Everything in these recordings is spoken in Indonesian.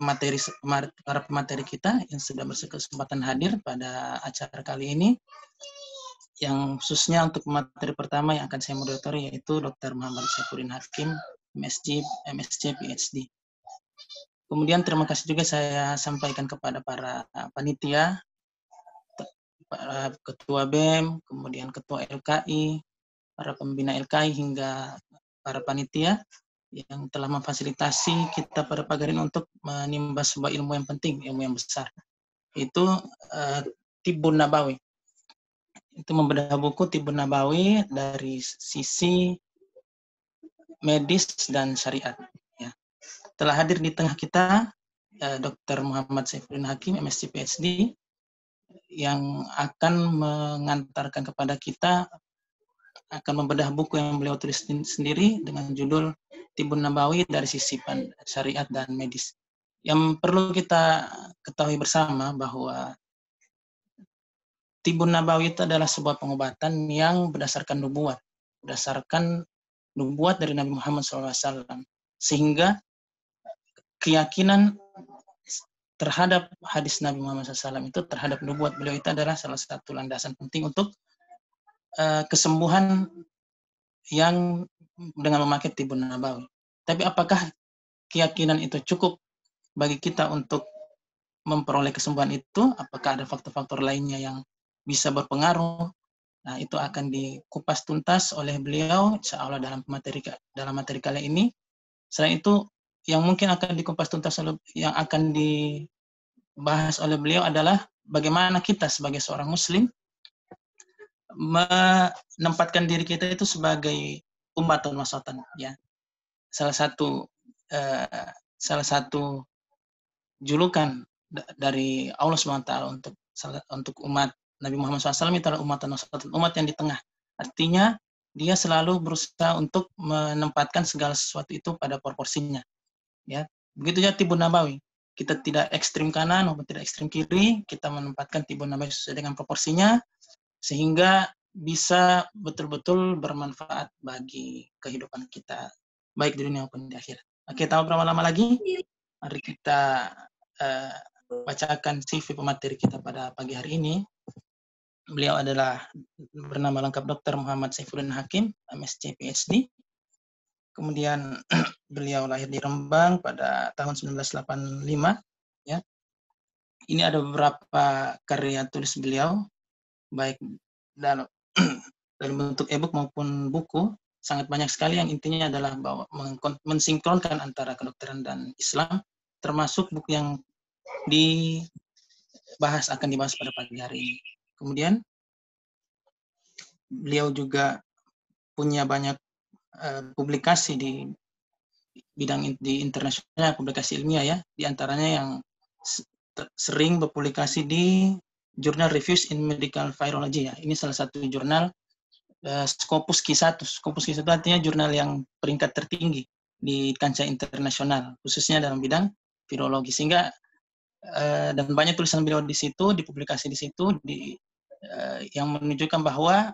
materi para pemateri kita yang sudah berkesempatan hadir pada acara kali ini yang khususnya untuk materi pertama yang akan saya moderatori yaitu Dr. Muhammad Syafurin Hakim, MSc, MSc, PhD. Kemudian terima kasih juga saya sampaikan kepada para panitia, para ketua BEM, kemudian ketua LKI, para pembina LKI hingga para panitia yang telah memfasilitasi kita pada pagi ini untuk menimba sebuah ilmu yang penting, ilmu yang besar. Itu uh, eh, Tibun Nabawi. Itu membedah buku Tibun Nabawi dari sisi medis dan syariat. Ya. Telah hadir di tengah kita uh, eh, Dr. Muhammad Saifuddin Hakim, MSc PhD, yang akan mengantarkan kepada kita akan membedah buku yang beliau tulis sendiri dengan judul Tibun Nabawi dari sisi syariat dan medis. Yang perlu kita ketahui bersama bahwa Tibun Nabawi itu adalah sebuah pengobatan yang berdasarkan nubuat, berdasarkan nubuat dari Nabi Muhammad SAW. Sehingga keyakinan terhadap hadis Nabi Muhammad SAW itu terhadap nubuat beliau itu adalah salah satu landasan penting untuk Eh, kesembuhan yang dengan memakai tibun nabawi. Tapi apakah keyakinan itu cukup bagi kita untuk memperoleh kesembuhan itu? Apakah ada faktor-faktor lainnya yang bisa berpengaruh? Nah, itu akan dikupas tuntas oleh beliau insya Allah dalam materi dalam materi kali ini. Selain itu, yang mungkin akan dikupas tuntas oleh, yang akan dibahas oleh beliau adalah bagaimana kita sebagai seorang muslim menempatkan diri kita itu sebagai dan wasatan ya salah satu uh, salah satu julukan dari Allah SWT untuk untuk umat Nabi Muhammad SAW itu adalah umatan wasatan umat yang di tengah artinya dia selalu berusaha untuk menempatkan segala sesuatu itu pada proporsinya ya begitu ya tibun nabawi kita tidak ekstrim kanan maupun tidak ekstrim kiri kita menempatkan tibun nabawi sesuai dengan proporsinya sehingga bisa betul-betul bermanfaat bagi kehidupan kita baik di dunia maupun di akhirat. Oke, tahu berapa lama lagi, mari kita uh, bacakan CV pemateri kita pada pagi hari ini. Beliau adalah bernama lengkap Dr. Muhammad Saifuddin Hakim, MSc PhD. Kemudian beliau lahir di Rembang pada tahun 1985 ya. Ini ada beberapa karya tulis beliau baik dalam dalam bentuk e-book maupun buku sangat banyak sekali yang intinya adalah bahwa mensinkronkan antara kedokteran dan Islam termasuk buku yang dibahas akan dibahas pada pagi hari ini. Kemudian beliau juga punya banyak uh, publikasi di bidang di internasional publikasi ilmiah ya di antaranya yang sering berpublikasi di Jurnal Reviews in Medical Virology ya. Ini salah satu jurnal uh, Scopus Q1. Scopus Q1 artinya jurnal yang peringkat tertinggi di kancah internasional, khususnya dalam bidang virologi. Sehingga uh, dan banyak tulisan beliau di situ, dipublikasi di situ, di, uh, yang menunjukkan bahwa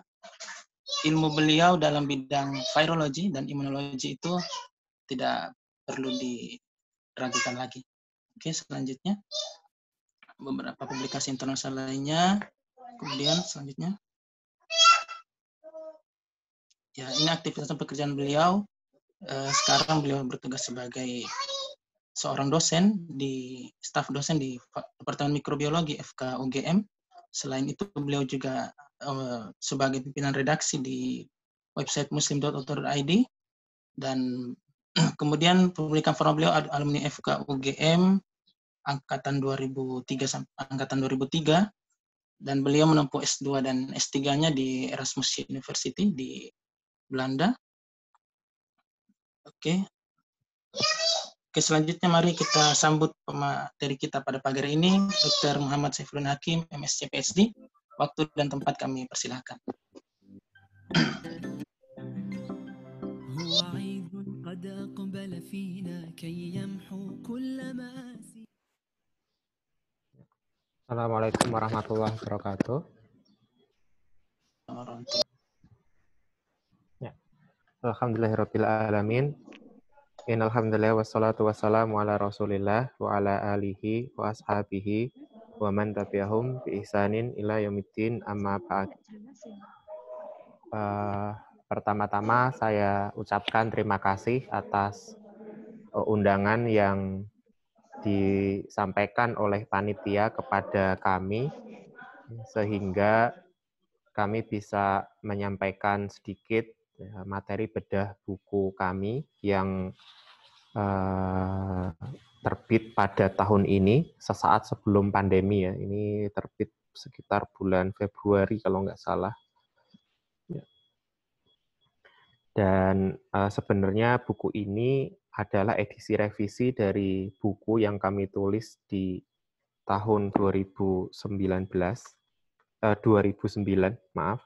ilmu beliau dalam bidang virologi dan imunologi itu tidak perlu diragukan lagi. Oke, selanjutnya beberapa publikasi internasional lainnya. Kemudian selanjutnya. Ya, ini aktivitas pekerjaan beliau. Eh, sekarang beliau bertugas sebagai seorang dosen di staf dosen di Departemen Mikrobiologi FK UGM. Selain itu beliau juga eh, sebagai pimpinan redaksi di website muslim.author.id dan kemudian publikan forum beliau alumni FK UGM angkatan 2003 angkatan 2003 dan beliau menempuh S2 dan S3-nya di Erasmus University di Belanda. Oke. Oke, selanjutnya mari kita sambut pemateri kita pada pagi hari ini, Dr. Muhammad Saifuddin Hakim, MSc PhD. Waktu dan tempat kami persilahkan. Assalamualaikum warahmatullahi wabarakatuh. Ya. Alhamdulillahirrabbilalamin. Innalhamdulillah wassalatu wassalamu ala rasulillah wa ala alihi wa ashabihi wa man tabi'ahum bi ihsanin ila yaumiddin amma ba'd. Uh, pertama-tama saya ucapkan terima kasih atas undangan yang disampaikan oleh panitia kepada kami sehingga kami bisa menyampaikan sedikit eh, materi bedah buku kami yang eh, terbit pada tahun ini sesaat sebelum pandemi ya ini terbit sekitar bulan Februari kalau nggak salah ya. dan eh, sebenarnya buku ini adalah edisi revisi dari buku yang kami tulis di tahun 2019 eh, 2009 maaf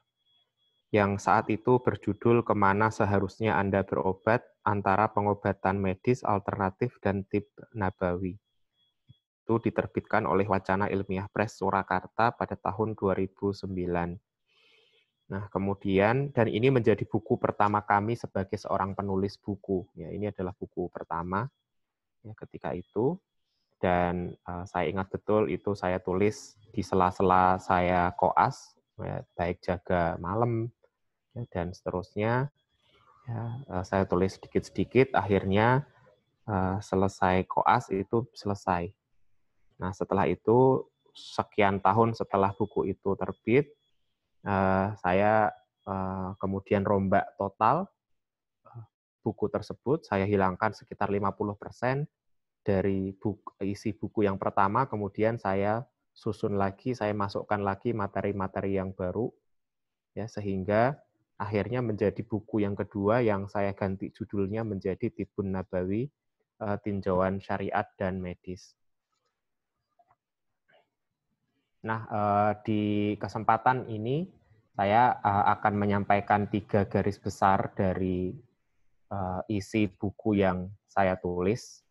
yang saat itu berjudul Kemana Seharusnya Anda Berobat Antara Pengobatan Medis Alternatif dan Tip Nabawi. Itu diterbitkan oleh Wacana Ilmiah Press Surakarta pada tahun 2009. Nah, kemudian dan ini menjadi buku pertama kami sebagai seorang penulis buku. Ya, ini adalah buku pertama ya, ketika itu dan uh, saya ingat betul itu saya tulis di sela-sela saya koas ya, baik jaga malam ya, dan seterusnya. Ya, uh, saya tulis sedikit-sedikit akhirnya uh, selesai koas itu selesai. Nah, setelah itu sekian tahun setelah buku itu terbit Eh, saya eh, kemudian rombak total eh, buku tersebut, saya hilangkan sekitar 50% dari buku, isi buku yang pertama, kemudian saya susun lagi, saya masukkan lagi materi-materi yang baru, ya sehingga akhirnya menjadi buku yang kedua yang saya ganti judulnya menjadi Tibun Nabawi, Tinjauan Syariat dan Medis. Nah, eh, di kesempatan ini saya eh, akan menyampaikan tiga garis besar dari eh, isi buku yang saya tulis.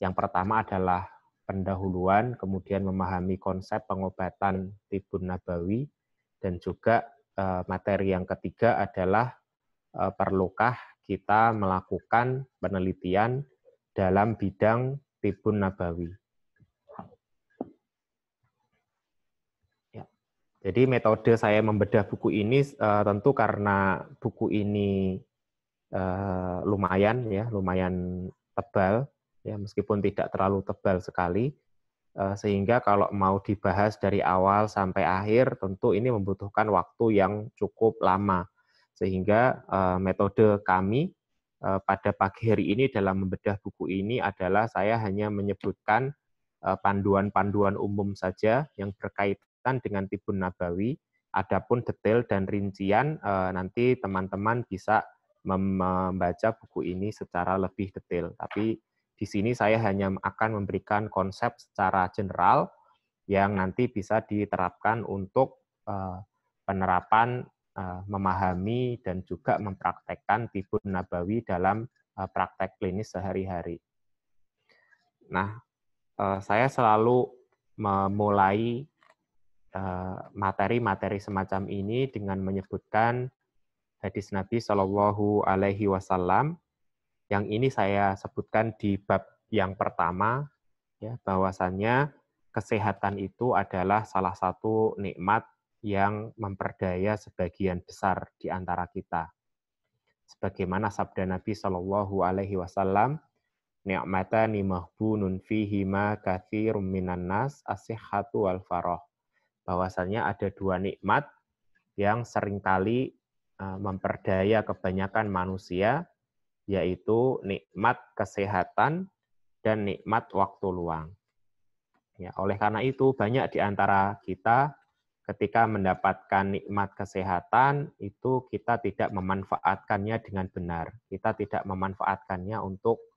Yang pertama adalah pendahuluan, kemudian memahami konsep pengobatan tibun nabawi, dan juga materi yang ketiga adalah perlukah kita melakukan penelitian dalam bidang tibun nabawi. Jadi metode saya membedah buku ini uh, tentu karena buku ini uh, lumayan ya, lumayan tebal ya meskipun tidak terlalu tebal sekali uh, sehingga kalau mau dibahas dari awal sampai akhir tentu ini membutuhkan waktu yang cukup lama. Sehingga uh, metode kami uh, pada pagi hari ini dalam membedah buku ini adalah saya hanya menyebutkan panduan-panduan umum saja yang berkaitan berkaitan dengan Tibun Nabawi. Adapun detail dan rincian eh, nanti teman-teman bisa membaca buku ini secara lebih detail. Tapi di sini saya hanya akan memberikan konsep secara general yang nanti bisa diterapkan untuk eh, penerapan eh, memahami dan juga mempraktekkan Tibun Nabawi dalam praktek klinis sehari-hari. Nah, saya selalu memulai Eh, materi-materi semacam ini dengan menyebutkan hadis Nabi Shallallahu Alaihi Wasallam yang ini saya sebutkan di bab yang pertama ya bahwasannya kesehatan itu adalah salah satu nikmat yang memperdaya sebagian besar di antara kita. Sebagaimana sabda Nabi Shallallahu Alaihi Wasallam, nikmatani mahbunun fihi ma kathirum minan nas asihatu wal faroh bahwasannya ada dua nikmat yang seringkali eh, memperdaya kebanyakan manusia, yaitu nikmat kesehatan dan nikmat waktu luang. Ya, oleh karena itu, banyak di antara kita ketika mendapatkan nikmat kesehatan, itu kita tidak memanfaatkannya dengan benar. Kita tidak memanfaatkannya untuk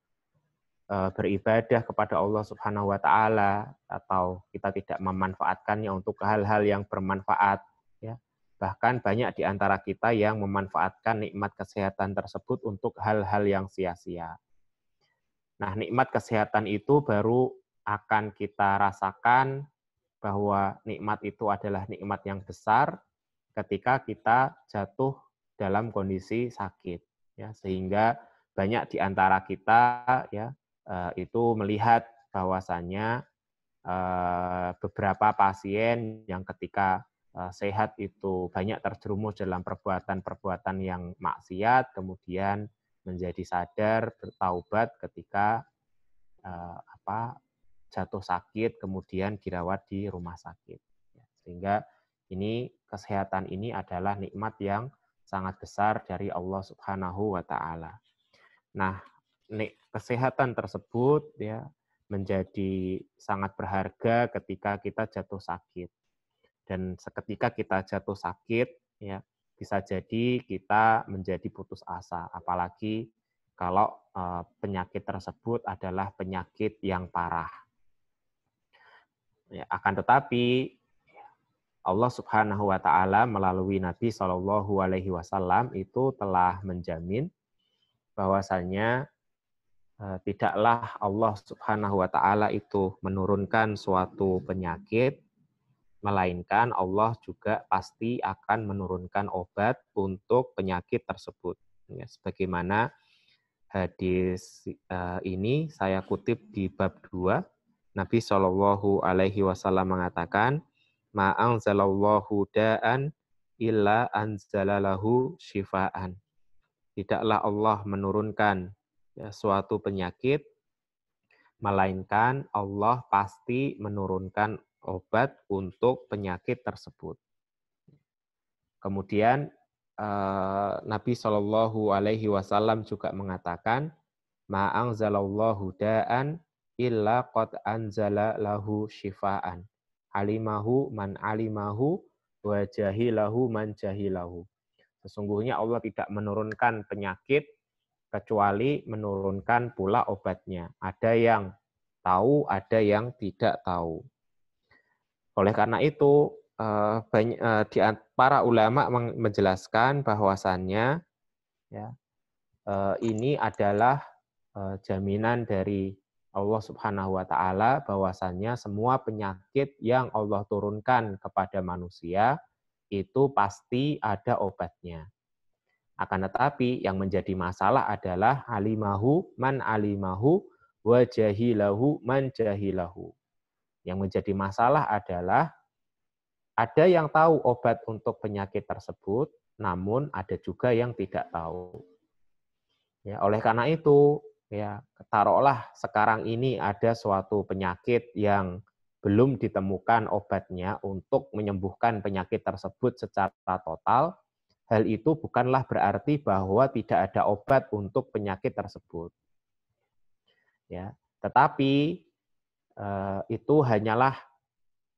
Eh, beribadah kepada Allah Subhanahu wa taala atau kita tidak memanfaatkannya untuk hal-hal yang bermanfaat ya. Bahkan banyak di antara kita yang memanfaatkan nikmat kesehatan tersebut untuk hal-hal yang sia-sia. Nah, nikmat kesehatan itu baru akan kita rasakan bahwa nikmat itu adalah nikmat yang besar ketika kita jatuh dalam kondisi sakit ya sehingga banyak di antara kita ya Eh, itu melihat bahwasannya eh, beberapa pasien yang ketika eh, sehat itu banyak terjerumus dalam perbuatan-perbuatan yang maksiat, kemudian menjadi sadar, bertaubat ketika apa jatuh sakit, kemudian dirawat di rumah sakit. Sehingga ini kesehatan ini adalah nikmat yang sangat besar dari Allah Subhanahu wa taala. Nah, kesehatan tersebut ya menjadi sangat berharga ketika kita jatuh sakit. Dan seketika kita jatuh sakit ya bisa jadi kita menjadi putus asa apalagi kalau eh, penyakit tersebut adalah penyakit yang parah. Ya, akan tetapi Allah Subhanahu wa taala melalui Nabi Shallallahu alaihi wasallam itu telah menjamin bahwasanya Eh, tidaklah Allah Subhanahu wa taala itu menurunkan suatu penyakit melainkan Allah juga pasti akan menurunkan obat untuk penyakit tersebut. Ya, sebagaimana hadis eh, eh, ini saya kutip di bab 2 Nabi Shallallahu alaihi wasallam mengatakan ma'ang zalallahu da'an illa anzalalahu syifaan. Tidaklah Allah menurunkan ya, suatu penyakit, melainkan Allah pasti menurunkan obat untuk penyakit tersebut. Kemudian eh, Nabi Shallallahu Alaihi Wasallam juga mengatakan, ma'angzalallahu da'an illa qad anzala lahu shifa'an Alimahu man alimahu wa jahilahu man jahilahu. Sesungguhnya Allah tidak menurunkan penyakit kecuali menurunkan pula obatnya. Ada yang tahu, ada yang tidak tahu. Oleh karena itu, eh, eh, para ulama menjelaskan bahwasannya ya, eh, ini adalah jaminan dari Allah Subhanahu wa taala bahwasannya semua penyakit yang Allah turunkan kepada manusia itu pasti ada obatnya. Akan tetapi yang menjadi masalah adalah alimahu man alimahu wa jahilahu man jahilahu. Yang menjadi masalah adalah ada yang tahu obat untuk penyakit tersebut, namun ada juga yang tidak tahu. Ya, oleh karena itu, ya taruhlah sekarang ini ada suatu penyakit yang belum ditemukan obatnya untuk menyembuhkan penyakit tersebut secara total, hal itu bukanlah berarti bahwa tidak ada obat untuk penyakit tersebut. Ya, tetapi eh, itu hanyalah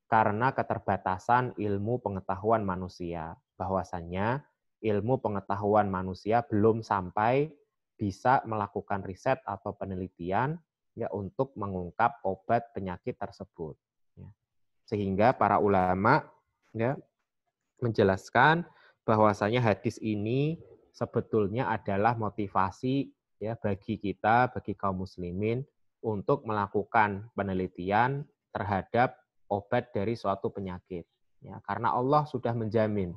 karena keterbatasan ilmu pengetahuan manusia. Bahwasannya ilmu pengetahuan manusia belum sampai bisa melakukan riset atau penelitian ya untuk mengungkap obat penyakit tersebut. Ya, sehingga para ulama ya menjelaskan bahwasanya hadis ini sebetulnya adalah motivasi ya bagi kita, bagi kaum muslimin untuk melakukan penelitian terhadap obat dari suatu penyakit. Ya, karena Allah sudah menjamin.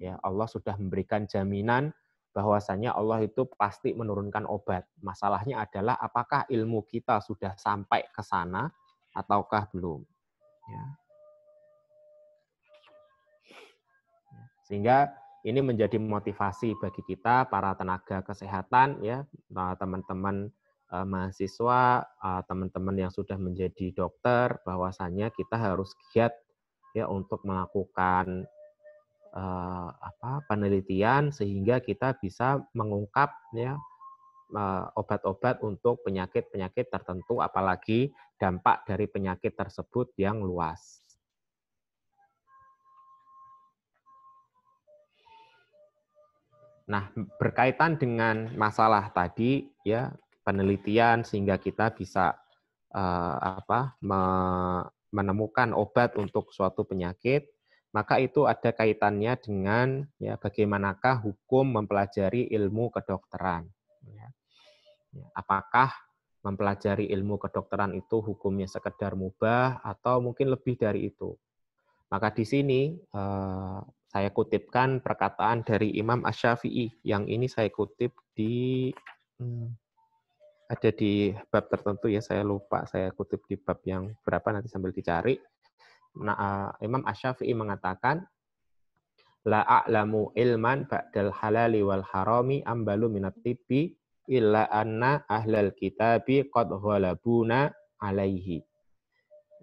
Ya, Allah sudah memberikan jaminan bahwasanya Allah itu pasti menurunkan obat. Masalahnya adalah apakah ilmu kita sudah sampai ke sana ataukah belum. Ya. Sehingga ini menjadi motivasi bagi kita para tenaga kesehatan ya, teman-teman eh, mahasiswa, eh, teman-teman yang sudah menjadi dokter bahwasanya kita harus giat ya untuk melakukan eh, apa penelitian sehingga kita bisa mengungkap ya obat-obat untuk penyakit-penyakit tertentu apalagi dampak dari penyakit tersebut yang luas. Nah, berkaitan dengan masalah tadi ya penelitian sehingga kita bisa uh, apa me, menemukan obat untuk suatu penyakit, maka itu ada kaitannya dengan ya bagaimanakah hukum mempelajari ilmu kedokteran. Ya. ya apakah mempelajari ilmu kedokteran itu hukumnya sekedar mubah atau mungkin lebih dari itu? Maka di sini eh, saya kutipkan perkataan dari Imam asy syafii yang ini saya kutip di hmm, ada di bab tertentu ya saya lupa saya kutip di bab yang berapa nanti sambil dicari. Nah, uh, Imam asy syafii mengatakan la a'lamu ilman ba'dal halali wal harami ambalu minat tibbi illa anna ahlal kitabi qad ghalabuna alaihi.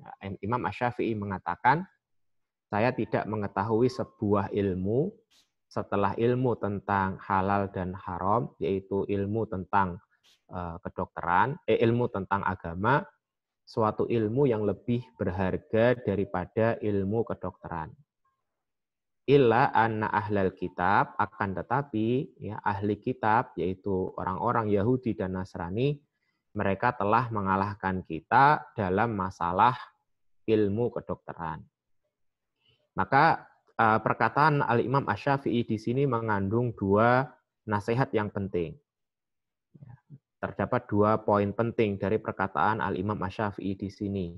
Nah, Imam asy syafii mengatakan saya tidak mengetahui sebuah ilmu setelah ilmu tentang halal dan haram, yaitu ilmu tentang eh, kedokteran, eh, ilmu tentang agama, suatu ilmu yang lebih berharga daripada ilmu kedokteran. Illa anna ahlal kitab, akan tetapi ya, ahli kitab, yaitu orang-orang Yahudi dan Nasrani, mereka telah mengalahkan kita dalam masalah ilmu kedokteran. Maka eh, perkataan Al-Imam Asyafi'i di sini mengandung dua nasihat yang penting. Ya, terdapat dua poin penting dari perkataan Al-Imam Asyafi'i di sini.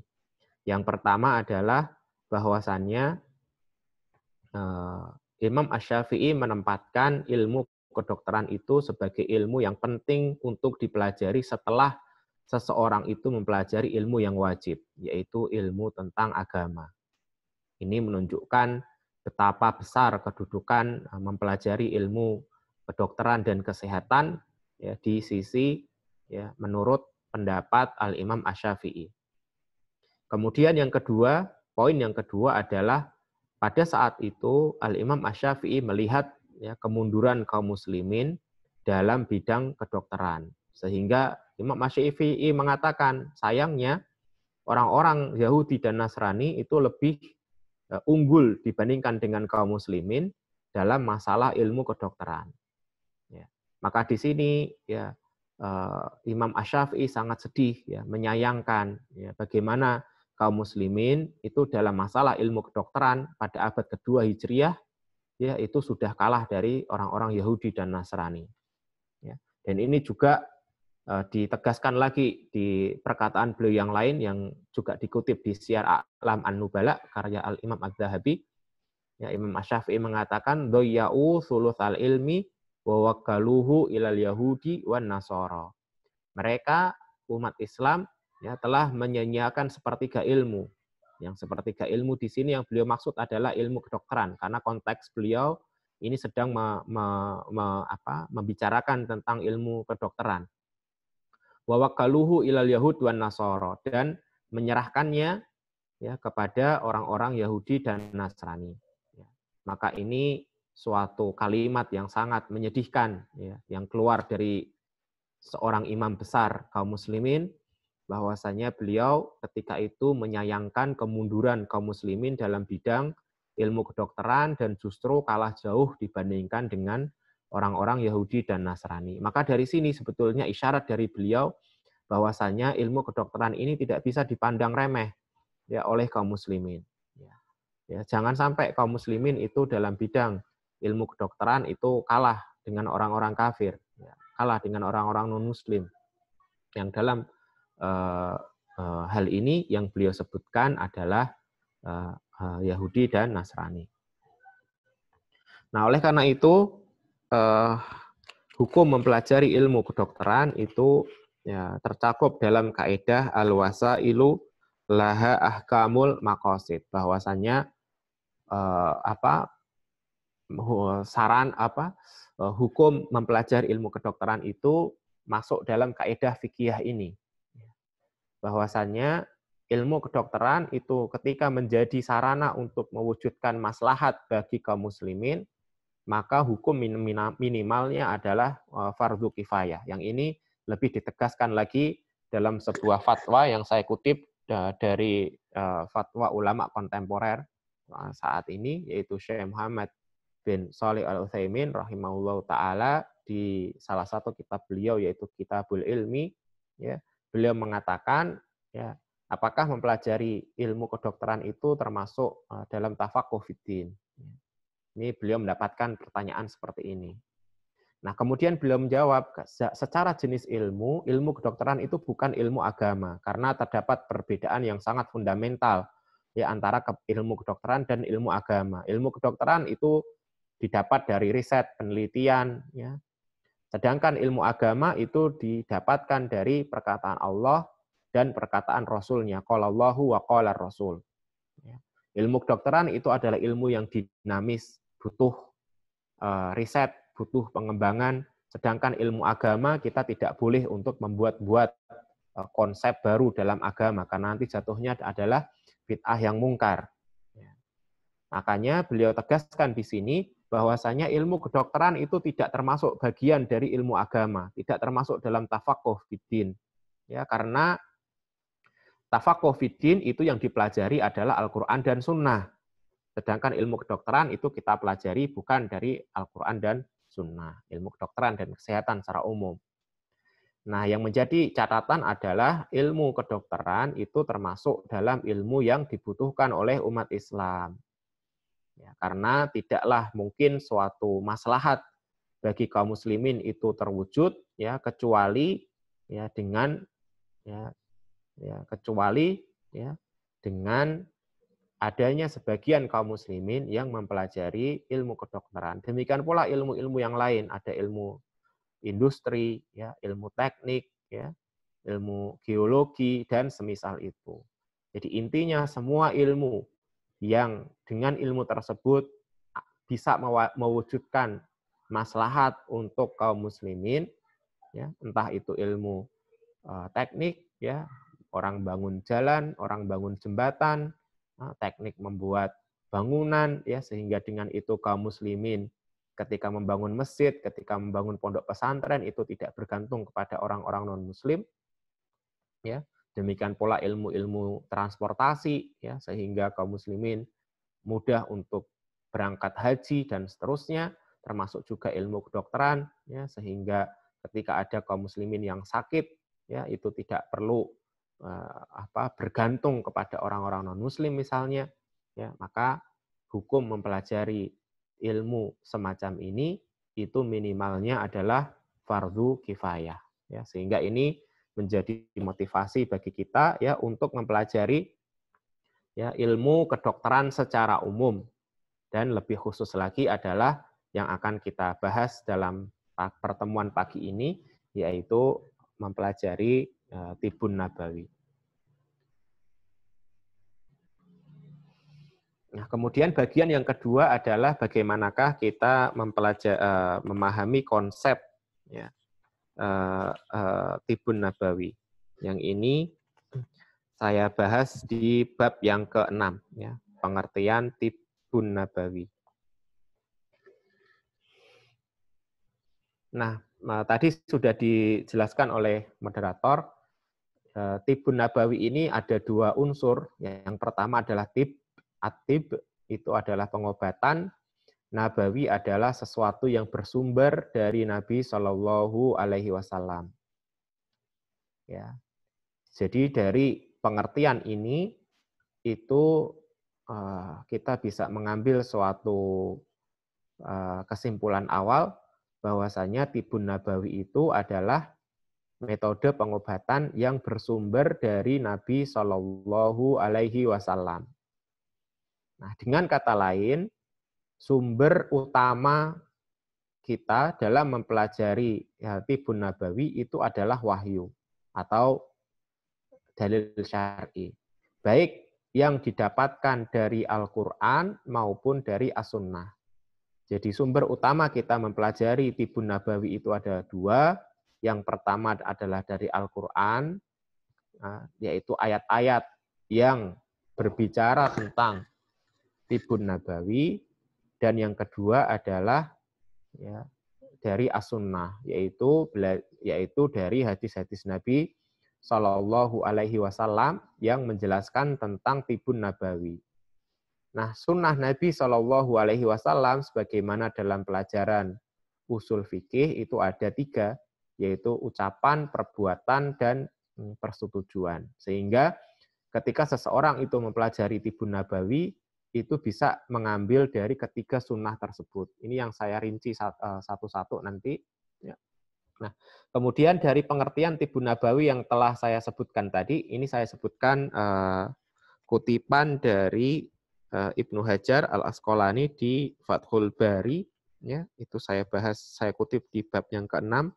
Yang pertama adalah bahwasannya uh, Imam Asyafi'i menempatkan ilmu kedokteran itu sebagai ilmu yang penting untuk dipelajari setelah seseorang itu mempelajari ilmu yang wajib, yaitu ilmu tentang agama. Ini menunjukkan betapa besar kedudukan eh, mempelajari ilmu kedokteran dan kesehatan ya, di sisi ya, menurut pendapat Al-Imam Asyafi'i. Kemudian yang kedua, poin yang kedua adalah pada saat itu Al-Imam Asyafi'i melihat ya, kemunduran kaum muslimin dalam bidang kedokteran. Sehingga Imam Asyafi'i mengatakan, sayangnya orang-orang Yahudi dan Nasrani itu lebih Eh, unggul dibandingkan dengan kaum muslimin dalam masalah ilmu kedokteran. Ya. Maka di sini ya uh, Imam Asyafi'i sangat sedih ya menyayangkan ya, bagaimana kaum muslimin itu dalam masalah ilmu kedokteran pada abad kedua Hijriah ya itu sudah kalah dari orang-orang Yahudi dan Nasrani. Ya. Dan ini juga Eh, ditegaskan lagi di perkataan beliau yang lain yang juga dikutip di Syiar Alam An-Nubala karya Al-Imam Az-Zahabi. Ya, Imam Asyafi'i mengatakan, Doya'u sulus al-ilmi wa ilal yahudi wa nasara. Mereka, umat Islam, ya, telah menyanyiakan sepertiga ilmu. Yang sepertiga ilmu di sini yang beliau maksud adalah ilmu kedokteran, karena konteks beliau ini sedang me, me, me, apa, membicarakan tentang ilmu kedokteran wawakaluhu ilal Yahud wan Nasoro dan menyerahkannya ya kepada orang-orang Yahudi dan Nasrani. Ya. Maka ini suatu kalimat yang sangat menyedihkan ya, yang keluar dari seorang imam besar kaum muslimin bahwasanya beliau ketika itu menyayangkan kemunduran kaum muslimin dalam bidang ilmu kedokteran dan justru kalah jauh dibandingkan dengan orang-orang Yahudi dan Nasrani. Maka dari sini sebetulnya isyarat dari beliau bahwasanya ilmu kedokteran ini tidak bisa dipandang remeh ya oleh kaum muslimin. Ya. ya jangan sampai kaum muslimin itu dalam bidang ilmu kedokteran itu kalah dengan orang-orang kafir, ya. kalah dengan orang-orang non muslim. Yang dalam uh, uh, hal ini yang beliau sebutkan adalah uh, Yahudi dan Nasrani. Nah, oleh karena itu eh, hukum mempelajari ilmu kedokteran itu ya, tercakup dalam kaidah alwasa ilu laha ahkamul makosid bahwasanya eh, apa saran apa eh, hukum mempelajari ilmu kedokteran itu masuk dalam kaidah fikih ini bahwasannya ilmu kedokteran itu ketika menjadi sarana untuk mewujudkan maslahat bagi kaum muslimin maka hukum minimalnya adalah eh, fardu kifayah. Yang ini lebih ditegaskan lagi dalam sebuah fatwa yang saya kutip dari eh, fatwa ulama kontemporer eh, saat ini yaitu Syekh Muhammad bin Salih Al Utsaimin rahimahullah taala di salah satu kitab beliau yaitu Kitabul Ilmi ya beliau mengatakan ya apakah mempelajari ilmu kedokteran itu termasuk dalam tafakuh fitin ini beliau mendapatkan pertanyaan seperti ini. Nah, kemudian beliau menjawab, secara jenis ilmu, ilmu kedokteran itu bukan ilmu agama, karena terdapat perbedaan yang sangat fundamental ya antara ilmu kedokteran dan ilmu agama. Ilmu kedokteran itu didapat dari riset, penelitian, ya. Sedangkan ilmu agama itu didapatkan dari perkataan Allah dan perkataan Rasulnya. Kalau Allahu wa qala Rasul. Ya. Ilmu kedokteran itu adalah ilmu yang dinamis, butuh eh, riset, butuh pengembangan. Sedangkan ilmu agama kita tidak boleh untuk membuat-buat eh, konsep baru dalam agama karena nanti jatuhnya adalah bid'ah yang mungkar. Ya. Makanya beliau tegaskan di sini bahwasanya ilmu kedokteran itu tidak termasuk bagian dari ilmu agama, tidak termasuk dalam tafakuh fiddin. Ya, karena tafakuh fiddin itu yang dipelajari adalah Al-Qur'an dan Sunnah. Sedangkan ilmu kedokteran itu kita pelajari bukan dari Al-Quran dan Sunnah, ilmu kedokteran dan kesehatan secara umum. Nah, yang menjadi catatan adalah ilmu kedokteran itu termasuk dalam ilmu yang dibutuhkan oleh umat Islam. Ya, karena tidaklah mungkin suatu maslahat bagi kaum muslimin itu terwujud ya kecuali ya dengan ya, ya kecuali ya dengan adanya sebagian kaum muslimin yang mempelajari ilmu kedokteran. Demikian pula ilmu-ilmu yang lain, ada ilmu industri, ya, ilmu teknik, ya, ilmu geologi dan semisal itu. Jadi intinya semua ilmu yang dengan ilmu tersebut bisa mewujudkan maslahat untuk kaum muslimin, ya, entah itu ilmu e, teknik, ya, orang bangun jalan, orang bangun jembatan, Eh, teknik membuat bangunan ya sehingga dengan itu kaum muslimin ketika membangun masjid, ketika membangun pondok pesantren itu tidak bergantung kepada orang-orang non muslim ya. Demikian pola ilmu-ilmu transportasi ya sehingga kaum muslimin mudah untuk berangkat haji dan seterusnya termasuk juga ilmu kedokteran ya sehingga ketika ada kaum muslimin yang sakit ya itu tidak perlu Eh, apa bergantung kepada orang-orang non-muslim misalnya, ya, maka hukum mempelajari ilmu semacam ini itu minimalnya adalah fardu kifayah, ya, sehingga ini menjadi motivasi bagi kita ya untuk mempelajari ya ilmu kedokteran secara umum dan lebih khusus lagi adalah yang akan kita bahas dalam pertemuan pagi ini yaitu mempelajari Eh, Tibun Nabawi. Nah, kemudian bagian yang kedua adalah bagaimanakah kita mempelajari uh, eh, memahami konsep ya, uh, uh, Tibun Nabawi. Yang ini saya bahas di bab yang keenam ya, pengertian Tibun Nabawi. Nah, nah, tadi sudah dijelaskan oleh moderator Eh, tibun nabawi ini ada dua unsur. Yang pertama adalah tib, atib itu adalah pengobatan, nabawi adalah sesuatu yang bersumber dari Nabi Shallallahu Alaihi Wasallam. Ya, jadi dari pengertian ini itu eh, kita bisa mengambil suatu eh, kesimpulan awal bahwasanya tibun nabawi itu adalah metode pengobatan yang bersumber dari Nabi Shallallahu Alaihi Wasallam. Nah, dengan kata lain, sumber utama kita dalam mempelajari hati Tibun Nabawi itu adalah wahyu atau dalil syar'i. Baik yang didapatkan dari Al-Quran maupun dari As-Sunnah. Jadi sumber utama kita mempelajari Tibun Nabawi itu ada dua, yang pertama adalah dari Al-Quran, nah, yaitu ayat-ayat yang berbicara tentang Tibun Nabawi, dan yang kedua adalah ya, dari as-sunnah, yaitu yaitu dari hadis-hadis Nabi Shallallahu Alaihi Wasallam yang menjelaskan tentang Tibun Nabawi. Nah, sunnah Nabi Shallallahu Alaihi Wasallam sebagaimana dalam pelajaran usul fikih itu ada tiga yaitu ucapan, perbuatan, dan hmm, persetujuan. Sehingga ketika seseorang itu mempelajari tibun nabawi, itu bisa mengambil dari ketiga sunnah tersebut. Ini yang saya rinci eh, satu-satu nanti. Ya. Nah, kemudian dari pengertian tibun nabawi yang telah saya sebutkan tadi, ini saya sebutkan eh, kutipan dari uh, Ibnu Hajar Al Asqalani di Fathul Bari ya, itu saya bahas saya kutip di bab yang keenam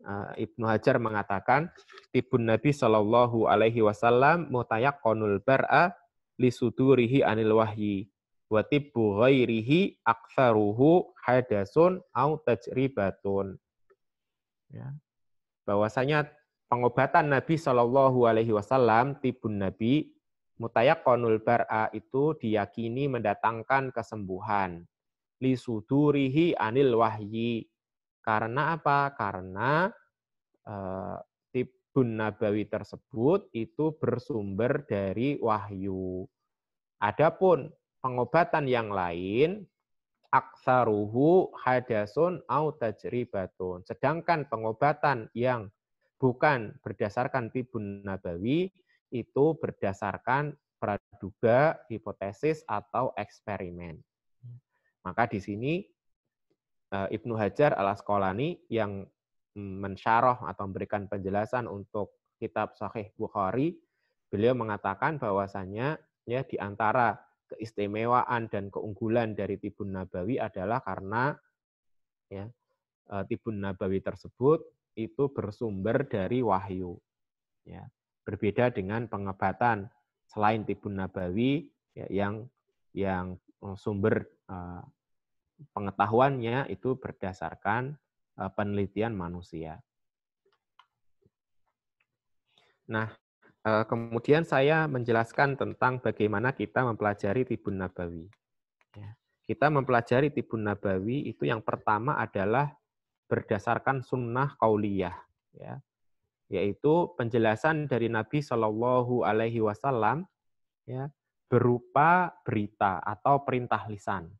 Eh, Ibnu Hajar mengatakan tibun Nabi Shallallahu Alaihi Wasallam mutayak konul bara lisudurihi anil wahyi wa tibbu ghairihi aktharuhu hadasun au tajribatun. Ya. Bahwasanya pengobatan Nabi Shallallahu alaihi wasallam tibun Nabi mutayak konul bar'a itu diyakini mendatangkan kesembuhan. Lisudurihi anil wahyi karena apa? Karena eh, Tibun Nabawi tersebut itu bersumber dari wahyu. Adapun pengobatan yang lain aksaruhu hadasun au tajribatun. Sedangkan pengobatan yang bukan berdasarkan tibun nabawi itu berdasarkan praduga, hipotesis atau eksperimen. Hmm. Maka di sini Eh, Ibnu Hajar al Asqalani yang mm, mensyarah atau memberikan penjelasan untuk kitab Sahih Bukhari, beliau mengatakan bahwasanya ya di antara keistimewaan dan keunggulan dari Tibun Nabawi adalah karena ya eh, Tibun Nabawi tersebut itu bersumber dari wahyu. Ya, berbeda dengan pengobatan selain Tibun Nabawi ya, yang yang eh, sumber pengetahuannya itu berdasarkan eh, penelitian manusia. Nah, eh, kemudian saya menjelaskan tentang bagaimana kita mempelajari Tibun Nabawi. Ya, kita mempelajari Tibun Nabawi itu yang pertama adalah berdasarkan sunnah kauliyah, ya, yaitu penjelasan dari Nabi Shallallahu Alaihi Wasallam ya, berupa berita atau perintah lisan.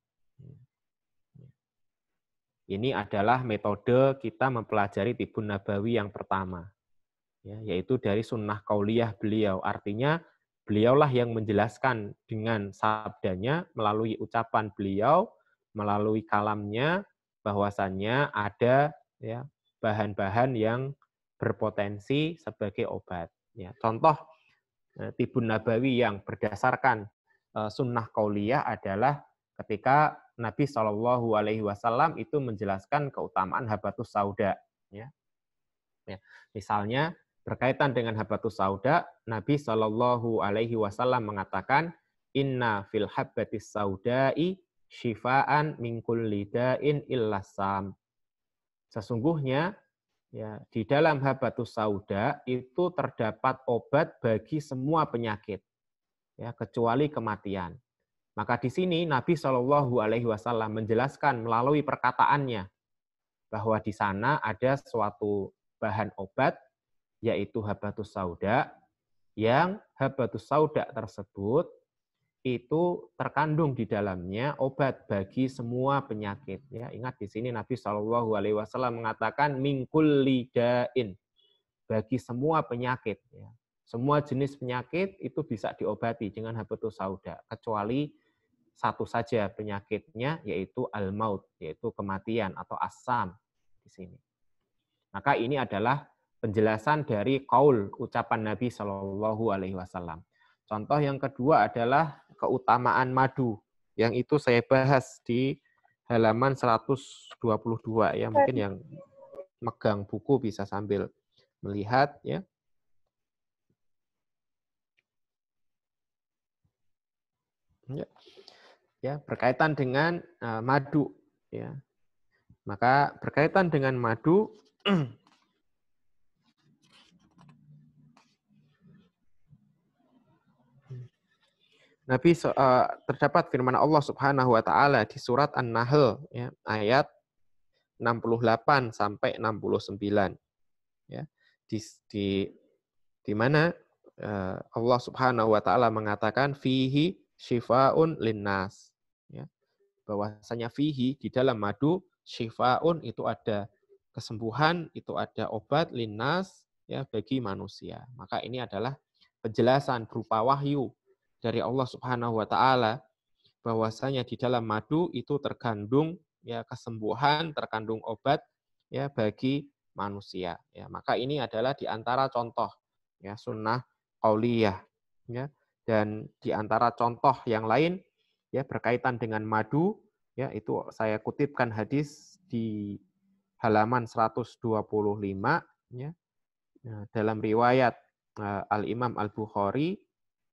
Ini adalah metode kita mempelajari Tibun Nabawi yang pertama, ya, yaitu dari sunnah kauliyah beliau. Artinya beliaulah yang menjelaskan dengan sabdanya, melalui ucapan beliau, melalui kalamnya, bahwasannya ada ya, bahan-bahan yang berpotensi sebagai obat. Ya, contoh eh, Tibun Nabawi yang berdasarkan eh, sunnah kauliyah adalah ketika Nabi Shallallahu Alaihi Wasallam itu menjelaskan keutamaan habatus sauda. Ya. Ya. Misalnya berkaitan dengan habatus sauda, Nabi Shallallahu Alaihi Wasallam mengatakan, Inna fil habatis saudai syifaan mingkul lidain illasam. Sesungguhnya ya di dalam habatus sauda itu terdapat obat bagi semua penyakit ya kecuali kematian. Maka di sini Nabi Shallallahu Alaihi Wasallam menjelaskan melalui perkataannya bahwa di sana ada suatu bahan obat yaitu habatus sauda yang habatus sauda tersebut itu terkandung di dalamnya obat bagi semua penyakit. Ya, ingat di sini Nabi Shallallahu Alaihi Wasallam mengatakan mingkul lidain bagi semua penyakit. Ya. Semua jenis penyakit itu bisa diobati dengan habatus sauda, kecuali satu saja penyakitnya yaitu al-maut, yaitu kematian atau asam di sini. Maka ini adalah penjelasan dari kaul ucapan Nabi Shallallahu alaihi wasallam. Contoh yang kedua adalah keutamaan madu yang itu saya bahas di halaman 122 ya, mungkin yang megang buku bisa sambil melihat ya. ya berkaitan dengan uh, madu ya. Maka berkaitan dengan madu Nabi uh, terdapat firman Allah Subhanahu wa taala di surat An-Nahl ya, ayat 68 sampai 69. Ya. Di di di mana uh, Allah Subhanahu wa taala mengatakan fihi syifaun linnas bahwasanya fihi di dalam madu syifaun itu ada kesembuhan, itu ada obat linas ya bagi manusia. Maka ini adalah penjelasan berupa wahyu dari Allah Subhanahu wa taala bahwasanya di dalam madu itu terkandung ya kesembuhan, terkandung obat ya bagi manusia. Ya, maka ini adalah di antara contoh ya sunnah qauliyah ya dan di antara contoh yang lain ya berkaitan dengan madu ya itu saya kutipkan hadis di halaman 125 ya nah, dalam riwayat eh, Al Imam Al Bukhari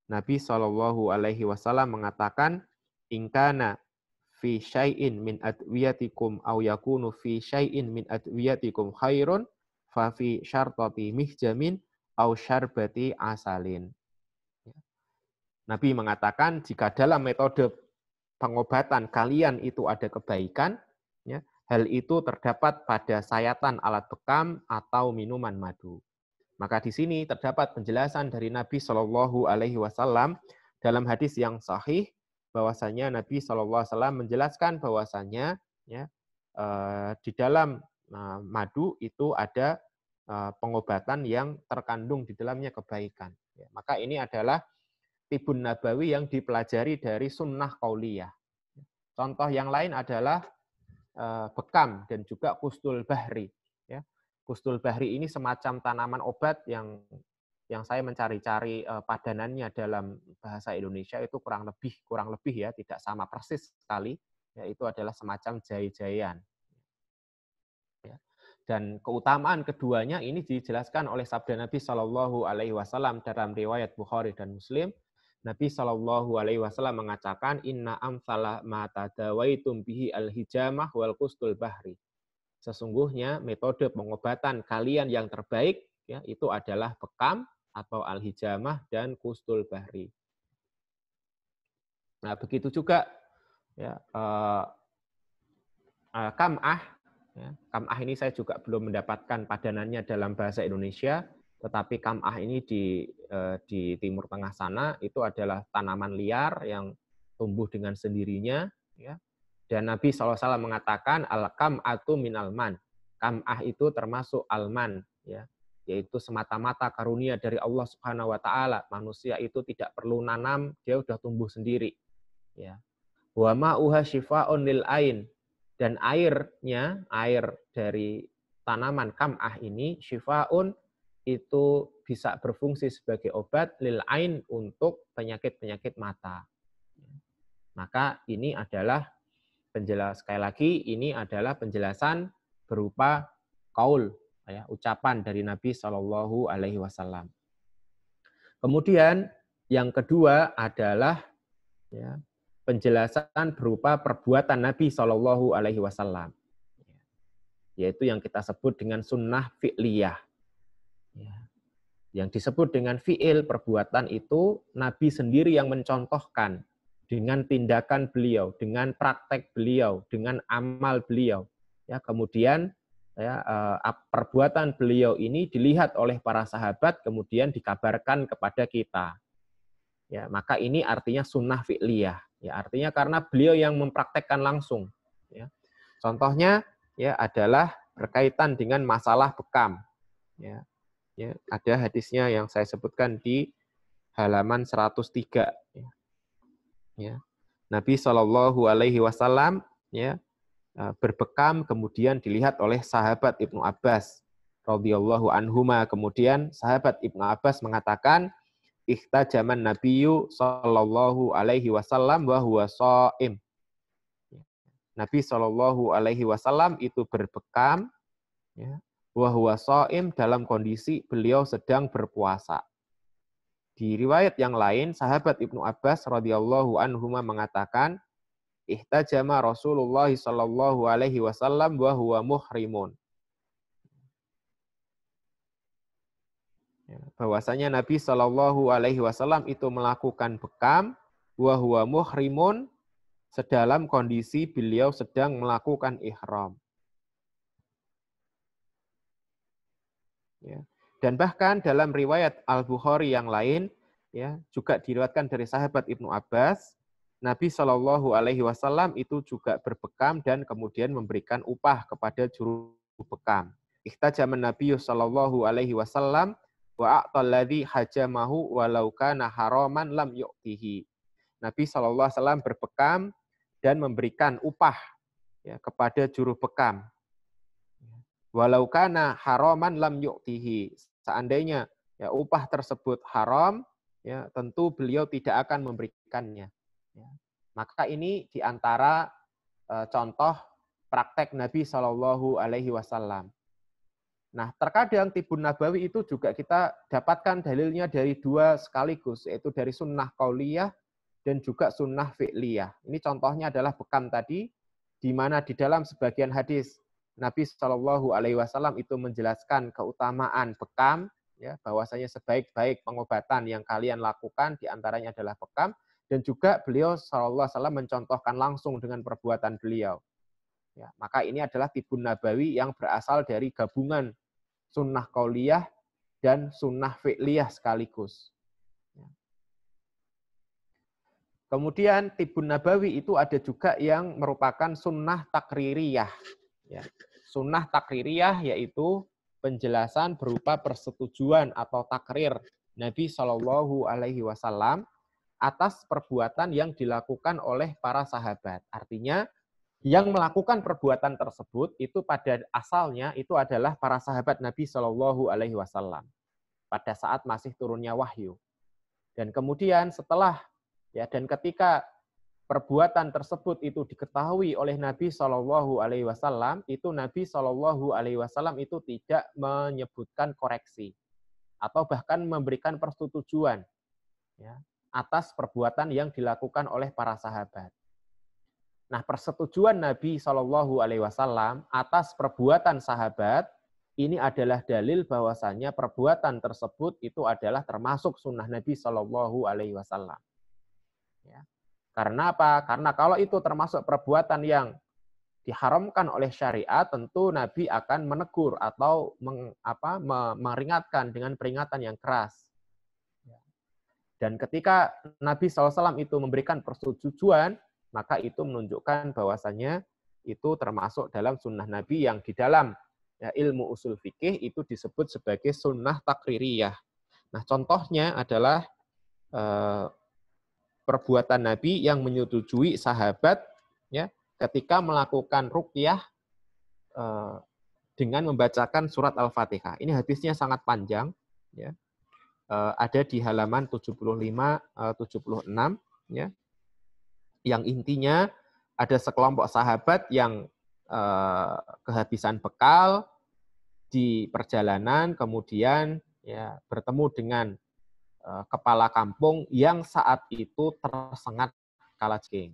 Nabi Shallallahu alaihi wasallam mengatakan ingkana fi syai'in min adwiyatikum au yakunu fi syai'in min adwiyatikum khairun fa fi syartati mihjamin au syarbati asalin. Ya. Nabi mengatakan jika dalam metode pengobatan kalian itu ada kebaikan, ya, hal itu terdapat pada sayatan alat bekam atau minuman madu. Maka di sini terdapat penjelasan dari Nabi Shallallahu Alaihi Wasallam dalam hadis yang sahih bahwasanya Nabi Shallallahu Alaihi Wasallam menjelaskan bahwasanya ya eh, di dalam eh, madu itu ada eh, pengobatan yang terkandung di dalamnya kebaikan. Ya. maka ini adalah tibun nabawi yang dipelajari dari sunnah kauliyah. Contoh yang lain adalah eh, bekam dan juga kustul bahri. Kustul ya. bahri ini semacam tanaman obat yang yang saya mencari-cari eh, padanannya dalam bahasa Indonesia itu kurang lebih kurang lebih ya tidak sama persis sekali yaitu adalah semacam jai-jaian ya. dan keutamaan keduanya ini dijelaskan oleh sabda Nabi Shallallahu Alaihi Wasallam dalam riwayat Bukhari dan Muslim Nabi Shallallahu Alaihi Wasallam mengatakan inna amsalah mata dawaitum bihi al hijamah wal kustul bahri. Sesungguhnya metode pengobatan kalian yang terbaik ya itu adalah bekam atau al hijamah dan kustul bahri. Nah begitu juga ya uh, uh, kamah. Ya, kamah ini saya juga belum mendapatkan padanannya dalam bahasa Indonesia tetapi kamah ini di eh, di Timur Tengah sana itu adalah tanaman liar yang tumbuh dengan sendirinya, ya. Dan Nabi saw mengatakan al kam atau min al alman. Kamah itu termasuk alman, ya yaitu semata-mata karunia dari Allah Subhanahu wa taala. Manusia itu tidak perlu nanam, dia sudah tumbuh sendiri. Ya. Wa ma uha shifa lil ain. Dan airnya, air dari tanaman kam'ah ini shifaun itu bisa berfungsi sebagai obat lil ain untuk penyakit-penyakit mata. Maka ini adalah penjelas sekali lagi ini adalah penjelasan berupa kaul ya, ucapan dari Nabi Shallallahu alaihi wasallam. Kemudian yang kedua adalah ya, penjelasan berupa perbuatan Nabi Shallallahu alaihi wasallam. Ya, yaitu yang kita sebut dengan sunnah fi'liyah Ya. Yang disebut dengan fiil perbuatan itu Nabi sendiri yang mencontohkan dengan tindakan beliau, dengan praktek beliau, dengan amal beliau. Ya, kemudian ya, eh, perbuatan beliau ini dilihat oleh para sahabat, kemudian dikabarkan kepada kita. Ya, maka ini artinya sunnah fi'liyah. Ya, artinya karena beliau yang mempraktekkan langsung. Ya. Contohnya ya adalah berkaitan dengan masalah bekam. Ya. Ya, ada hadisnya yang saya sebutkan di halaman 103. Ya. ya. Nabi Shallallahu Alaihi Wasallam ya e, berbekam kemudian dilihat oleh sahabat Ibnu Abbas radhiyallahu anhuma kemudian sahabat Ibnu Abbas mengatakan ikhtajaman nabiyyu sallallahu alaihi wasallam wa huwa ya. Nabi Shallallahu alaihi wasallam itu berbekam ya, bahwa so'im dalam kondisi beliau sedang berpuasa. Di riwayat yang lain, sahabat Ibnu Abbas radhiyallahu anhu mengatakan, ihtajama Rasulullah sallallahu alaihi wasallam wa huwa muhrimun. Ya, bahwasanya Nabi Shallallahu Alaihi Wasallam itu melakukan bekam, wahwa muhrimun, sedalam kondisi beliau sedang melakukan ihram. Ya. Dan bahkan dalam riwayat Al-Bukhari yang lain, ya juga diriwatkan dari sahabat Ibnu Abbas, Nabi Shallallahu Alaihi Wasallam itu juga berbekam dan kemudian memberikan upah kepada juru bekam. Ikhtajaman Nabi Shallallahu Alaihi Wasallam wa hajamahu walau kana haraman lam yu'tihi. Nabi Shallallahu Alaihi Wasallam berbekam dan memberikan upah ya, kepada juru bekam Walau kana haraman lam yu'tihi. Seandainya ya upah tersebut haram, ya tentu beliau tidak akan memberikannya. Ya. Maka ini diantara e, eh, contoh praktek Nabi Shallallahu Alaihi Wasallam. Nah, terkadang tibun nabawi itu juga kita dapatkan dalilnya dari dua sekaligus, yaitu dari sunnah kauliyah dan juga sunnah fi'liyah. Ini contohnya adalah bekam tadi, di mana di dalam sebagian hadis Nabi Shallallahu Alaihi Wasallam itu menjelaskan keutamaan bekam, ya, bahwasanya sebaik-baik pengobatan yang kalian lakukan diantaranya adalah bekam, dan juga beliau Shallallahu Alaihi Wasallam mencontohkan langsung dengan perbuatan beliau. Ya, maka ini adalah tibun nabawi yang berasal dari gabungan sunnah kauliyah dan sunnah fi'liyah sekaligus. Ya. Kemudian tibun nabawi itu ada juga yang merupakan sunnah takririyah Ya. Sunnah takririah yaitu penjelasan berupa persetujuan atau takrir Nabi Shallallahu Alaihi Wasallam atas perbuatan yang dilakukan oleh para sahabat. Artinya, yang melakukan perbuatan tersebut itu pada asalnya itu adalah para sahabat Nabi Shallallahu Alaihi Wasallam pada saat masih turunnya wahyu. Dan kemudian setelah ya dan ketika perbuatan tersebut itu diketahui oleh Nabi Shallallahu Alaihi Wasallam, itu Nabi Shallallahu Alaihi Wasallam itu tidak menyebutkan koreksi atau bahkan memberikan persetujuan ya, atas perbuatan yang dilakukan oleh para sahabat. Nah, persetujuan Nabi Shallallahu Alaihi Wasallam atas perbuatan sahabat ini adalah dalil bahwasanya perbuatan tersebut itu adalah termasuk sunnah Nabi Shallallahu Alaihi Wasallam. Ya. Karena apa? Karena kalau itu termasuk perbuatan yang diharamkan oleh syariat, tentu Nabi akan menegur atau meng, apa, meringatkan dengan peringatan yang keras. Dan ketika Nabi SAW itu memberikan persetujuan, maka itu menunjukkan bahwasannya itu termasuk dalam sunnah Nabi yang di dalam ya, ilmu usul fikih itu disebut sebagai sunnah takririyah. Nah, contohnya adalah eh, perbuatan Nabi yang menyetujui sahabat ya ketika melakukan rukyah eh, dengan membacakan surat Al-Fatihah. Ini hadisnya sangat panjang ya. Eh, ada di halaman 75 76 eh, ya. Yang intinya ada sekelompok sahabat yang kehabisan bekal di perjalanan kemudian ya bertemu dengan Eh, kepala kampung yang saat itu tersengat kalajeng.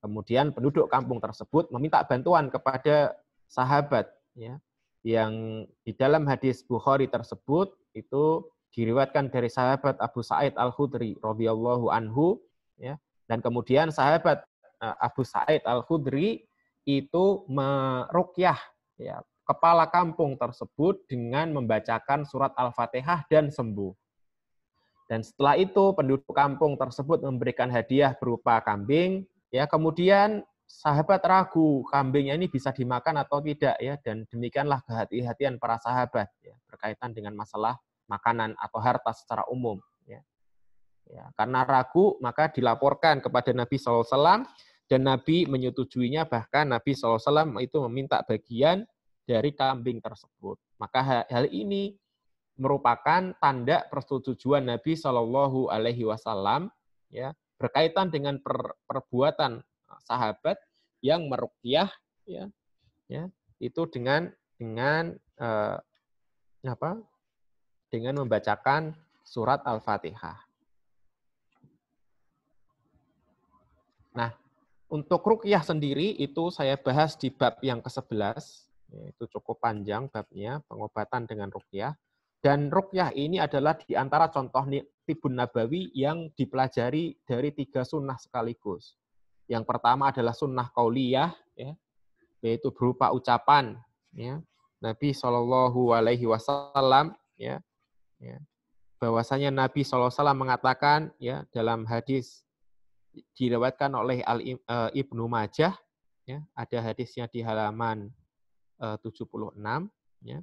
Kemudian penduduk kampung tersebut meminta bantuan kepada sahabat ya, yang di dalam hadis Bukhari tersebut itu diriwatkan dari sahabat Abu Sa'id Al-Khudri radhiyallahu anhu ya. Dan kemudian sahabat eh, Abu Sa'id Al-Khudri itu merukyah ya, kepala kampung tersebut dengan membacakan surat Al-Fatihah dan sembuh. Dan setelah itu penduduk kampung tersebut memberikan hadiah berupa kambing, ya kemudian sahabat ragu kambingnya ini bisa dimakan atau tidak ya dan demikianlah kehati-hatian para sahabat ya, berkaitan dengan masalah makanan atau harta secara umum ya. ya karena ragu maka dilaporkan kepada Nabi SAW dan Nabi menyetujuinya bahkan Nabi SAW itu meminta bagian dari kambing tersebut maka hal ini merupakan tanda persetujuan Nabi Shallallahu Alaihi Wasallam ya berkaitan dengan per, perbuatan eh, sahabat yang merukyah ya ya itu dengan dengan eh, apa dengan membacakan surat al-fatihah nah untuk rukyah sendiri itu saya bahas di bab yang ke-11 itu cukup panjang babnya pengobatan dengan rukyah dan rukyah ini adalah di antara contoh Tibun Nabawi yang dipelajari dari tiga sunnah sekaligus. Yang pertama adalah sunnah kauliyah, ya, yaitu berupa ucapan. Ya. Nabi Shallallahu Alaihi Wasallam, ya, ya, bahwasanya Nabi Shallallahu Alaihi Wasallam mengatakan, ya, dalam hadis dilewatkan oleh Al e, Ibnu Majah, ya, ada hadisnya di halaman 76, e, ya,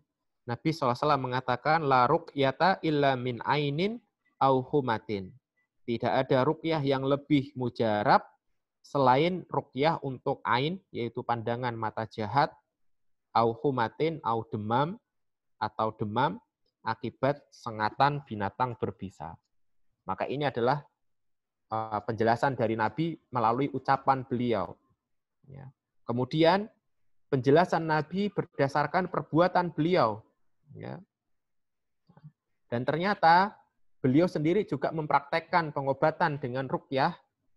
Nabi SAW mengatakan, La ruqyata illa min ainin au humatin. Tidak ada rukyah yang lebih mujarab selain rukyah untuk ain, yaitu pandangan mata jahat, au humatin, au demam, atau demam akibat sengatan binatang berbisa. Maka ini adalah uh, penjelasan dari Nabi melalui ucapan beliau. Ya. Kemudian penjelasan Nabi berdasarkan perbuatan beliau Ya. Dan ternyata beliau sendiri juga mempraktekkan pengobatan dengan rukyah.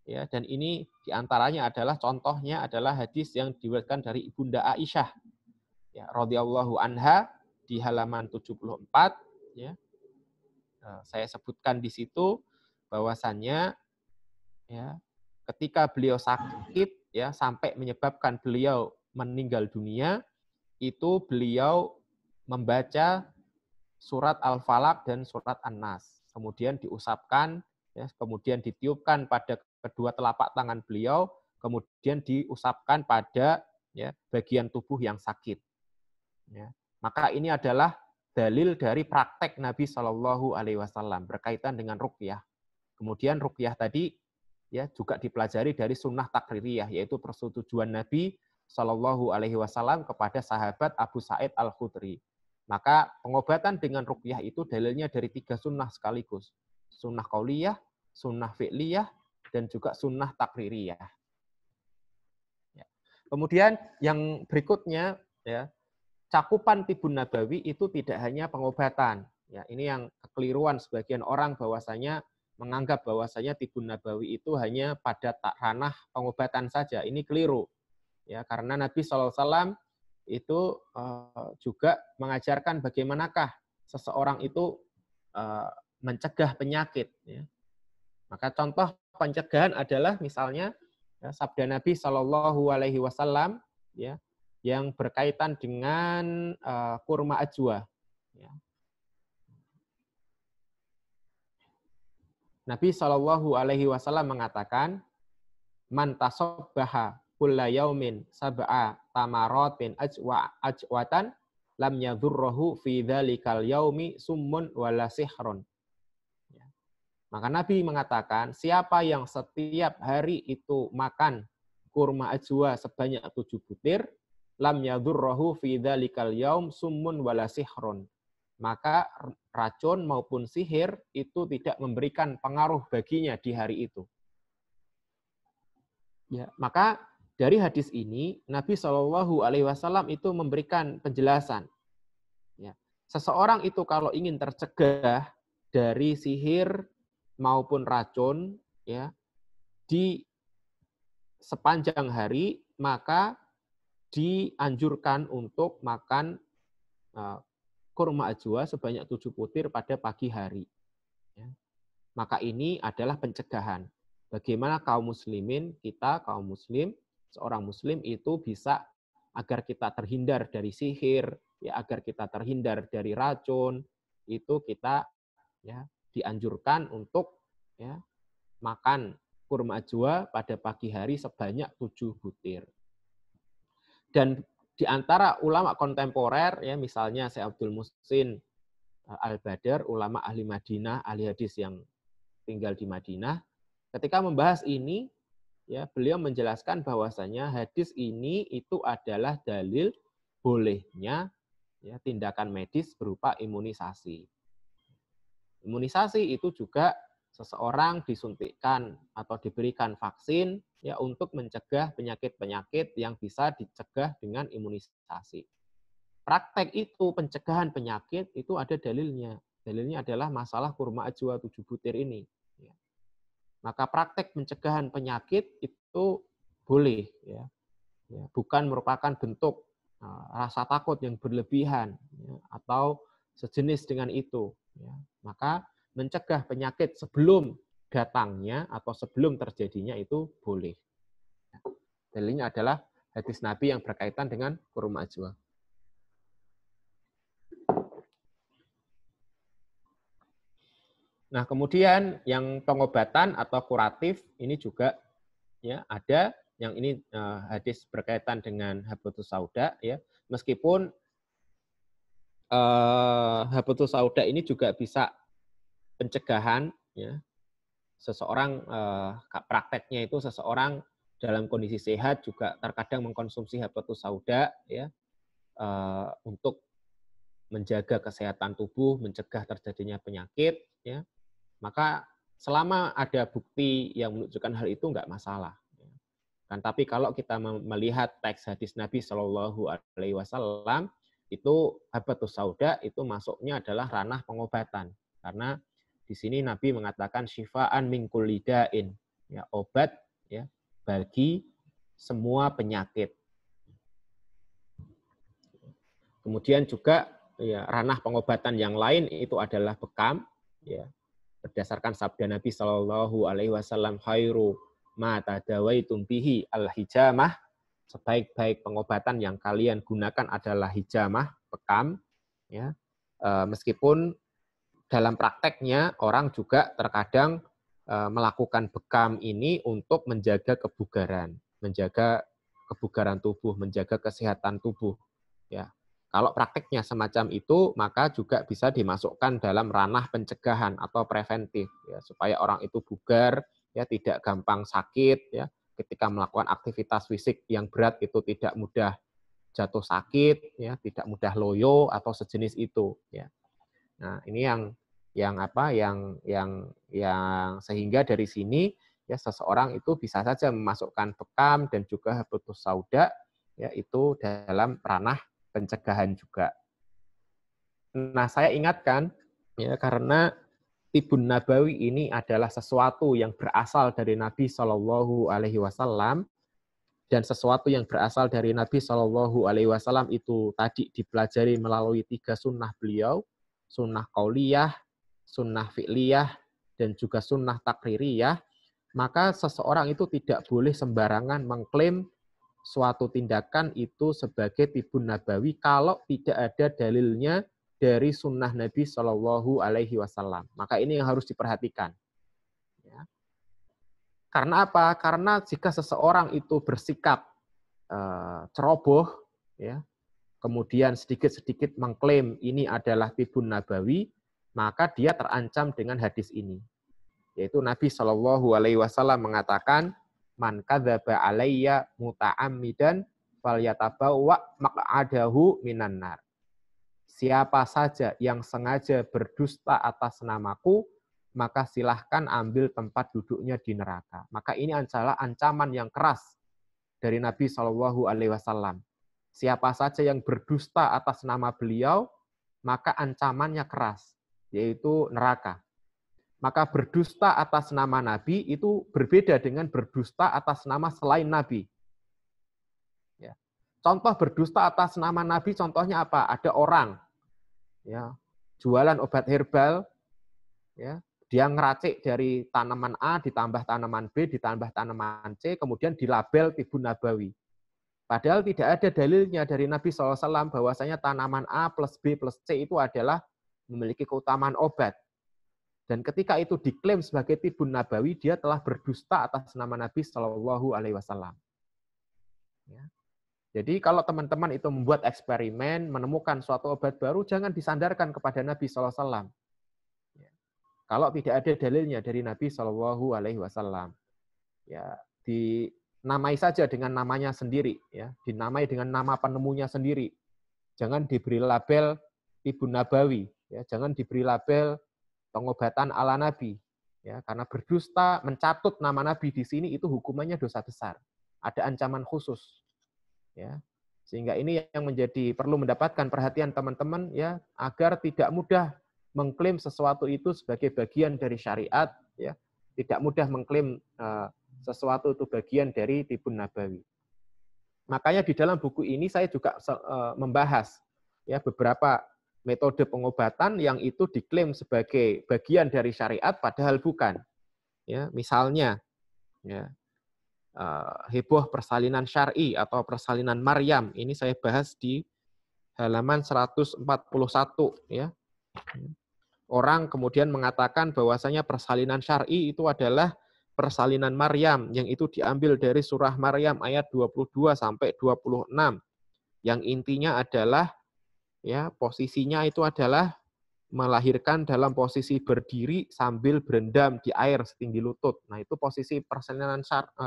Ya, dan ini diantaranya adalah contohnya adalah hadis yang diwetkan dari ibunda Aisyah ya, radhiyallahu anha di halaman 74 ya. Nah, saya sebutkan di situ bahwasannya ya ketika beliau sakit ya sampai menyebabkan beliau meninggal dunia itu beliau membaca surat Al-Falaq dan surat An-Nas. Kemudian diusapkan, ya, kemudian ditiupkan pada kedua telapak tangan beliau, kemudian diusapkan pada ya, bagian tubuh yang sakit. Ya. Maka ini adalah dalil dari praktek Nabi Shallallahu Alaihi Wasallam berkaitan dengan rukyah. Kemudian rukyah tadi ya juga dipelajari dari sunnah takririyah yaitu persetujuan Nabi Shallallahu Alaihi Wasallam kepada sahabat Abu Sa'id Al Khudri maka pengobatan dengan rukyah itu dalilnya dari tiga sunnah sekaligus. Sunnah kauliyah, sunnah fi'liyah, dan juga sunnah takririyah. Ya. Kemudian yang berikutnya, ya, cakupan tibun nabawi itu tidak hanya pengobatan. Ya, ini yang kekeliruan sebagian orang bahwasanya menganggap bahwasanya tibun nabawi itu hanya pada ranah pengobatan saja. Ini keliru. Ya, karena Nabi SAW itu eh, juga mengajarkan bagaimanakah seseorang itu eh, mencegah penyakit. Ya. Maka contoh pencegahan adalah misalnya ya, sabda Nabi Shallallahu Alaihi Wasallam ya, yang berkaitan dengan eh, kurma ajwa. Nabi Shallallahu Alaihi Wasallam mengatakan, mantasobaha kulla yaumin sab'a tamaratin ajwa ajwatan lam yadhurruhu fi dzalikal yaumi summun wala sihrun. Ya. Maka Nabi mengatakan, siapa yang setiap hari itu makan kurma ajwa sebanyak tujuh butir, lam yadhurruhu fi dzalikal yaum summun wala sihrun. Maka racun maupun sihir itu tidak memberikan pengaruh baginya di hari itu. Ya, maka dari hadis ini, Nabi Shallallahu Alaihi Wasallam itu memberikan penjelasan. Ya, seseorang itu kalau ingin tercegah dari sihir maupun racun, ya, di sepanjang hari maka dianjurkan untuk makan e, kurma ajwa sebanyak tujuh butir pada pagi hari. Ya. Maka ini adalah pencegahan. Bagaimana kaum muslimin, kita kaum muslim, seorang muslim itu bisa agar kita terhindar dari sihir, ya agar kita terhindar dari racun, itu kita ya dianjurkan untuk ya makan kurma ajwa pada pagi hari sebanyak tujuh butir. Dan di antara ulama kontemporer ya misalnya Syekh Abdul Musin eh, Al-Badar, ulama ahli Madinah, ahli hadis yang tinggal di Madinah, ketika membahas ini ya beliau menjelaskan bahwasanya hadis ini itu adalah dalil bolehnya ya tindakan medis berupa imunisasi. Imunisasi itu juga seseorang disuntikkan atau diberikan vaksin ya untuk mencegah penyakit-penyakit yang bisa dicegah dengan imunisasi. Praktek itu pencegahan penyakit itu ada dalilnya. Dalilnya adalah masalah kurma ajwa tujuh butir ini maka praktek pencegahan penyakit itu boleh ya, ya bukan merupakan bentuk uh, rasa takut yang berlebihan ya, atau sejenis dengan itu ya. maka mencegah penyakit sebelum datangnya atau sebelum terjadinya itu boleh dalilnya adalah hadis Nabi yang berkaitan dengan kurma ajwa. Nah, kemudian yang pengobatan atau kuratif ini juga ya ada yang ini uh, hadis berkaitan dengan habatus sauda ya. Meskipun eh, habatus sauda ini juga bisa pencegahan ya. Seseorang uh, prakteknya itu seseorang dalam kondisi sehat juga terkadang mengkonsumsi habatus sauda ya Uh, untuk menjaga kesehatan tubuh, mencegah terjadinya penyakit ya maka selama ada bukti yang menunjukkan hal itu enggak masalah. Kan tapi kalau kita melihat teks hadis Nabi Shallallahu Alaihi Wasallam itu habatus sauda itu masuknya adalah ranah pengobatan karena di sini Nabi mengatakan syifaan mingkulidain ya obat ya bagi semua penyakit. Kemudian juga ya, ranah pengobatan yang lain itu adalah bekam ya berdasarkan sabda Nabi Shallallahu Alaihi Wasallam khairu mata dawai tumpihi al hijamah sebaik-baik pengobatan yang kalian gunakan adalah hijamah pekam ya e, meskipun dalam prakteknya orang juga terkadang e, melakukan bekam ini untuk menjaga kebugaran menjaga kebugaran tubuh menjaga kesehatan tubuh ya kalau prakteknya semacam itu, maka juga bisa dimasukkan dalam ranah pencegahan atau preventif, ya, supaya orang itu bugar, ya tidak gampang sakit, ya ketika melakukan aktivitas fisik yang berat itu tidak mudah jatuh sakit, ya tidak mudah loyo atau sejenis itu, ya. Nah ini yang yang apa yang yang yang sehingga dari sini ya seseorang itu bisa saja memasukkan bekam dan juga habatus sauda ya itu dalam ranah pencegahan juga. Nah, saya ingatkan ya karena tibun nabawi ini adalah sesuatu yang berasal dari Nabi Shallallahu alaihi wasallam dan sesuatu yang berasal dari Nabi Shallallahu Alaihi Wasallam itu tadi dipelajari melalui tiga sunnah beliau, sunnah kauliyah, sunnah fi'liyah, dan juga sunnah takririyah, maka seseorang itu tidak boleh sembarangan mengklaim suatu tindakan itu sebagai tibun nabawi kalau tidak ada dalilnya dari sunnah Nabi Shallallahu Alaihi Wasallam. Maka ini yang harus diperhatikan. Ya. Karena apa? Karena jika seseorang itu bersikap e, ceroboh, ya, kemudian sedikit-sedikit mengklaim ini adalah tibun nabawi, maka dia terancam dengan hadis ini. Yaitu Nabi Shallallahu Alaihi Wasallam mengatakan, man kadzaba alayya muta'ammidan falyatabawwa maq'adahu minan nar. Siapa saja yang sengaja berdusta atas namaku, maka silahkan ambil tempat duduknya di neraka. Maka ini adalah ancaman yang keras dari Nabi Shallallahu Alaihi Wasallam. Siapa saja yang berdusta atas nama beliau, maka ancamannya keras, yaitu neraka maka berdusta atas nama nabi itu berbeda dengan berdusta atas nama selain nabi. Ya. Contoh berdusta atas nama nabi contohnya apa? Ada orang ya, jualan obat herbal ya, dia ngeracik dari tanaman A ditambah tanaman B ditambah tanaman C kemudian dilabel tibu nabawi. Padahal tidak ada dalilnya dari Nabi SAW bahwasanya tanaman A plus B plus C itu adalah memiliki keutamaan obat. Dan ketika itu diklaim sebagai tibun nabawi, dia telah berdusta atas nama Nabi Shallallahu Alaihi Wasallam. Ya. Jadi kalau teman-teman itu membuat eksperimen, menemukan suatu obat baru, jangan disandarkan kepada Nabi Shallallahu Wasallam. Ya. Kalau tidak ada dalilnya dari Nabi Shallallahu Alaihi Wasallam, ya dinamai saja dengan namanya sendiri, ya dinamai dengan nama penemunya sendiri. Jangan diberi label Ibu Nabawi, ya jangan diberi label pengobatan ala Nabi. Ya, karena berdusta, mencatut nama Nabi di sini itu hukumannya dosa besar. Ada ancaman khusus. Ya. Sehingga ini yang menjadi perlu mendapatkan perhatian teman-teman ya agar tidak mudah mengklaim sesuatu itu sebagai bagian dari syariat ya. Tidak mudah mengklaim uh, sesuatu itu bagian dari Tibun Nabawi. Makanya di dalam buku ini saya juga uh, membahas ya beberapa metode pengobatan yang itu diklaim sebagai bagian dari syariat padahal bukan. Ya, misalnya ya, eh, heboh persalinan syari atau persalinan Maryam. Ini saya bahas di halaman 141 ya. Orang kemudian mengatakan bahwasanya persalinan syari itu adalah persalinan Maryam yang itu diambil dari surah Maryam ayat 22 sampai 26 yang intinya adalah ya posisinya itu adalah melahirkan dalam posisi berdiri sambil berendam di air setinggi lutut. Nah, itu posisi persenangan syar, uh, e,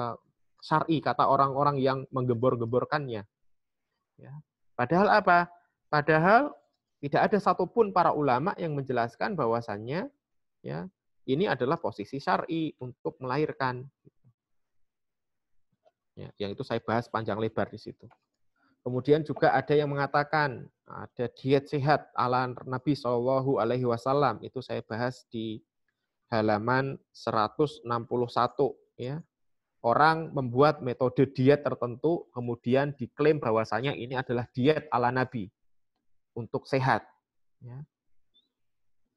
syari kata orang-orang yang menggembor-gemborkannya. Ya. Padahal apa? Padahal tidak ada satupun para ulama yang menjelaskan bahwasannya ya ini adalah posisi syari untuk melahirkan. Ya, yang itu saya bahas panjang lebar di situ. Kemudian juga ada yang mengatakan ada diet sehat ala Nabi Shallallahu Alaihi Wasallam itu saya bahas di halaman 161 ya orang membuat metode diet tertentu kemudian diklaim bahwasanya ini adalah diet ala Nabi untuk sehat ya.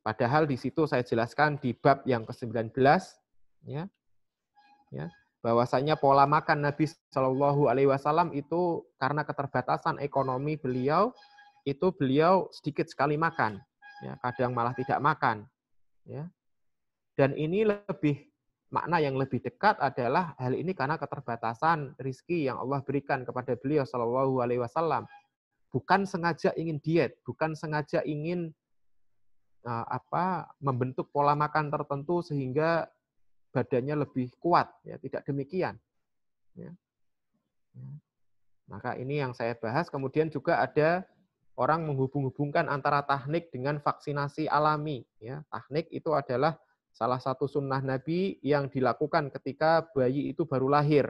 Padahal di situ saya jelaskan di bab yang ke-19 ya. Ya bahwasanya pola makan Nabi Shallallahu Alaihi Wasallam itu karena keterbatasan ekonomi beliau itu beliau sedikit sekali makan, ya, kadang malah tidak makan. Ya. Dan ini lebih makna yang lebih dekat adalah hal ini karena keterbatasan rizki yang Allah berikan kepada beliau Shallallahu Alaihi Wasallam. Bukan sengaja ingin diet, bukan sengaja ingin eh, apa membentuk pola makan tertentu sehingga badannya lebih kuat. Ya, tidak demikian. Ya. ya. Maka ini yang saya bahas. Kemudian juga ada orang menghubung-hubungkan antara tahnik dengan vaksinasi alami. Ya, tahnik itu adalah salah satu sunnah Nabi yang dilakukan ketika bayi itu baru lahir.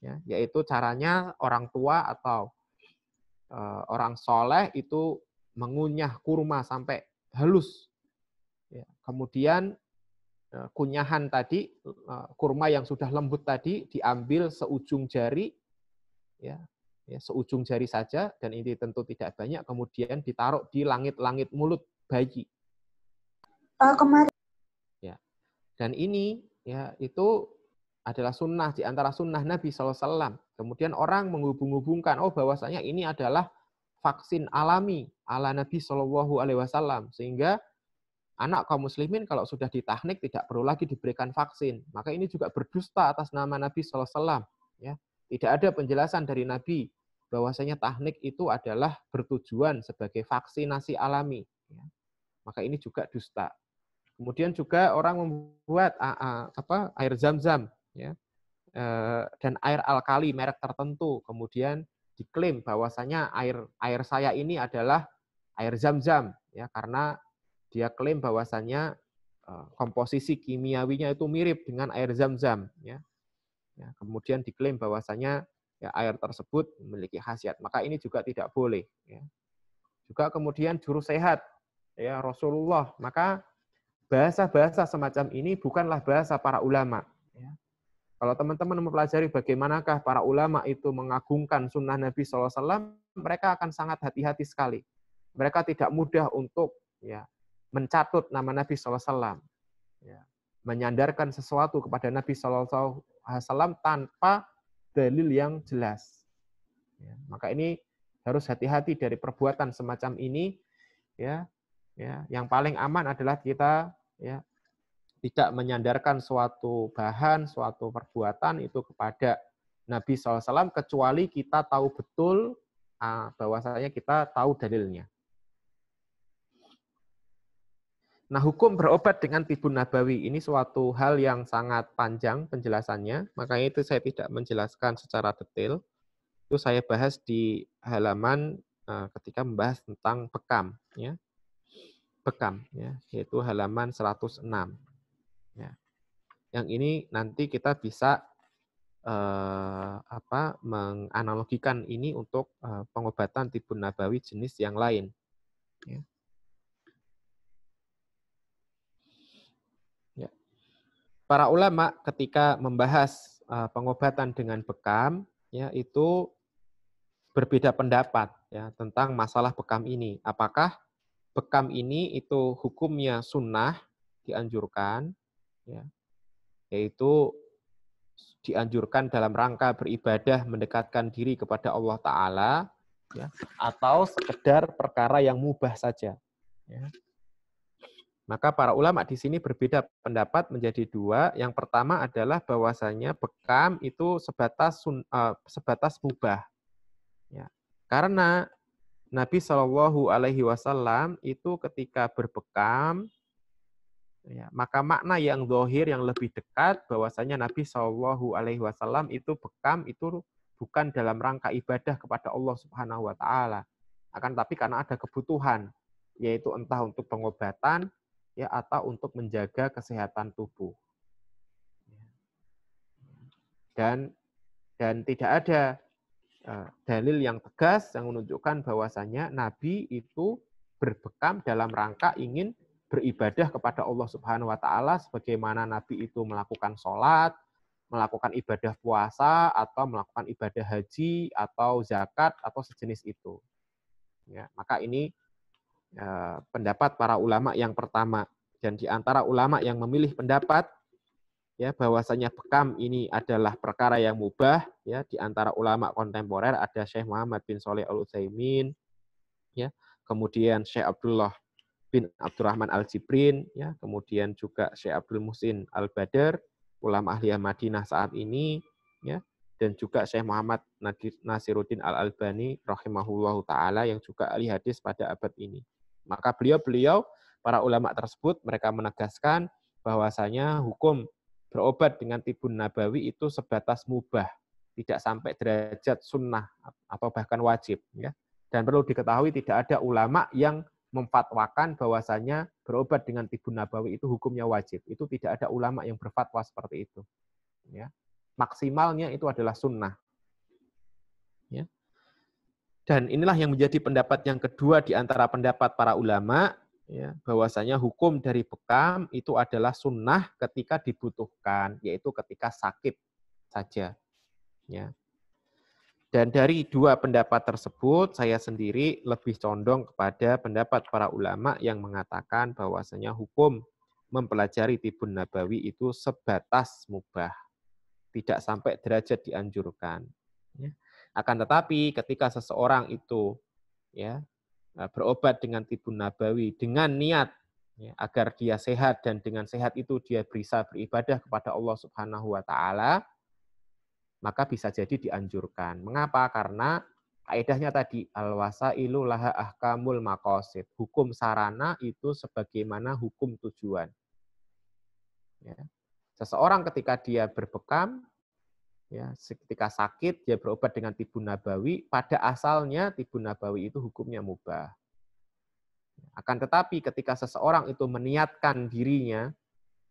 Ya, yaitu caranya orang tua atau e, orang soleh itu mengunyah kurma sampai halus. Ya, kemudian Eh, kunyahan tadi, eh, kurma yang sudah lembut tadi diambil seujung jari, ya, ya seujung jari saja, dan ini tentu tidak banyak, kemudian ditaruh di langit-langit mulut bayi. Oh, eh, kemarin. Ya, dan ini ya itu adalah sunnah di antara sunnah Nabi SAW. Kemudian orang menghubung-hubungkan, oh bahwasanya ini adalah vaksin alami ala Nabi Shallallahu Alaihi Wasallam sehingga anak kaum muslimin kalau sudah ditahnik tidak perlu lagi diberikan vaksin. Maka ini juga berdusta atas nama Nabi SAW. Ya. Tidak ada penjelasan dari Nabi bahwasanya tahnik itu adalah bertujuan sebagai vaksinasi alami. Ya. Maka ini juga dusta. Kemudian juga orang membuat apa air zam-zam ya, e, dan air alkali merek tertentu. Kemudian diklaim bahwasanya air air saya ini adalah air zam-zam ya karena dia klaim bahwasannya e, komposisi kimiawinya itu mirip dengan air zam-zam. Ya. ya. kemudian diklaim bahwasannya ya, air tersebut memiliki khasiat. Maka ini juga tidak boleh. Ya. Juga kemudian juru sehat, ya Rasulullah. Maka bahasa-bahasa semacam ini bukanlah bahasa para ulama. Ya. Kalau teman-teman mempelajari bagaimanakah para ulama itu mengagungkan sunnah Nabi SAW, mereka akan sangat hati-hati sekali. Mereka tidak mudah untuk ya mencatut nama Nabi SAW. Ya. Menyandarkan sesuatu kepada Nabi SAW tanpa dalil yang jelas. Ya. Maka ini harus hati-hati dari perbuatan semacam ini. Ya, ya. Yang paling aman adalah kita ya, tidak menyandarkan suatu bahan, suatu perbuatan itu kepada Nabi SAW, kecuali kita tahu betul ah, bahwasanya kita tahu dalilnya. Nah, hukum berobat dengan tibun nabawi ini suatu hal yang sangat panjang penjelasannya, makanya itu saya tidak menjelaskan secara detail. Itu saya bahas di halaman eh, ketika membahas tentang bekam, ya. Bekam, ya, yaitu halaman 106. Ya. Yang ini nanti kita bisa eh, apa menganalogikan ini untuk eh, pengobatan tibun nabawi jenis yang lain. Ya. para ulama ketika membahas eh, pengobatan dengan bekam ya itu berbeda pendapat ya tentang masalah bekam ini. Apakah bekam ini itu hukumnya sunnah dianjurkan ya yaitu dianjurkan dalam rangka beribadah mendekatkan diri kepada Allah taala ya atau sekedar perkara yang mubah saja ya maka para ulama di sini berbeda pendapat menjadi dua. Yang pertama adalah bahwasanya bekam itu sebatas uh, sebatas mubah. Ya. Karena Nabi Shallallahu Alaihi Wasallam itu ketika berbekam, ya, maka makna yang dohir yang lebih dekat bahwasanya Nabi Shallallahu Alaihi Wasallam itu bekam itu bukan dalam rangka ibadah kepada Allah Subhanahu Wa Taala, akan tapi karena ada kebutuhan, yaitu entah untuk pengobatan ya atau untuk menjaga kesehatan tubuh. Ya. Dan dan tidak ada e, dalil yang tegas yang menunjukkan bahwasanya nabi itu berbekam dalam rangka ingin beribadah kepada Allah Subhanahu wa taala sebagaimana nabi itu melakukan sholat, melakukan ibadah puasa atau melakukan ibadah haji atau zakat atau sejenis itu. Ya, maka ini Eh, pendapat para ulama yang pertama dan di antara ulama yang memilih pendapat ya bahwasanya bekam ini adalah perkara yang mubah ya di antara ulama kontemporer ada Syekh Muhammad bin Saleh Al Utsaimin ya kemudian Syekh Abdullah bin Abdurrahman Al Jibrin ya kemudian juga Syekh Abdul Musin Al Badar ulama ahli Madinah saat ini ya dan juga Syekh Muhammad Nasiruddin Al Albani rahimahullahu taala yang juga ahli hadis pada abad ini maka beliau-beliau para ulama tersebut mereka menegaskan bahwasanya hukum berobat dengan tibun nabawi itu sebatas mubah, tidak sampai derajat sunnah atau bahkan wajib ya. Dan perlu diketahui tidak ada ulama yang memfatwakan bahwasanya berobat dengan tibun nabawi itu hukumnya wajib. Itu tidak ada ulama yang berfatwa seperti itu. Ya. Maksimalnya itu adalah sunnah. Ya. Dan inilah yang menjadi pendapat yang kedua di antara pendapat para ulama, ya, bahwasanya hukum dari bekam itu adalah sunnah ketika dibutuhkan, yaitu ketika sakit saja. Ya. Dan dari dua pendapat tersebut, saya sendiri lebih condong kepada pendapat para ulama yang mengatakan bahwasanya hukum mempelajari tibun nabawi itu sebatas mubah, tidak sampai derajat dianjurkan. Ya. Akan tetapi ketika seseorang itu ya eh, berobat dengan tibun nabawi dengan niat ya, agar dia sehat dan dengan sehat itu dia bisa beribadah kepada Allah Subhanahu wa taala maka bisa jadi dianjurkan. Mengapa? Karena kaidahnya tadi al-wasailu laha ahkamul maqasid. Hukum sarana itu sebagaimana hukum tujuan. Ya. Seseorang ketika dia berbekam, Ya, ketika sakit dia berobat dengan tibun nabawi, pada asalnya tibun nabawi itu hukumnya mubah. Akan tetapi ketika seseorang itu meniatkan dirinya,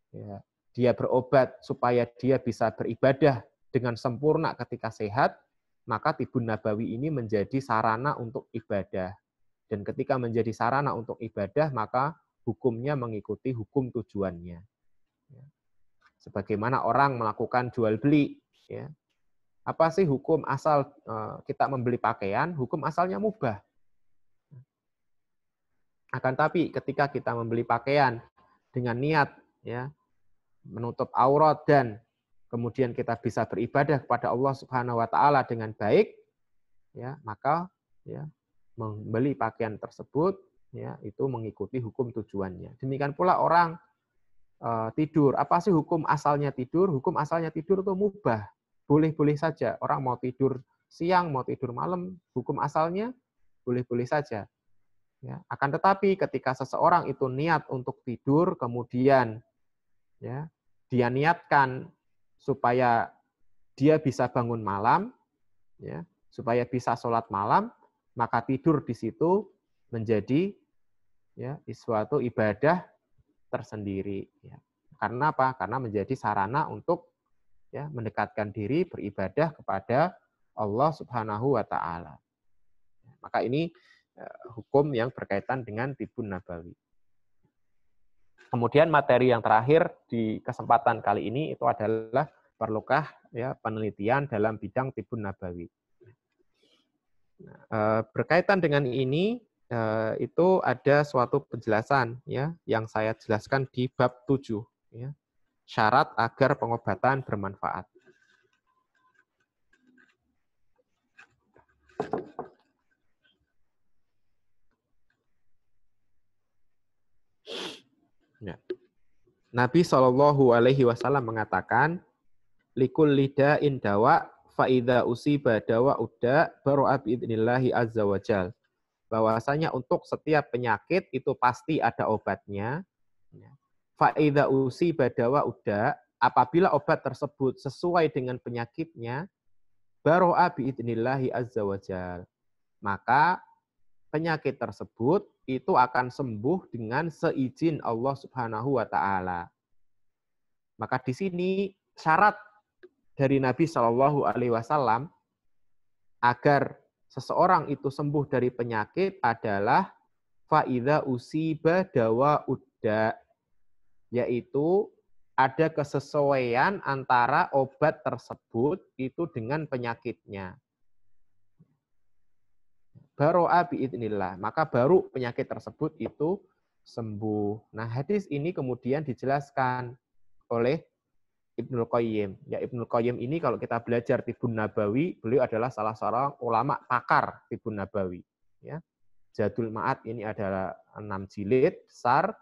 ya, dia berobat supaya dia bisa beribadah dengan sempurna ketika sehat, maka tibun nabawi ini menjadi sarana untuk ibadah. Dan ketika menjadi sarana untuk ibadah, maka hukumnya mengikuti hukum tujuannya. Ya. Sebagaimana orang melakukan jual beli, ya. Apa sih hukum asal eh, kita membeli pakaian? Hukum asalnya mubah. Akan tapi ketika kita membeli pakaian dengan niat ya menutup aurat dan kemudian kita bisa beribadah kepada Allah Subhanahu wa taala dengan baik ya maka ya membeli pakaian tersebut ya itu mengikuti hukum tujuannya. Demikian pula orang eh, tidur, apa sih hukum asalnya tidur? Hukum asalnya tidur itu mubah boleh-boleh saja. Orang mau tidur siang, mau tidur malam, hukum asalnya boleh-boleh saja. Ya, akan tetapi ketika seseorang itu niat untuk tidur, kemudian ya, dia niatkan supaya dia bisa bangun malam, ya, supaya bisa sholat malam, maka tidur di situ menjadi ya, suatu ibadah tersendiri. Ya. Karena apa? Karena menjadi sarana untuk ya, mendekatkan diri beribadah kepada Allah Subhanahu wa taala. Maka ini e, hukum yang berkaitan dengan tibun nabawi. Kemudian materi yang terakhir di kesempatan kali ini itu adalah perlukah ya penelitian dalam bidang tibun nabawi. Nah, e, berkaitan dengan ini e, itu ada suatu penjelasan ya yang saya jelaskan di bab 7 syarat agar pengobatan bermanfaat. Ya. Nabi Shallallahu Alaihi Wasallam mengatakan, likul lida indawa faida usiba dawa uda baru abidnillahi azza wajal. Bahwasanya untuk setiap penyakit itu pasti ada obatnya. Ya Faida usi badawa uda, apabila obat tersebut sesuai dengan penyakitnya, baro'a biidnillahi azza wajal. Maka penyakit tersebut itu akan sembuh dengan seizin Allah Subhanahu wa taala. Maka di sini syarat dari Nabi Shallallahu alaihi wasallam agar seseorang itu sembuh dari penyakit adalah faida usiba dawa udda yaitu ada kesesuaian antara obat tersebut itu dengan penyakitnya. Baro'a inilah Maka baru penyakit tersebut itu sembuh. Nah, hadis ini kemudian dijelaskan oleh Ibnul Qayyim. Ya, Ibnul Qayyim ini kalau kita belajar Tibun Nabawi, beliau adalah salah seorang ulama pakar Tibun Nabawi. Ya. Jadul Ma'at ini adalah enam jilid besar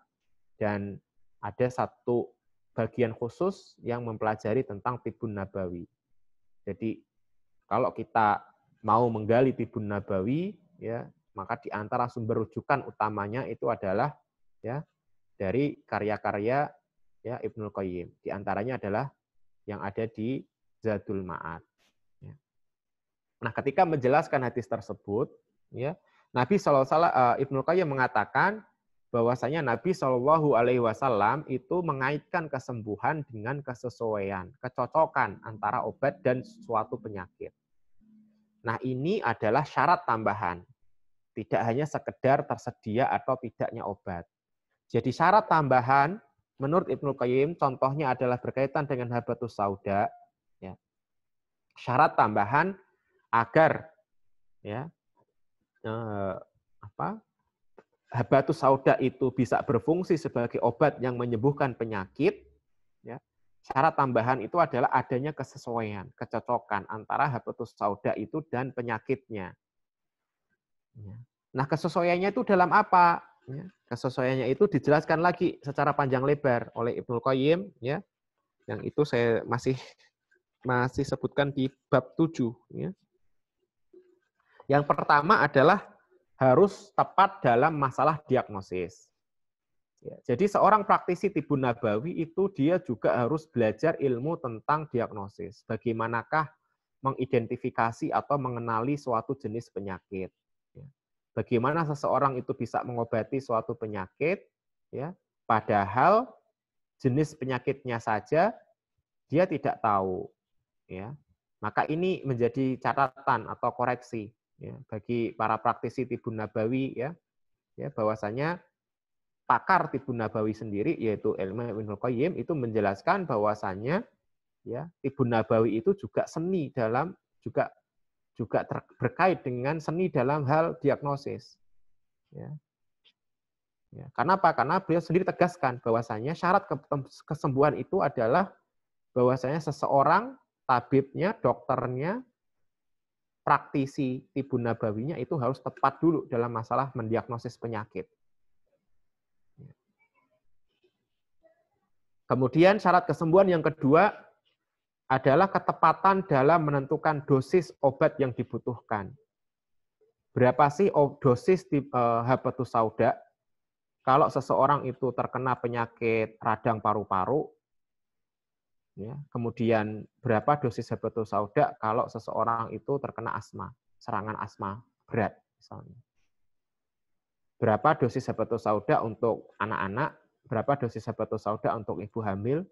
dan ada satu bagian khusus yang mempelajari tentang tibun nabawi. Jadi kalau kita mau menggali tibun nabawi, ya maka di antara sumber rujukan utamanya itu adalah ya dari karya-karya ya Ibnul Qayyim. Di antaranya adalah yang ada di Zadul Ma'ad. Ya. Nah, ketika menjelaskan hadis tersebut, ya Nabi SAW, Wasallam eh, Ibnul Qayyim mengatakan, bahwasanya Nabi Shallallahu Alaihi Wasallam itu mengaitkan kesembuhan dengan kesesuaian, kecocokan antara obat dan suatu penyakit. Nah ini adalah syarat tambahan, tidak hanya sekedar tersedia atau tidaknya obat. Jadi syarat tambahan menurut Ibnu Qayyim contohnya adalah berkaitan dengan habatus sauda. Ya. Syarat tambahan agar ya eh, apa habatus sauda itu bisa berfungsi sebagai obat yang menyembuhkan penyakit, ya, syarat tambahan itu adalah adanya kesesuaian, kecocokan antara habatus sauda itu dan penyakitnya. Ya. Nah, kesesuaiannya itu dalam apa? Ya? Kesesuaiannya itu dijelaskan lagi secara panjang lebar oleh Ibnu Qayyim, ya, yang itu saya masih masih sebutkan di bab 7. Ya. Yang pertama adalah harus tepat dalam masalah diagnosis. Ya, jadi seorang praktisi tibun nabawi itu dia juga harus belajar ilmu tentang diagnosis. Bagaimanakah mengidentifikasi atau mengenali suatu jenis penyakit. Ya, bagaimana seseorang itu bisa mengobati suatu penyakit, ya, padahal jenis penyakitnya saja dia tidak tahu. Ya. Maka ini menjadi catatan atau koreksi ya, bagi para praktisi tibun nabawi ya, ya bahwasanya pakar tibun nabawi sendiri yaitu Ilmu Ibnu Qayyim itu menjelaskan bahwasanya ya tibun nabawi itu juga seni dalam juga juga ter, dengan seni dalam hal diagnosis. Ya. Ya, karena apa? Karena beliau sendiri tegaskan bahwasanya syarat kesembuhan itu adalah bahwasanya seseorang tabibnya, dokternya praktisi tibun nabawinya itu harus tepat dulu dalam masalah mendiagnosis penyakit. Kemudian syarat kesembuhan yang kedua adalah ketepatan dalam menentukan dosis obat yang dibutuhkan. Berapa sih dosis e, habatus sauda? Kalau seseorang itu terkena penyakit radang paru-paru, Ya, kemudian berapa dosis hepatosauda sauda kalau seseorang itu terkena asma, serangan asma berat misalnya. Berapa dosis hepatosauda sauda untuk anak-anak, berapa dosis hepatosauda sauda untuk ibu hamil,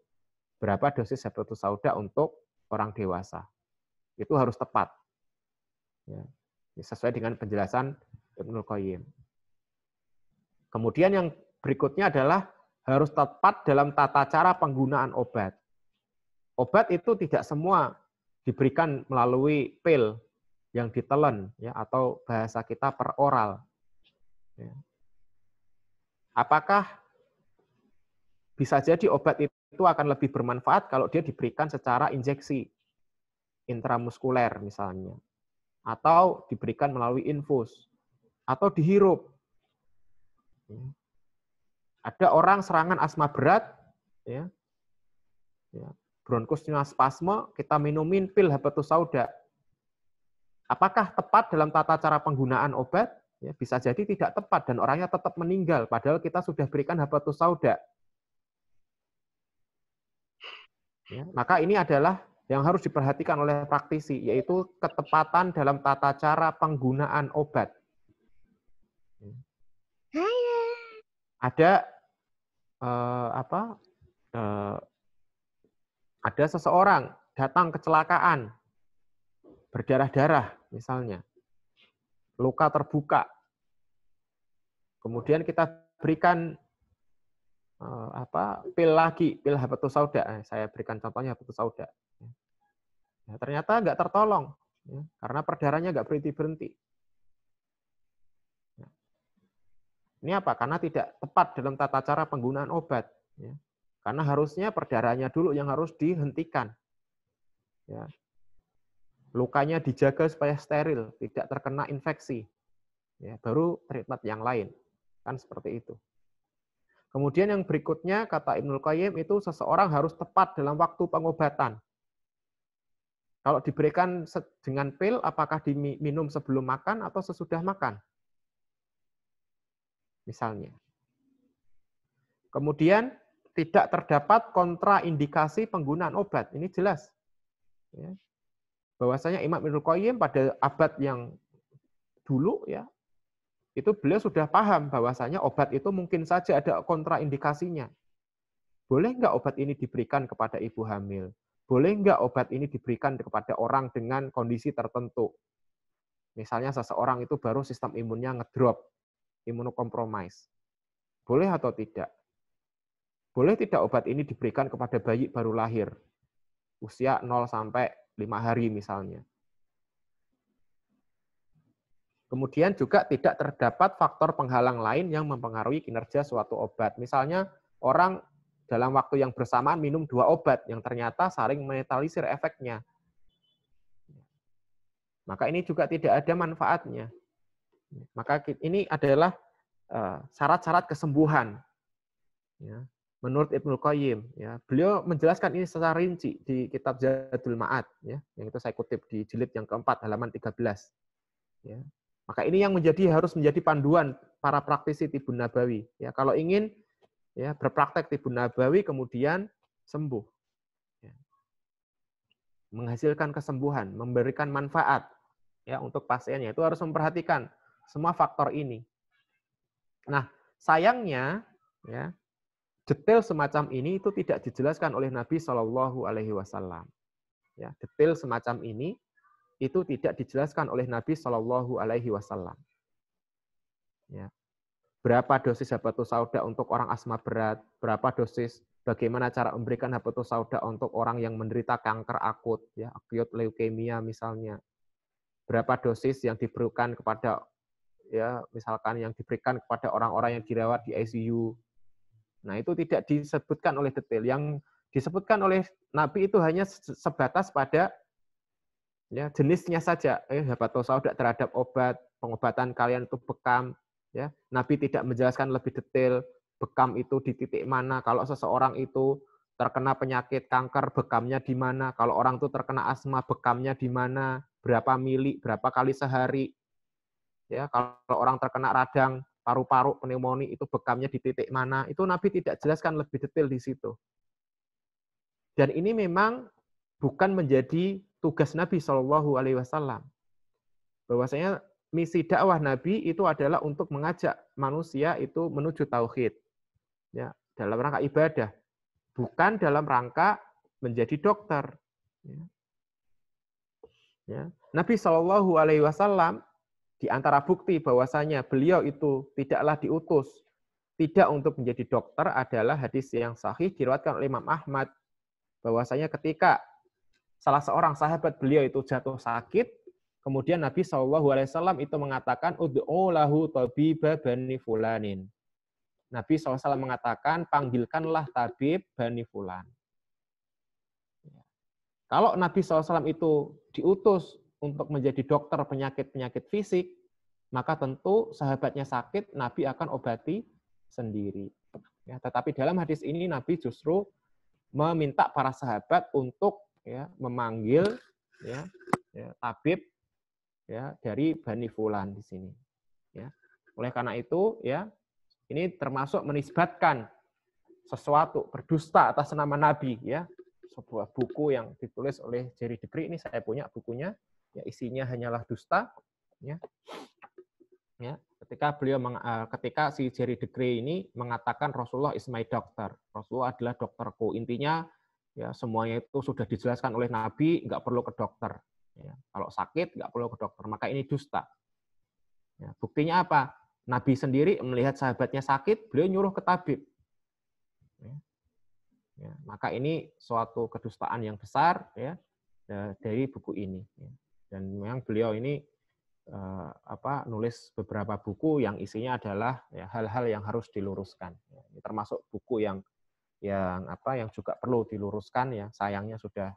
berapa dosis hepatosauda sauda untuk orang dewasa. Itu harus tepat. Ya, ya sesuai dengan penjelasan Ibnu Qayyim. Kemudian yang berikutnya adalah harus tepat dalam tata cara penggunaan obat. Obat itu tidak semua diberikan melalui pil yang ditelan ya atau bahasa kita per oral. Ya. Apakah bisa jadi obat itu akan lebih bermanfaat kalau dia diberikan secara injeksi intramuskuler misalnya atau diberikan melalui infus atau dihirup. Ya. Ada orang serangan asma berat, ya, ya, bronkusnya spasme, kita minumin pil habatus sauda. Apakah tepat dalam tata cara penggunaan obat? Ya, bisa jadi tidak tepat dan orangnya tetap meninggal, padahal kita sudah berikan habatus sauda. Ya, maka ini adalah yang harus diperhatikan oleh praktisi, yaitu ketepatan dalam tata cara penggunaan obat. Ya. Ada eh, apa eh, ada seseorang datang kecelakaan, berdarah-darah misalnya, luka terbuka. Kemudian kita berikan eh, apa pil lagi, pil habatus sauda. Eh, saya berikan contohnya habatus sauda. Nah, ternyata nggak tertolong ya, karena perdarahnya nggak berhenti berhenti. Ya. ini apa? Karena tidak tepat dalam tata cara penggunaan obat. Ya. Karena harusnya perdarahannya dulu yang harus dihentikan. Ya. Lukanya dijaga supaya steril, tidak terkena infeksi. Ya, baru treatment yang lain. Kan seperti itu. Kemudian yang berikutnya, kata Ibnul Qayyim, itu seseorang harus tepat dalam waktu pengobatan. Kalau diberikan dengan pil, apakah diminum sebelum makan atau sesudah makan? Misalnya. Kemudian tidak terdapat kontraindikasi penggunaan obat. Ini jelas. Ya. Bahwasanya Imam Ibnu Qayyim pada abad yang dulu ya itu beliau sudah paham bahwasanya obat itu mungkin saja ada kontraindikasinya. Boleh nggak obat ini diberikan kepada ibu hamil? Boleh nggak obat ini diberikan kepada orang dengan kondisi tertentu? Misalnya seseorang itu baru sistem imunnya ngedrop, imunokompromis. Boleh atau tidak? Boleh tidak obat ini diberikan kepada bayi baru lahir? Usia 0 sampai 5 hari misalnya. Kemudian juga tidak terdapat faktor penghalang lain yang mempengaruhi kinerja suatu obat. Misalnya orang dalam waktu yang bersamaan minum dua obat yang ternyata saling menetralisir efeknya. Maka ini juga tidak ada manfaatnya. Maka ini adalah eh, syarat-syarat kesembuhan. Ya menurut Ibnu Qayyim ya beliau menjelaskan ini secara rinci di kitab Zadul Ma'ad ya yang itu saya kutip di jilid yang keempat halaman 13 ya maka ini yang menjadi harus menjadi panduan para praktisi tibun nabawi ya kalau ingin ya berpraktek tibun nabawi kemudian sembuh ya. menghasilkan kesembuhan memberikan manfaat ya untuk pasiennya itu harus memperhatikan semua faktor ini nah sayangnya ya Detail semacam ini itu tidak dijelaskan oleh Nabi Shallallahu Alaihi Wasallam. Ya, detail semacam ini itu tidak dijelaskan oleh Nabi Shallallahu Alaihi Wasallam. Ya. Berapa dosis habatus sauda untuk orang asma berat? Berapa dosis? Bagaimana cara memberikan habatus sauda untuk orang yang menderita kanker akut, ya, akut leukemia misalnya? Berapa dosis yang diberikan kepada ya misalkan yang diberikan kepada orang-orang yang dirawat di ICU Nah, itu tidak disebutkan oleh detail. Yang disebutkan oleh Nabi itu hanya sebatas pada ya jenisnya saja. Eh, tidak terhadap obat, pengobatan kalian itu bekam. Ya, Nabi tidak menjelaskan lebih detail bekam itu di titik mana. Kalau seseorang itu terkena penyakit kanker, bekamnya di mana. Kalau orang itu terkena asma, bekamnya di mana. Berapa mili, berapa kali sehari. Ya, kalau orang terkena radang, paru-paru pneumonia itu bekamnya di titik mana itu Nabi tidak jelaskan lebih detail di situ dan ini memang bukan menjadi tugas Nabi Shallallahu Alaihi Wasallam bahwasanya misi dakwah Nabi itu adalah untuk mengajak manusia itu menuju tauhid ya dalam rangka ibadah bukan dalam rangka menjadi dokter ya. Ya. Nabi Shallallahu Alaihi Wasallam di antara bukti bahwasanya beliau itu tidaklah diutus tidak untuk menjadi dokter adalah hadis yang sahih diriwayatkan oleh Imam Ahmad bahwasanya ketika salah seorang sahabat beliau itu jatuh sakit kemudian Nabi saw itu mengatakan ud'u lahu tabiba bani fulanin Nabi SAW mengatakan, panggilkanlah tabib Bani Fulan. Ya. Kalau Nabi SAW itu diutus untuk menjadi dokter penyakit-penyakit fisik, maka tentu sahabatnya sakit, Nabi akan obati sendiri. Ya, tetapi dalam hadis ini Nabi justru meminta para sahabat untuk ya, memanggil ya, ya, tabib ya, dari Bani Fulan di sini. Ya. Oleh karena itu, ya ini termasuk menisbatkan sesuatu berdusta atas nama Nabi ya sebuah buku yang ditulis oleh Jerry Degri ini saya punya bukunya ya isinya hanyalah dusta ya ya ketika beliau meng, uh, ketika si Jerry De Grey ini mengatakan Rasulullah is my doctor Rasulullah adalah dokterku intinya ya semuanya itu sudah dijelaskan oleh Nabi nggak perlu ke dokter ya, kalau sakit nggak perlu ke dokter maka ini dusta ya, buktinya apa Nabi sendiri melihat sahabatnya sakit beliau nyuruh ke tabib ya, ya, maka ini suatu kedustaan yang besar ya eh, dari buku ini ya. Dan memang beliau ini uh, apa nulis beberapa buku yang isinya adalah ya, hal-hal ya, yang harus diluruskan. Ya, ini termasuk buku yang yang apa yang juga perlu diluruskan ya sayangnya sudah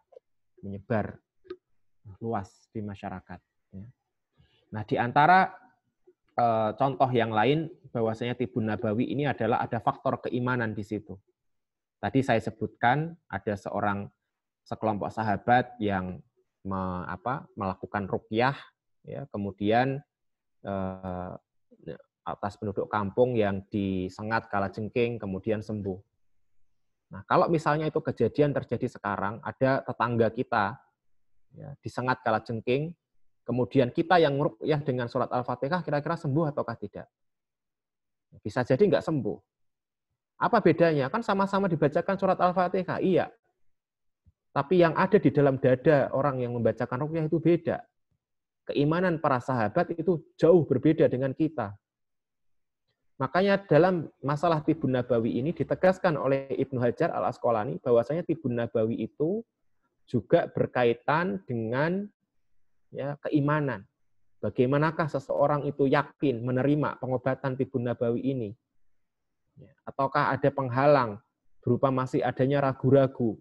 menyebar luas di masyarakat. Ya. Nah di antara uh, contoh yang lain bahwasanya Tibun Nabawi ini adalah ada faktor keimanan di situ. Tadi saya sebutkan ada seorang sekelompok sahabat yang me, apa, melakukan rukyah, ya, kemudian eh, atas penduduk kampung yang disengat kala jengking, kemudian sembuh. Nah, kalau misalnya itu kejadian terjadi sekarang, ada tetangga kita ya, disengat kala jengking, kemudian kita yang rukyah dengan surat Al-Fatihah kira-kira sembuh ataukah tidak? Bisa jadi nggak sembuh. Apa bedanya? Kan sama-sama dibacakan surat Al-Fatihah. Iya, tapi yang ada di dalam dada orang yang membacakan rukyah itu beda. Keimanan para sahabat itu jauh berbeda dengan kita. Makanya dalam masalah Tibun Nabawi ini ditegaskan oleh Ibnu Hajar al-Asqalani bahwasanya Tibun Nabawi itu juga berkaitan dengan ya, keimanan. Bagaimanakah seseorang itu yakin menerima pengobatan Tibun Nabawi ini? Ya, ataukah ada penghalang berupa masih adanya ragu-ragu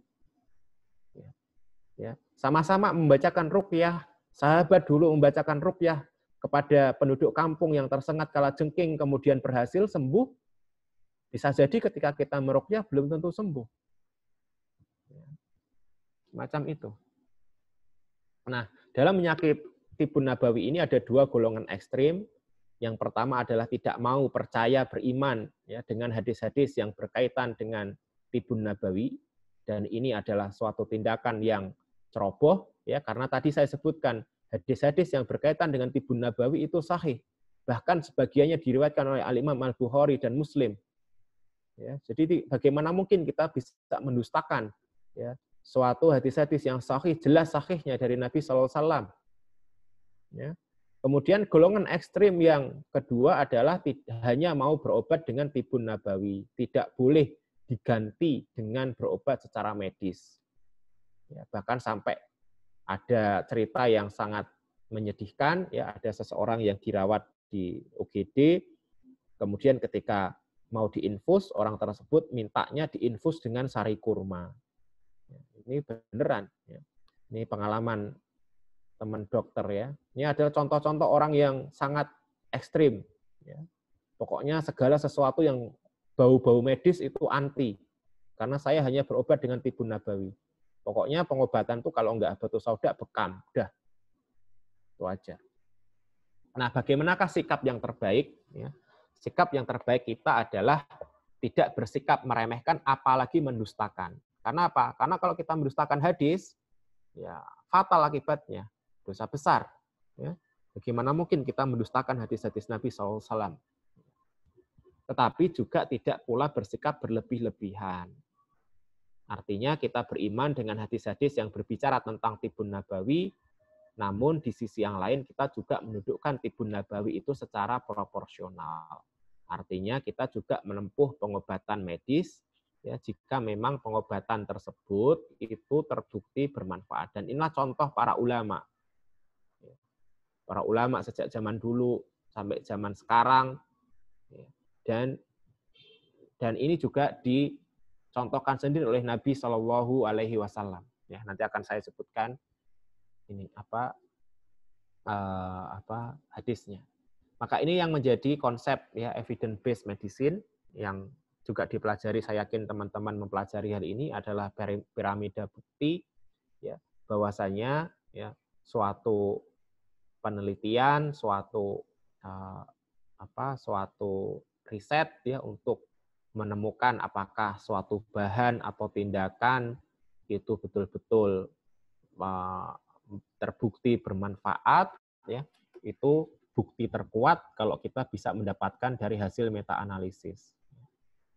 Ya, sama-sama membacakan rukyah, sahabat dulu membacakan rukyah kepada penduduk kampung yang tersengat kala jengking kemudian berhasil sembuh, bisa jadi ketika kita merukyah belum tentu sembuh. Ya. Macam itu. Nah, dalam penyakit tibun nabawi ini ada dua golongan ekstrim, yang pertama adalah tidak mau percaya beriman ya dengan hadis-hadis yang berkaitan dengan tibun nabawi dan ini adalah suatu tindakan yang ceroboh ya karena tadi saya sebutkan hadis-hadis yang berkaitan dengan tibun nabawi itu sahih bahkan sebagiannya diriwayatkan oleh al Imam Al Bukhari dan Muslim ya jadi bagaimana mungkin kita bisa mendustakan ya suatu hadis-hadis yang sahih jelas sahihnya dari Nabi saw ya Kemudian golongan ekstrim yang kedua adalah tidak, hanya mau berobat dengan tibun nabawi, tidak boleh diganti dengan berobat secara medis. Ya, bahkan sampai ada cerita yang sangat menyedihkan, ya ada seseorang yang dirawat di UGD, kemudian ketika mau diinfus, orang tersebut mintanya diinfus dengan sari kurma. Ya, ini beneran. Ya. Ini pengalaman teman dokter ya. Ini adalah contoh-contoh orang yang sangat ekstrim. Ya. Pokoknya segala sesuatu yang bau-bau medis itu anti. Karena saya hanya berobat dengan tibun nabawi. Pokoknya pengobatan tuh kalau enggak betul sauda, bekam. Udah. Itu aja. Nah, bagaimanakah sikap yang terbaik? Ya, sikap yang terbaik kita adalah tidak bersikap meremehkan, apalagi mendustakan. Karena apa? Karena kalau kita mendustakan hadis, ya fatal akibatnya. Dosa besar. Ya. Bagaimana mungkin kita mendustakan hadis-hadis Nabi SAW? Tetapi juga tidak pula bersikap berlebih-lebihan Artinya kita beriman dengan hadis-hadis yang berbicara tentang tibun nabawi, namun di sisi yang lain kita juga mendudukkan tibun nabawi itu secara proporsional. Artinya kita juga menempuh pengobatan medis ya jika memang pengobatan tersebut itu terbukti bermanfaat. Dan inilah contoh para ulama. Para ulama sejak zaman dulu sampai zaman sekarang ya. dan dan ini juga di dicontohkan sendiri oleh Nabi Shallallahu Alaihi Wasallam. Ya, nanti akan saya sebutkan ini apa uh, apa hadisnya. Maka ini yang menjadi konsep ya evidence based medicine yang juga dipelajari saya yakin teman-teman mempelajari hari ini adalah piramida bukti ya bahwasanya ya suatu penelitian suatu uh, apa suatu riset ya untuk menemukan apakah suatu bahan atau tindakan itu betul-betul eh, terbukti bermanfaat ya itu bukti terkuat kalau kita bisa mendapatkan dari hasil meta analisis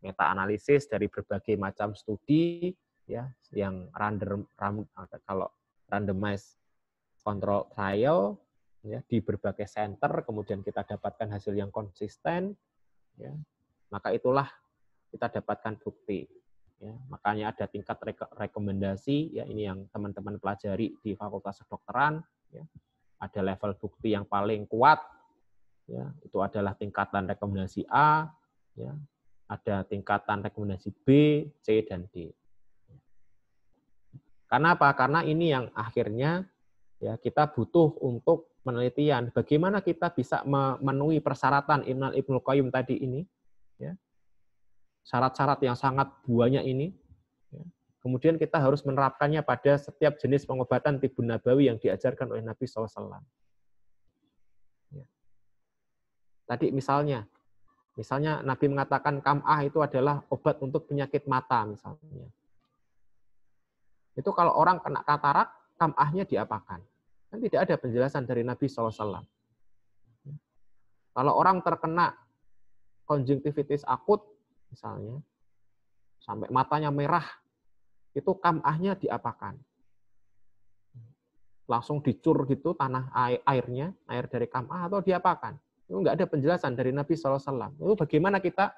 meta analisis dari berbagai macam studi ya yang random ram, kalau randomized control trial ya di berbagai center kemudian kita dapatkan hasil yang konsisten ya maka itulah kita dapatkan bukti. Ya, makanya ada tingkat re rekomendasi, ya ini yang teman-teman pelajari di Fakultas Kedokteran. Ya. Ada level bukti yang paling kuat, ya itu adalah tingkatan rekomendasi A, ya ada tingkatan rekomendasi B, C, dan D. Karena apa? Karena ini yang akhirnya ya kita butuh untuk penelitian. Bagaimana kita bisa memenuhi persyaratan Ibnul Ibnul Qayyim tadi ini? Ya, syarat-syarat yang sangat banyak ini. Ya. Kemudian kita harus menerapkannya pada setiap jenis pengobatan tibun nabawi yang diajarkan oleh Nabi SAW. Ya. Tadi misalnya, misalnya Nabi mengatakan kam'ah itu adalah obat untuk penyakit mata misalnya. Itu kalau orang kena katarak, kam'ahnya diapakan? Kan tidak ada penjelasan dari Nabi SAW. Ya. Kalau orang terkena konjungtivitis akut, misalnya, sampai matanya merah, itu kamahnya diapakan? Langsung dicur gitu tanah air, airnya, air dari kamah atau diapakan? Itu nggak ada penjelasan dari Nabi SAW. Itu bagaimana kita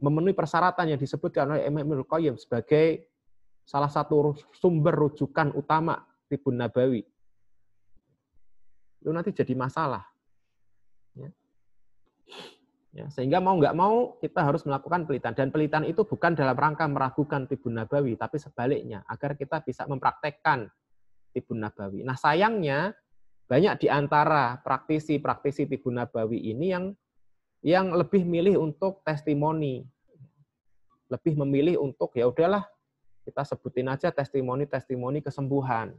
memenuhi persyaratan yang disebutkan oleh Imam Ibnu Qayyim sebagai salah satu sumber rujukan utama Tibun Nabawi. Itu nanti jadi masalah. Ya. Ya, sehingga mau nggak mau kita harus melakukan pelitan. Dan pelitan itu bukan dalam rangka meragukan Tibun Nabawi, tapi sebaliknya, agar kita bisa mempraktekkan Tibun Nabawi. Nah sayangnya, banyak di antara praktisi-praktisi Tibun Nabawi ini yang yang lebih milih untuk testimoni. Lebih memilih untuk, ya udahlah, kita sebutin aja testimoni-testimoni kesembuhan.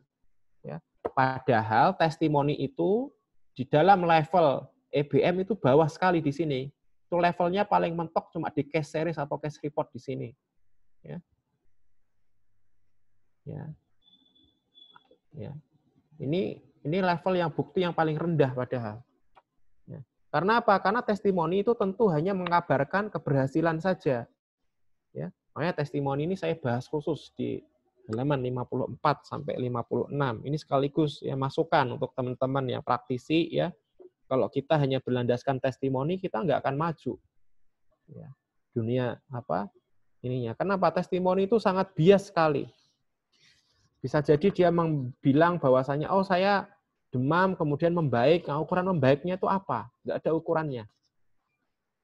Ya. Padahal testimoni itu di dalam level EBM itu bawah sekali di sini itu levelnya paling mentok cuma di case series atau case report di sini. Ya. Ya. Ya. Ini ini level yang bukti yang paling rendah padahal. Ya. Karena apa? Karena testimoni itu tentu hanya mengabarkan keberhasilan saja. Ya. Makanya testimoni ini saya bahas khusus di halaman 54 sampai 56. Ini sekaligus ya masukan untuk teman-teman yang praktisi ya kalau kita hanya berlandaskan testimoni, kita nggak akan maju. Ya, dunia apa ininya? Kenapa testimoni itu sangat bias sekali? Bisa jadi dia bilang bahwasanya, oh saya demam kemudian membaik. Nah, ukuran membaiknya itu apa? Nggak ada ukurannya.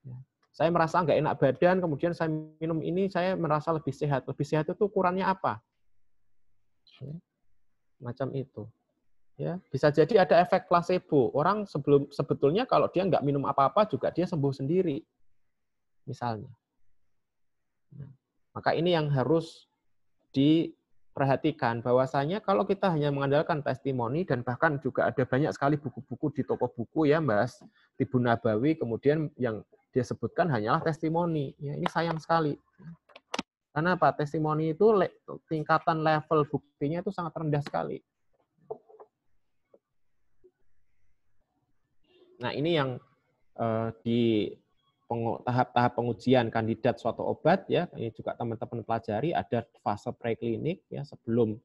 Ya, saya merasa nggak enak badan, kemudian saya minum ini, saya merasa lebih sehat. Lebih sehat itu ukurannya apa? Ya, macam itu. Ya, bisa jadi ada efek placebo. Orang sebelum sebetulnya kalau dia nggak minum apa-apa juga dia sembuh sendiri, misalnya. Nah, maka ini yang harus diperhatikan bahwasanya kalau kita hanya mengandalkan testimoni dan bahkan juga ada banyak sekali buku-buku di toko buku ya Mas Tibu Nabawi kemudian yang dia sebutkan hanyalah testimoni. Ya, ini sayang sekali. Karena apa? Testimoni itu tingkatan level buktinya itu sangat rendah sekali. Nah, ini yang uh, di tahap-tahap pengujian kandidat suatu obat ya ini juga teman-teman pelajari ada fase preklinik ya sebelum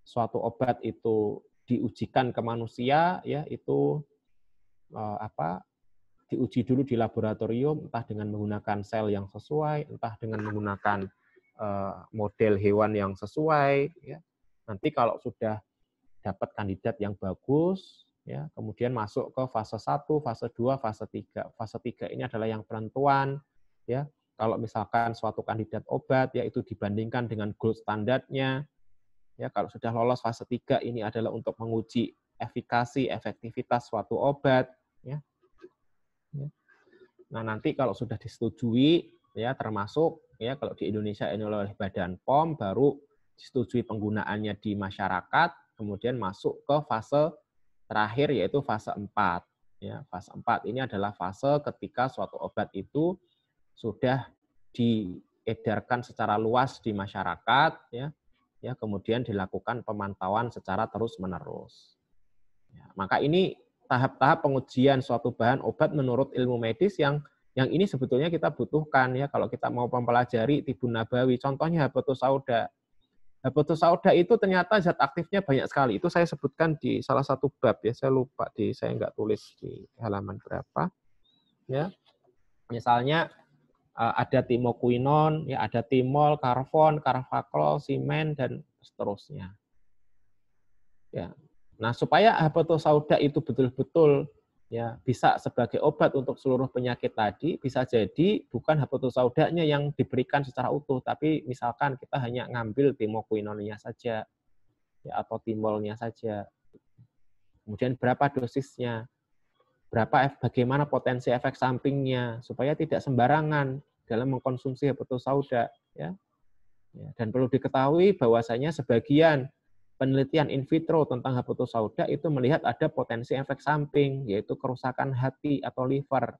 suatu obat itu diujikan ke manusia ya itu uh, apa diuji dulu di laboratorium entah dengan menggunakan sel yang sesuai entah dengan menggunakan uh, model hewan yang sesuai ya nanti kalau sudah dapat kandidat yang bagus ya kemudian masuk ke fase 1, fase 2, fase 3. Fase 3 ini adalah yang penentuan ya. Kalau misalkan suatu kandidat obat yaitu dibandingkan dengan gold standarnya ya kalau sudah lolos fase 3 ini adalah untuk menguji efikasi, efektivitas suatu obat ya. ya. Nah, nanti kalau sudah disetujui ya termasuk ya kalau di Indonesia ini oleh Badan POM baru disetujui penggunaannya di masyarakat, kemudian masuk ke fase terakhir yaitu fase 4. Ya, fase 4 ini adalah fase ketika suatu obat itu sudah diedarkan secara luas di masyarakat ya. Ya, kemudian dilakukan pemantauan secara terus-menerus. Ya, maka ini tahap-tahap pengujian suatu bahan obat menurut ilmu medis yang yang ini sebetulnya kita butuhkan ya kalau kita mau mempelajari tibun nabawi contohnya habatus sauda Hepatosauda nah, itu ternyata zat aktifnya banyak sekali. Itu saya sebutkan di salah satu bab ya. Saya lupa di saya nggak tulis di halaman berapa. Ya. Misalnya eh, ada timokuinon, ya ada timol, karfon, karfakol, simen dan seterusnya. Ya. Nah, supaya hepatosauda itu betul-betul ya bisa sebagai obat untuk seluruh penyakit tadi bisa jadi bukan saudanya yang diberikan secara utuh tapi misalkan kita hanya ngambil timokuinonnya saja ya, atau timolnya saja kemudian berapa dosisnya berapa bagaimana potensi efek sampingnya supaya tidak sembarangan dalam mengkonsumsi hepatosauda ya dan perlu diketahui bahwasanya sebagian penelitian in vitro tentang habatus sauda itu melihat ada potensi efek samping, yaitu kerusakan hati atau liver.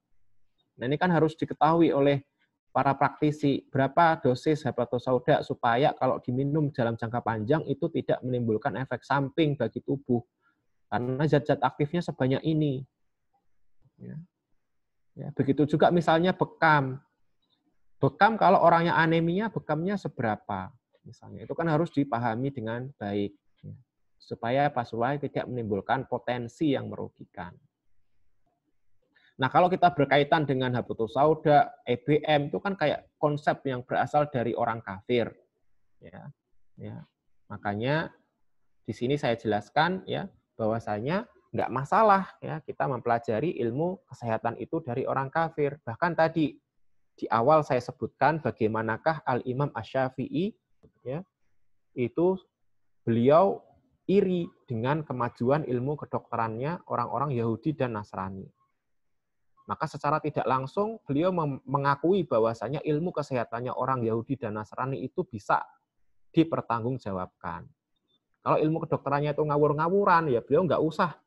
Nah, ini kan harus diketahui oleh para praktisi berapa dosis habatus sauda supaya kalau diminum dalam jangka panjang itu tidak menimbulkan efek samping bagi tubuh. Karena zat-zat aktifnya sebanyak ini. Ya. Ya, begitu juga misalnya bekam. Bekam kalau orangnya anemia, bekamnya seberapa? Misalnya itu kan harus dipahami dengan baik supaya paswai tidak menimbulkan potensi yang merugikan. Nah, kalau kita berkaitan dengan habatus sauda, EBM itu kan kayak konsep yang berasal dari orang kafir. Ya. Ya. Makanya di sini saya jelaskan ya bahwasanya nggak masalah ya kita mempelajari ilmu kesehatan itu dari orang kafir. Bahkan tadi di awal saya sebutkan bagaimanakah Al Imam asy ya itu beliau iri dengan kemajuan ilmu kedokterannya orang-orang Yahudi dan Nasrani. Maka secara tidak langsung beliau mengakui bahwasanya ilmu kesehatannya orang Yahudi dan Nasrani itu bisa dipertanggungjawabkan. Kalau ilmu kedokterannya itu ngawur-ngawuran, ya beliau nggak usah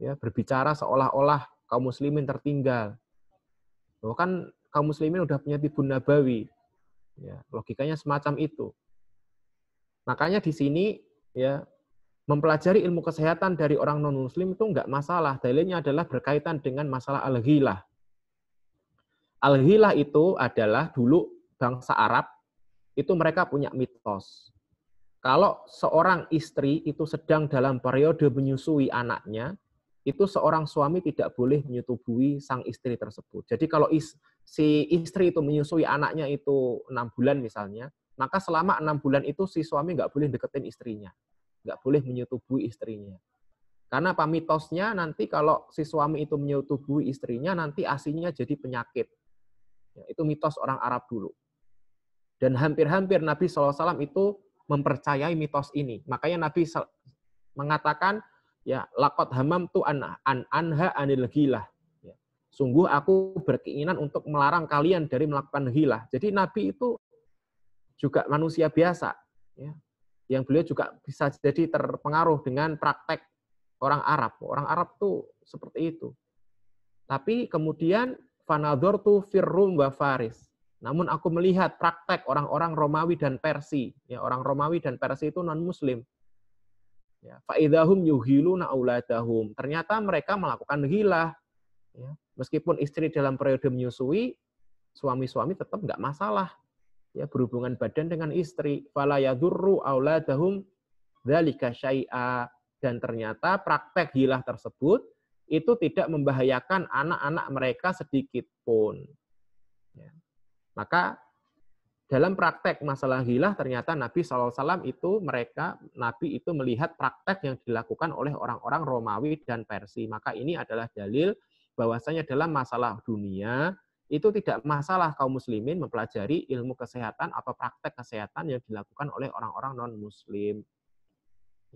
ya berbicara seolah-olah kaum muslimin tertinggal. Bahwa kan kaum muslimin udah punya tibun nabawi. Ya, logikanya semacam itu. Makanya di sini ya mempelajari ilmu kesehatan dari orang non-muslim itu nggak masalah. Dalilnya adalah berkaitan dengan masalah al-ghilah. Al-ghilah itu adalah dulu bangsa Arab, itu mereka punya mitos. Kalau seorang istri itu sedang dalam periode menyusui anaknya, itu seorang suami tidak boleh menyetubuhi sang istri tersebut. Jadi kalau is, si istri itu menyusui anaknya itu enam bulan misalnya, maka selama enam bulan itu si suami nggak boleh deketin istrinya nggak boleh menyetubui istrinya. Karena apa mitosnya nanti kalau si suami itu menyetubui istrinya nanti asinya jadi penyakit. Ya, itu mitos orang Arab dulu. Dan hampir-hampir Nabi SAW itu mempercayai mitos ini. Makanya Nabi mengatakan ya lakot hamam tu an, an anha anil gilah. Ya, sungguh aku berkeinginan untuk melarang kalian dari melakukan gilah. Jadi Nabi itu juga manusia biasa. Ya yang beliau juga bisa jadi terpengaruh dengan praktek orang Arab. Orang Arab tuh seperti itu. Tapi kemudian tu firrum wa faris. Namun aku melihat praktek orang-orang Romawi dan Persi. Ya, orang Romawi dan Persi itu non-muslim. Ya, faidahum yuhiluna auladahum. Ternyata mereka melakukan gila, Ya, meskipun istri dalam periode menyusui, suami-suami tetap nggak masalah ya berhubungan badan dengan istri fala yadurru auladahum dzalika syai'a dan ternyata praktek hilah tersebut itu tidak membahayakan anak-anak mereka sedikit pun. Ya. Maka dalam praktek masalah hilah ternyata Nabi SAW itu mereka, Nabi itu melihat praktek yang dilakukan oleh orang-orang Romawi dan Persia. Maka ini adalah dalil bahwasanya dalam masalah dunia, itu tidak masalah kaum muslimin mempelajari ilmu kesehatan atau praktek kesehatan yang dilakukan oleh orang-orang non-muslim.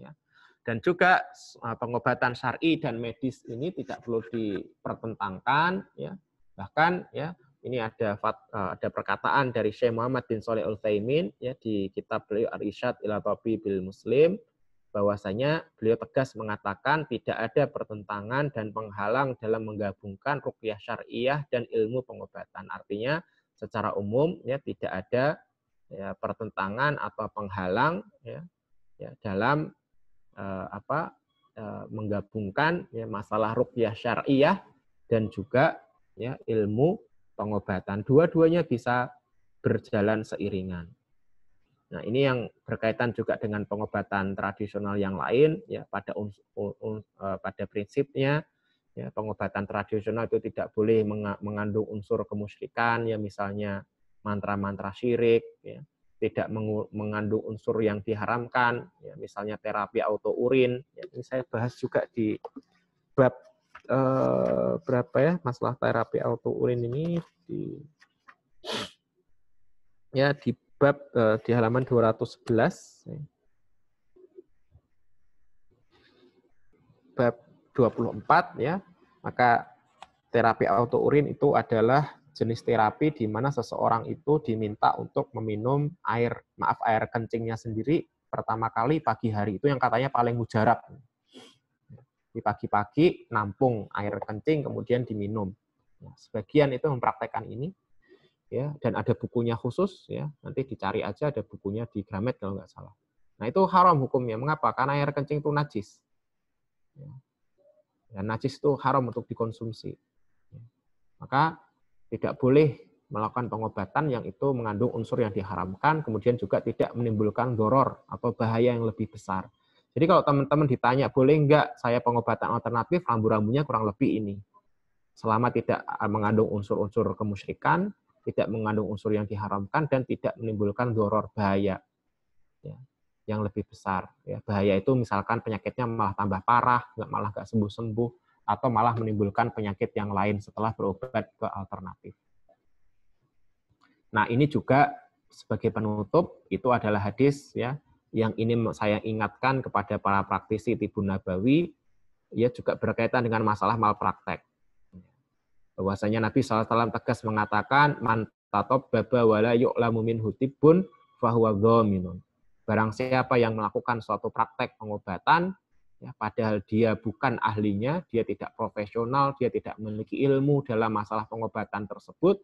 Ya. Dan juga e, pengobatan syari dan medis ini tidak perlu dipertentangkan. Ya. Bahkan ya ini ada e, ada perkataan dari Syekh Muhammad bin Soleh taimin ya di kitab beliau Al-Irsyad ila Bil Muslim bahwasanya beliau tegas mengatakan tidak ada pertentangan dan penghalang dalam menggabungkan rukyah syariah dan ilmu pengobatan. Artinya secara umum ya tidak ada ya, pertentangan atau penghalang ya, ya dalam eh, apa eh, menggabungkan ya, masalah rukyah syariah dan juga ya ilmu pengobatan. Dua-duanya bisa berjalan seiringan. Nah, ini yang berkaitan juga dengan pengobatan tradisional yang lain ya pada e, pada prinsipnya ya pengobatan tradisional itu tidak boleh mengandung unsur kemusyrikan ya misalnya mantra-mantra syirik ya tidak mengandung unsur yang diharamkan ya misalnya terapi auto urin ya, ini saya bahas juga di bab eh, berapa ya masalah terapi auto urin ini di ya di bab eh, di halaman 211 bab 24 ya, maka terapi autourin itu adalah jenis terapi di mana seseorang itu diminta untuk meminum air, maaf air kencingnya sendiri pertama kali pagi hari itu yang katanya paling mujarab. Di pagi-pagi nampung air kencing kemudian diminum. Nah, sebagian itu mempraktekkan ini, ya dan ada bukunya khusus ya nanti dicari aja ada bukunya di Gramet kalau nggak salah nah itu haram hukumnya mengapa karena air kencing itu najis ya. dan najis itu haram untuk dikonsumsi ya. maka tidak boleh melakukan pengobatan yang itu mengandung unsur yang diharamkan kemudian juga tidak menimbulkan doror atau bahaya yang lebih besar jadi kalau teman-teman ditanya boleh nggak saya pengobatan alternatif rambu-rambunya kurang lebih ini selama tidak eh, mengandung unsur-unsur kemusyrikan tidak mengandung unsur yang diharamkan dan tidak menimbulkan doror bahaya ya, yang lebih besar. Ya, bahaya itu misalkan penyakitnya malah tambah parah, nggak malah nggak sembuh-sembuh, atau malah menimbulkan penyakit yang lain setelah berobat ke alternatif. Nah ini juga sebagai penutup itu adalah hadis ya yang ini saya ingatkan kepada para praktisi tibu nabawi ya juga berkaitan dengan masalah malpraktek bahwasanya Nabi SAW tegas mengatakan man tatob baba wala yu'lamu min hutibun fahuwa dhominun. Barang siapa yang melakukan suatu praktek pengobatan, ya, padahal dia bukan ahlinya, dia tidak profesional, dia tidak memiliki ilmu dalam masalah pengobatan tersebut,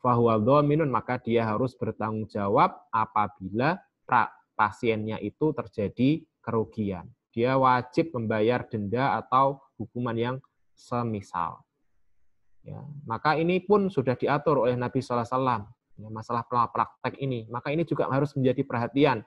fahuwa dhominun, maka dia harus bertanggung jawab apabila pra, pasiennya itu terjadi kerugian. Dia wajib membayar denda atau hukuman yang semisal. Ya, maka ini pun sudah diatur oleh Nabi SAW, ya, masalah praktek ini. Maka ini juga harus menjadi perhatian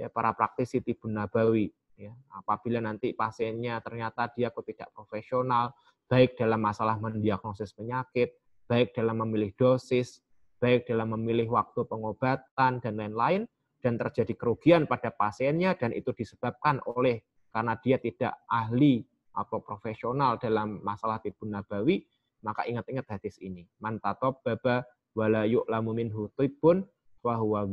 ya, para praktisi tibu nabawi. Ya, apabila nanti pasiennya ternyata dia kok tidak profesional, baik dalam masalah mendiagnosis penyakit, baik dalam memilih dosis, baik dalam memilih waktu pengobatan, dan lain-lain, dan terjadi kerugian pada pasiennya, dan itu disebabkan oleh karena dia tidak ahli atau profesional dalam masalah tibu nabawi, maka ingat-ingat hadis ini. tatob baba wala yu'lamu minhu tibun wa huwa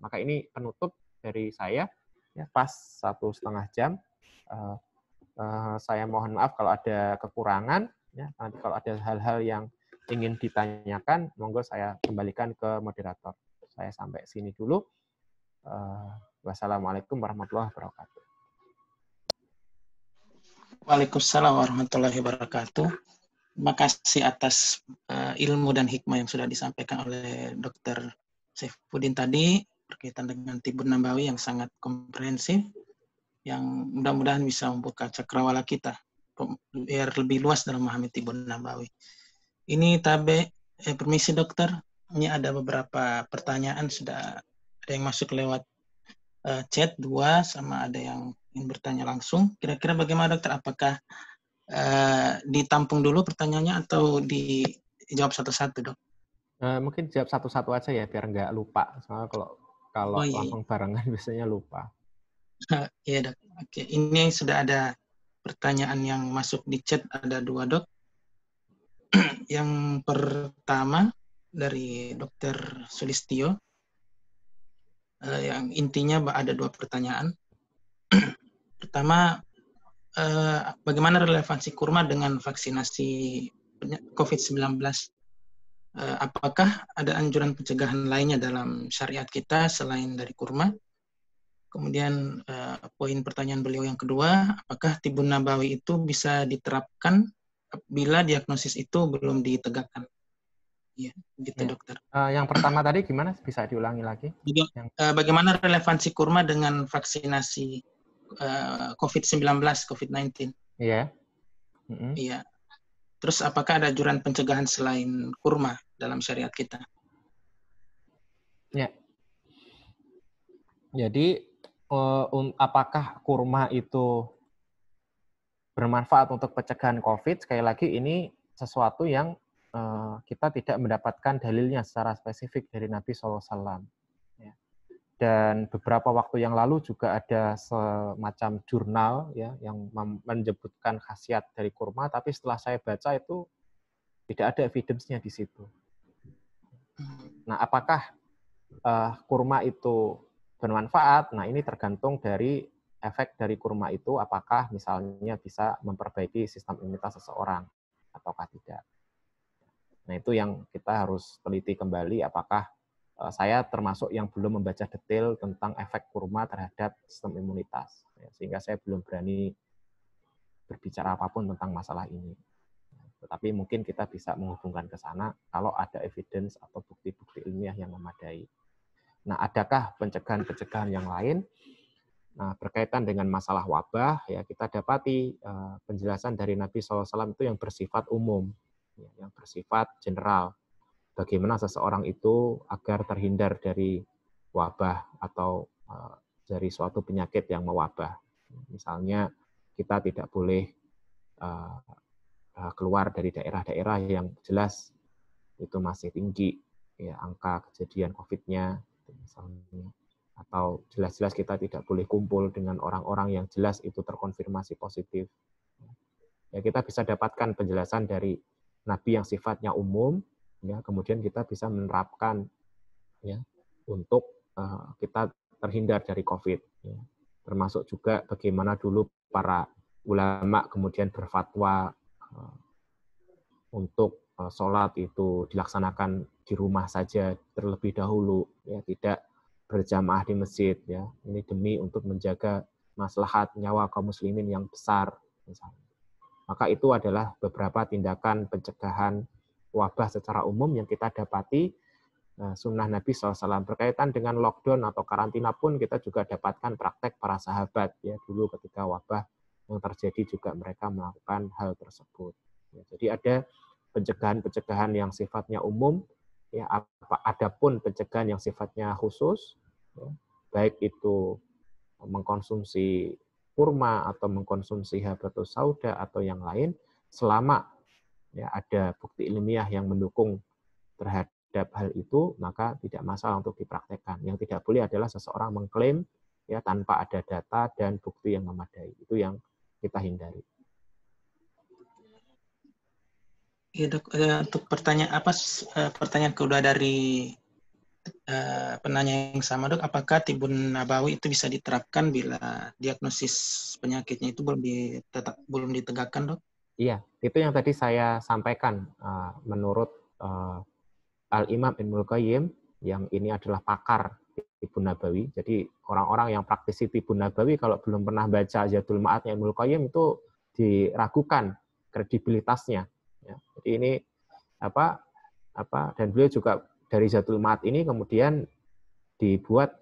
Maka ini penutup dari saya. Ya, pas satu setengah jam. Uh, uh, saya mohon maaf kalau ada kekurangan. Ya, nanti kalau ada hal-hal yang ingin ditanyakan, monggo saya kembalikan ke moderator. Saya sampai sini dulu. Uh, wassalamualaikum warahmatullahi wabarakatuh. Waalaikumsalam warahmatullahi wabarakatuh. Terima kasih atas uh, ilmu dan hikmah yang sudah disampaikan oleh Dr. Saifuddin tadi berkaitan dengan Tibur Nabawi yang sangat komprehensif yang mudah-mudahan bisa membuka cakrawala kita biar lebih luas dalam memahami Tibur Nabawi. Ini tabe eh, permisi dokter, ini ada beberapa pertanyaan sudah ada yang masuk lewat uh, chat dua sama ada yang ingin bertanya langsung. Kira-kira bagaimana dokter apakah Eh, ditampung dulu pertanyaannya atau dijawab satu-satu dok? Uh, mungkin jawab satu-satu aja ya biar nggak lupa. Soalnya kalau kalau oh, iya. iya. langsung barengan biasanya lupa. Uh, iya dok. Oke, ini sudah ada pertanyaan yang masuk di chat ada dua dok. yang pertama dari Dokter Sulistio. Uh, eh, yang intinya ada dua pertanyaan. Pertama, Eh, bagaimana relevansi kurma dengan vaksinasi COVID-19? Eh, apakah ada anjuran pencegahan lainnya dalam syariat kita selain dari kurma? Kemudian eh, poin pertanyaan beliau yang kedua, apakah tibun nabawi itu bisa diterapkan bila diagnosis itu belum ditegakkan? Iya, gitu ya. dokter. yang pertama tadi gimana? Bisa diulangi lagi? bagaimana relevansi kurma dengan vaksinasi uh, COVID-19, COVID-19. Iya. Yeah. Iya. Mm -hmm. yeah. Terus apakah ada juran pencegahan selain kurma dalam syariat kita? Ya. Yeah. Jadi uh, um, apakah kurma itu bermanfaat untuk pencegahan COVID? Sekali lagi ini sesuatu yang uh, kita tidak mendapatkan dalilnya secara spesifik dari Nabi SAW dan beberapa waktu yang lalu juga ada semacam jurnal ya yang menyebutkan khasiat dari kurma tapi setelah saya baca itu tidak ada evidence-nya di situ. Hmm. Nah, apakah uh, kurma itu bermanfaat? Nah, ini tergantung dari efek dari kurma itu apakah misalnya bisa memperbaiki sistem imunitas seseorang ataukah tidak. Nah, itu yang kita harus teliti kembali apakah Eh, saya termasuk yang belum membaca detail tentang efek kurma terhadap sistem imunitas, ya, sehingga saya belum berani berbicara apapun tentang masalah ini. Tetapi mungkin kita bisa menghubungkan ke sana kalau ada evidence atau bukti-bukti ilmiah yang memadai. Nah, adakah pencegahan-pencegahan yang lain? Nah, berkaitan dengan masalah wabah, ya kita dapati eh, penjelasan dari Nabi SAW itu yang bersifat umum, ya, yang bersifat general bagaimana seseorang itu agar terhindar dari wabah atau eh, dari suatu penyakit yang mewabah. Misalnya kita tidak boleh eh, keluar dari daerah-daerah yang jelas itu masih tinggi ya angka kejadian COVID-nya gitu misalnya atau jelas-jelas kita tidak boleh kumpul dengan orang-orang yang jelas itu terkonfirmasi positif. Ya kita bisa dapatkan penjelasan dari nabi yang sifatnya umum ya kemudian kita bisa menerapkan ya untuk uh, kita terhindar dari COVID. Ya. Termasuk juga bagaimana dulu para ulama kemudian berfatwa uh, untuk uh, sholat itu dilaksanakan di rumah saja terlebih dahulu, ya tidak berjamaah di masjid. Ya, ini demi untuk menjaga maslahat nyawa kaum muslimin yang besar. Misalnya. Maka itu adalah beberapa tindakan pencegahan wabah secara umum yang kita dapati eh, sunnah Nabi SAW. Berkaitan dengan lockdown atau karantina pun kita juga dapatkan praktek para sahabat ya dulu ketika wabah yang terjadi juga mereka melakukan hal tersebut. Ya, jadi ada pencegahan-pencegahan yang sifatnya umum, ya apa adapun pencegahan yang sifatnya khusus, ya, baik itu mengkonsumsi kurma atau mengkonsumsi habatus sauda atau yang lain, selama ya ada bukti ilmiah yang mendukung terhadap hal itu, maka tidak masalah untuk dipraktekkan. Yang tidak boleh adalah seseorang mengklaim ya tanpa ada data dan bukti yang memadai. Itu yang kita hindari. Ya, dok, eh, untuk pertanyaan apa eh, pertanyaan kedua dari uh, penanya yang sama dok, apakah tibun nabawi itu bisa diterapkan bila diagnosis penyakitnya itu belum ditetap, belum ditegakkan dok? Iya, itu yang tadi saya sampaikan uh, menurut uh, Al-Imam Ibnul Qayyim yang ini adalah pakar Ibnu Nabawi. Jadi orang-orang yang praktisi Ibnu Nabawi kalau belum pernah baca Zadul Ma'atnya Ibnul Qayyim itu diragukan kredibilitasnya. Ya, jadi ini apa apa dan beliau juga dari Zadul Ma'at ini kemudian dibuat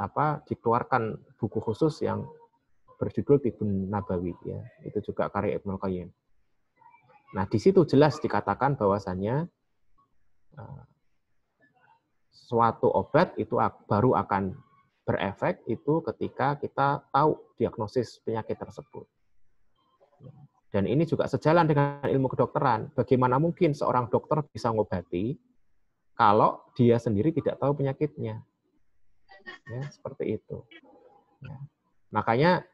apa dikeluarkan buku khusus yang berjudul Tibun Nabawi ya itu juga karya Ibnu Qayyim. Nah, di situ jelas dikatakan bahwasannya e, suatu obat itu baru akan berefek itu ketika kita tahu diagnosis penyakit tersebut. Dan ini juga sejalan dengan ilmu kedokteran. Bagaimana mungkin seorang dokter bisa ngobati kalau dia sendiri tidak tahu penyakitnya? Ya, seperti itu. Ya. Makanya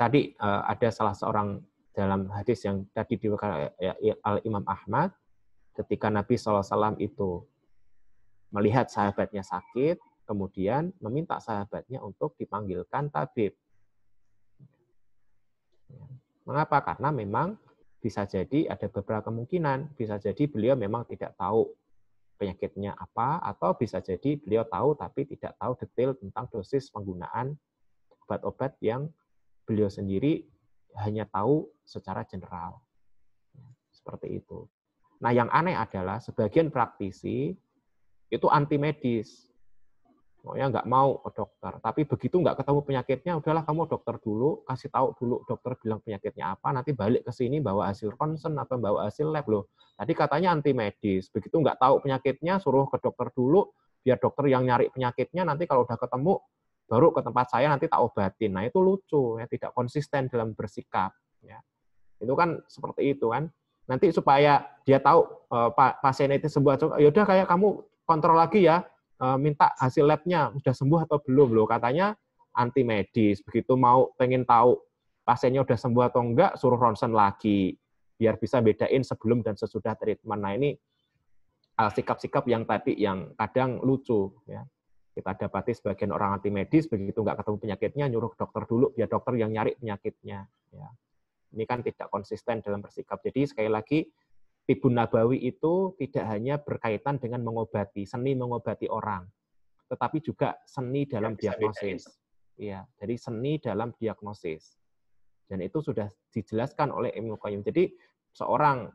tadi e, ada salah seorang dalam hadis yang tadi diwakil ya, ya, Al Imam Ahmad ketika Nabi SAW itu melihat sahabatnya sakit, kemudian meminta sahabatnya untuk dipanggilkan tabib. Ya. Mengapa? Karena memang bisa jadi ada beberapa kemungkinan, bisa jadi beliau memang tidak tahu penyakitnya apa, atau bisa jadi beliau tahu tapi tidak tahu detail tentang dosis penggunaan obat-obat yang beliau sendiri hanya tahu secara general. Ya, seperti itu. Nah, yang aneh adalah sebagian praktisi itu anti medis. Pokoknya nggak mau ke dokter. Tapi begitu nggak ketemu penyakitnya, udahlah kamu dokter dulu, kasih tahu dulu dokter bilang penyakitnya apa, nanti balik ke sini bawa hasil konsen atau bawa hasil lab loh. Tadi katanya anti medis. Begitu nggak tahu penyakitnya, suruh ke dokter dulu, biar dokter yang nyari penyakitnya nanti kalau udah ketemu baru ke tempat saya nanti tak obatin. Nah, itu lucu ya, tidak konsisten dalam bersikap ya. Itu kan seperti itu kan. Nanti supaya dia tahu uh, eh, pasien itu sembuh ya udah kayak kamu kontrol lagi ya, uh, minta hasil labnya sudah sembuh atau belum loh katanya anti medis. Begitu mau pengen tahu pasiennya udah sembuh atau enggak, suruh ronsen lagi biar bisa bedain sebelum dan sesudah treatment. Nah, ini eh, sikap-sikap sikap -sikap yang tadi yang kadang lucu ya kita dapati sebagian orang anti medis begitu nggak ketemu penyakitnya nyuruh dokter dulu biar dokter yang nyari penyakitnya ya ini kan tidak konsisten dalam bersikap jadi sekali lagi tibun nabawi itu tidak hanya berkaitan dengan mengobati seni mengobati orang tetapi juga seni iya, dalam ya, diagnosis ya jadi seni dalam diagnosis dan itu sudah dijelaskan oleh Ibnu Qayyim jadi seorang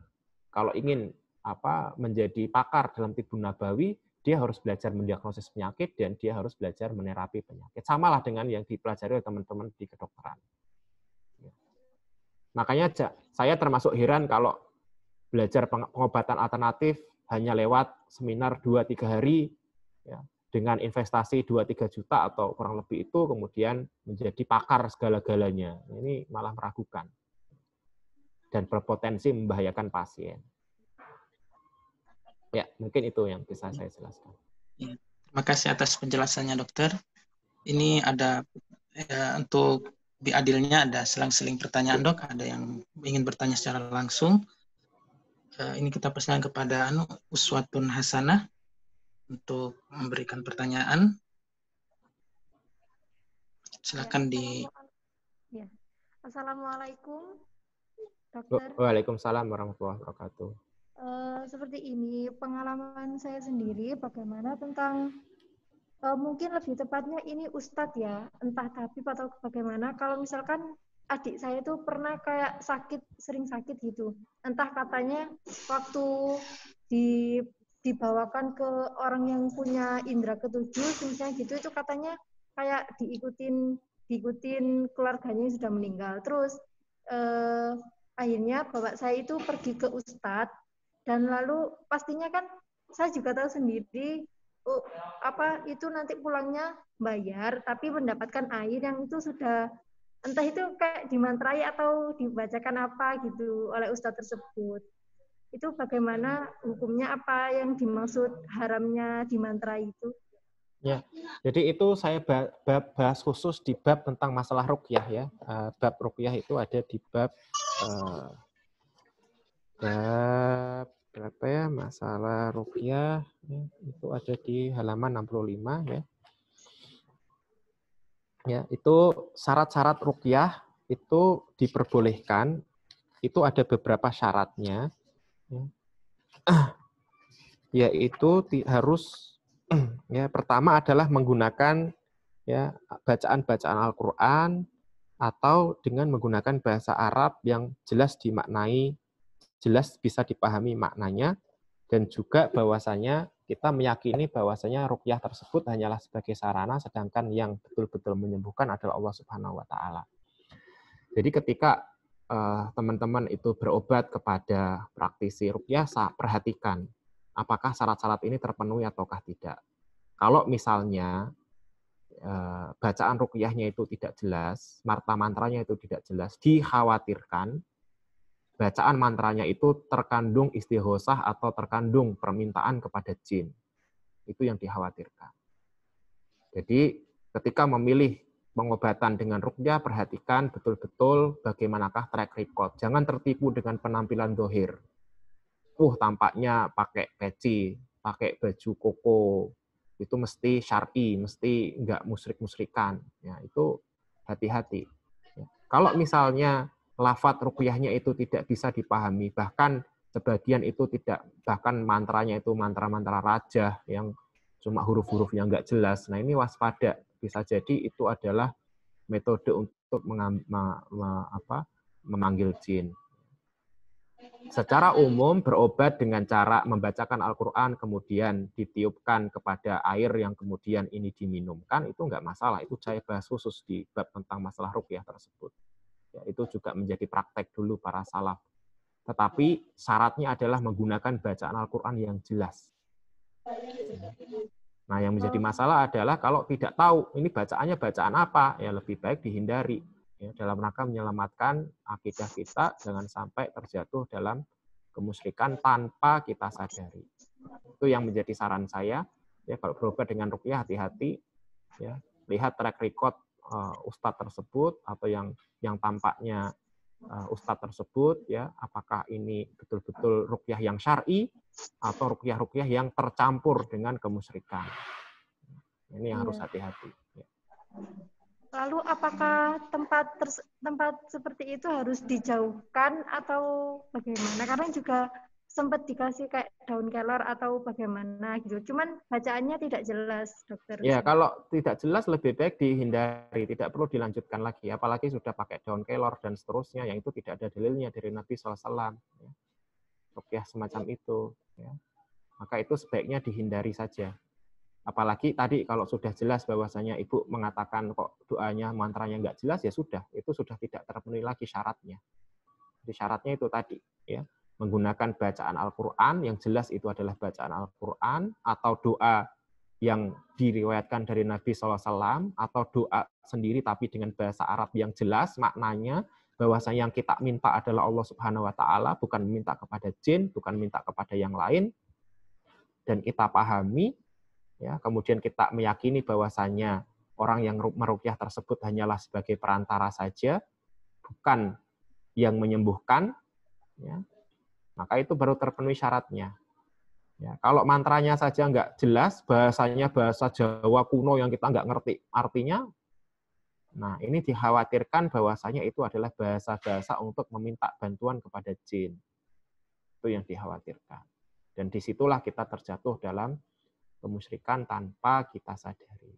kalau ingin apa menjadi pakar dalam tibun nabawi dia harus belajar mendiagnosis penyakit dan dia harus belajar menerapi penyakit. Sama lah dengan yang dipelajari oleh teman-teman di kedokteran. Ya. Makanya saya termasuk heran kalau belajar pengobatan alternatif hanya lewat seminar 2-3 hari ya, dengan investasi 2-3 juta atau kurang lebih itu kemudian menjadi pakar segala-galanya. Ini malah meragukan dan berpotensi membahayakan pasien. Ya, mungkin itu yang bisa ya. saya jelaskan. Ya, terima kasih atas penjelasannya, dokter. Ini ada ya, untuk biadilnya ada selang-seling pertanyaan, dok. Ada yang ingin bertanya secara langsung. Eh, ini kita persilakan kepada Anu Uswatun Hasanah untuk memberikan pertanyaan. Silakan di. Ya, assalamualaikum, dokter. Waalaikumsalam warahmatullahi wabarakatuh. Eh, seperti ini pengalaman saya sendiri bagaimana tentang uh, mungkin lebih tepatnya ini ustadz ya entah tapi atau bagaimana kalau misalkan adik saya itu pernah kayak sakit sering sakit gitu entah katanya waktu di dibawakan ke orang yang punya indera ketujuh misalnya gitu itu katanya kayak diikutin diikutin keluarganya yang sudah meninggal terus eh, akhirnya bapak saya itu pergi ke ustadz dan lalu pastinya kan saya juga tahu sendiri oh, apa itu nanti pulangnya bayar tapi mendapatkan air yang itu sudah entah itu kayak dimantrai atau dibacakan apa gitu oleh ustadz tersebut itu bagaimana hukumnya apa yang dimaksud haramnya dimantrai itu ya jadi itu saya bahas khusus di bab tentang masalah rukyah ya eh, bab rukyah itu ada di bab uh, bab berapa ya masalah rukyah ya, itu ada di halaman 65 ya. Ya, itu syarat-syarat rukyah itu diperbolehkan. Itu ada beberapa syaratnya. Ya. Yaitu harus ya pertama adalah menggunakan ya bacaan-bacaan Al-Qur'an atau dengan menggunakan bahasa Arab yang jelas dimaknai jelas bisa dipahami maknanya dan juga bahwasanya kita meyakini bahwasanya rukyah tersebut hanyalah sebagai sarana sedangkan yang betul-betul menyembuhkan adalah Allah Subhanahu wa taala. Jadi ketika eh, teman-teman uh, itu berobat kepada praktisi rukyah perhatikan apakah syarat-syarat ini terpenuhi ataukah tidak. Kalau misalnya eh, bacaan rukyahnya itu tidak jelas, marta mantranya itu tidak jelas, dikhawatirkan bacaan mantranya itu terkandung istihosah atau terkandung permintaan kepada jin. Itu yang dikhawatirkan. Jadi ketika memilih pengobatan dengan rukyah, perhatikan betul-betul bagaimanakah track record. Jangan tertipu dengan penampilan dohir. Uh, tampaknya pakai peci, pakai baju koko, itu mesti syari, mesti enggak musrik-musrikan. Ya, itu hati-hati. Ya. Kalau misalnya lafat rukyahnya itu tidak bisa dipahami. Bahkan sebagian itu tidak, bahkan mantranya itu mantra-mantra raja yang cuma huruf-hurufnya nggak jelas. Nah ini waspada. Bisa jadi itu adalah metode untuk mengam, apa, memanggil jin. Secara umum berobat dengan cara membacakan Al-Quran kemudian ditiupkan kepada air yang kemudian ini diminumkan itu enggak masalah. Itu saya bahas khusus di bab tentang masalah rukyah tersebut. Ya, itu juga menjadi praktek dulu para salaf. Tetapi ya. syaratnya adalah menggunakan bacaan Al-Quran yang jelas. Nah, yang menjadi oh. masalah adalah kalau tidak tahu ini bacaannya bacaan apa, ya lebih baik dihindari. Ya, dalam rangka menyelamatkan akidah kita, jangan sampai terjatuh dalam kemusyrikan tanpa kita sadari. Itu yang menjadi saran saya. Ya, kalau berobat dengan rukyah hati-hati. Ya, lihat track record uh, ustadz tersebut atau yang yang tampaknya uh, ustadz tersebut ya apakah ini betul-betul rukyah yang syar'i atau rukyah-rukyah yang tercampur dengan kemusyrikan. Ini yang ya. harus iya. hati-hati. Ya. Lalu apakah tempat tempat seperti itu harus dijauhkan atau bagaimana? Karena juga sempat dikasih kayak daun kelor atau bagaimana gitu. Cuman bacaannya tidak jelas, dokter. Ya, kalau tidak jelas lebih baik dihindari, tidak perlu dilanjutkan lagi. Apalagi sudah pakai daun kelor dan seterusnya, yang itu tidak ada dalilnya dari Nabi SAW. Ya. Rupiah semacam itu. Ya. Maka itu sebaiknya dihindari saja. Apalagi tadi kalau sudah jelas bahwasanya ibu mengatakan kok doanya, mantranya nggak jelas, ya sudah. Itu sudah tidak terpenuhi lagi syaratnya. Jadi syaratnya itu tadi. ya menggunakan bacaan Al-Quran, yang jelas itu adalah bacaan Al-Quran, atau doa yang diriwayatkan dari Nabi SAW, atau doa sendiri tapi dengan bahasa Arab yang jelas maknanya, bahwasanya yang kita minta adalah Allah Subhanahu wa taala, bukan minta kepada jin, bukan minta kepada yang lain. Dan kita pahami ya, kemudian kita meyakini bahwasanya orang yang merukyah tersebut hanyalah sebagai perantara saja, bukan yang menyembuhkan ya maka itu baru terpenuhi syaratnya. Ya, kalau mantranya saja nggak jelas, bahasanya bahasa Jawa kuno yang kita nggak ngerti artinya, nah ini dikhawatirkan bahwasanya itu adalah bahasa-bahasa untuk meminta bantuan kepada jin. Itu yang dikhawatirkan. Dan disitulah kita terjatuh dalam kemusyrikan tanpa kita sadari.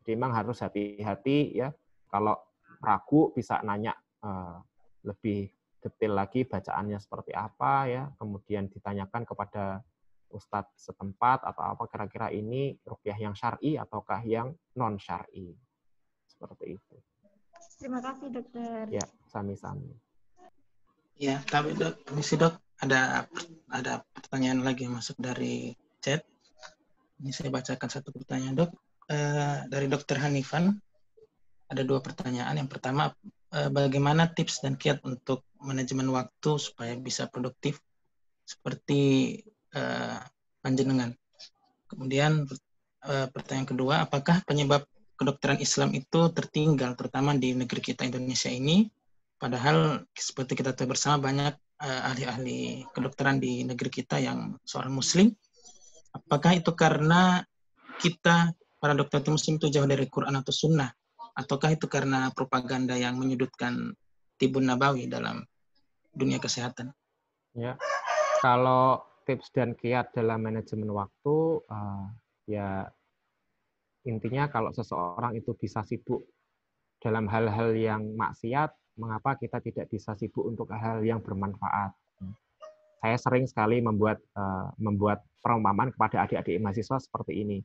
Jadi memang harus hati-hati ya, kalau ragu bisa nanya eh, lebih detail lagi bacaannya seperti apa ya, kemudian ditanyakan kepada ustadz setempat atau apa kira-kira ini rupiah yang syar'i ataukah yang non syar'i. Seperti itu. Terima kasih, Dokter. Ya, sami-sami. Ya, tapi dok, misi dok, ada ada pertanyaan lagi masuk dari chat. Ini saya bacakan satu pertanyaan dok. E, dari Dokter Hanifan, ada dua pertanyaan. Yang pertama, Eh, bagaimana tips dan kiat untuk manajemen waktu supaya bisa produktif seperti uh, panjenengan. Kemudian uh, pertanyaan kedua, apakah penyebab kedokteran Islam itu tertinggal terutama di negeri kita Indonesia ini? Padahal seperti kita tahu bersama banyak uh, ahli-ahli kedokteran di negeri kita yang seorang muslim. Apakah itu karena kita para dokter muslim itu jauh dari Quran atau sunnah ataukah itu karena propaganda yang menyudutkan Tibun Nabawi dalam dunia kesehatan? Ya, kalau tips dan kiat dalam manajemen waktu, uh, ya intinya kalau seseorang itu bisa sibuk dalam hal-hal yang maksiat, mengapa kita tidak bisa sibuk untuk hal yang bermanfaat? Saya sering sekali membuat uh, membuat perumpamaan kepada adik-adik mahasiswa seperti ini.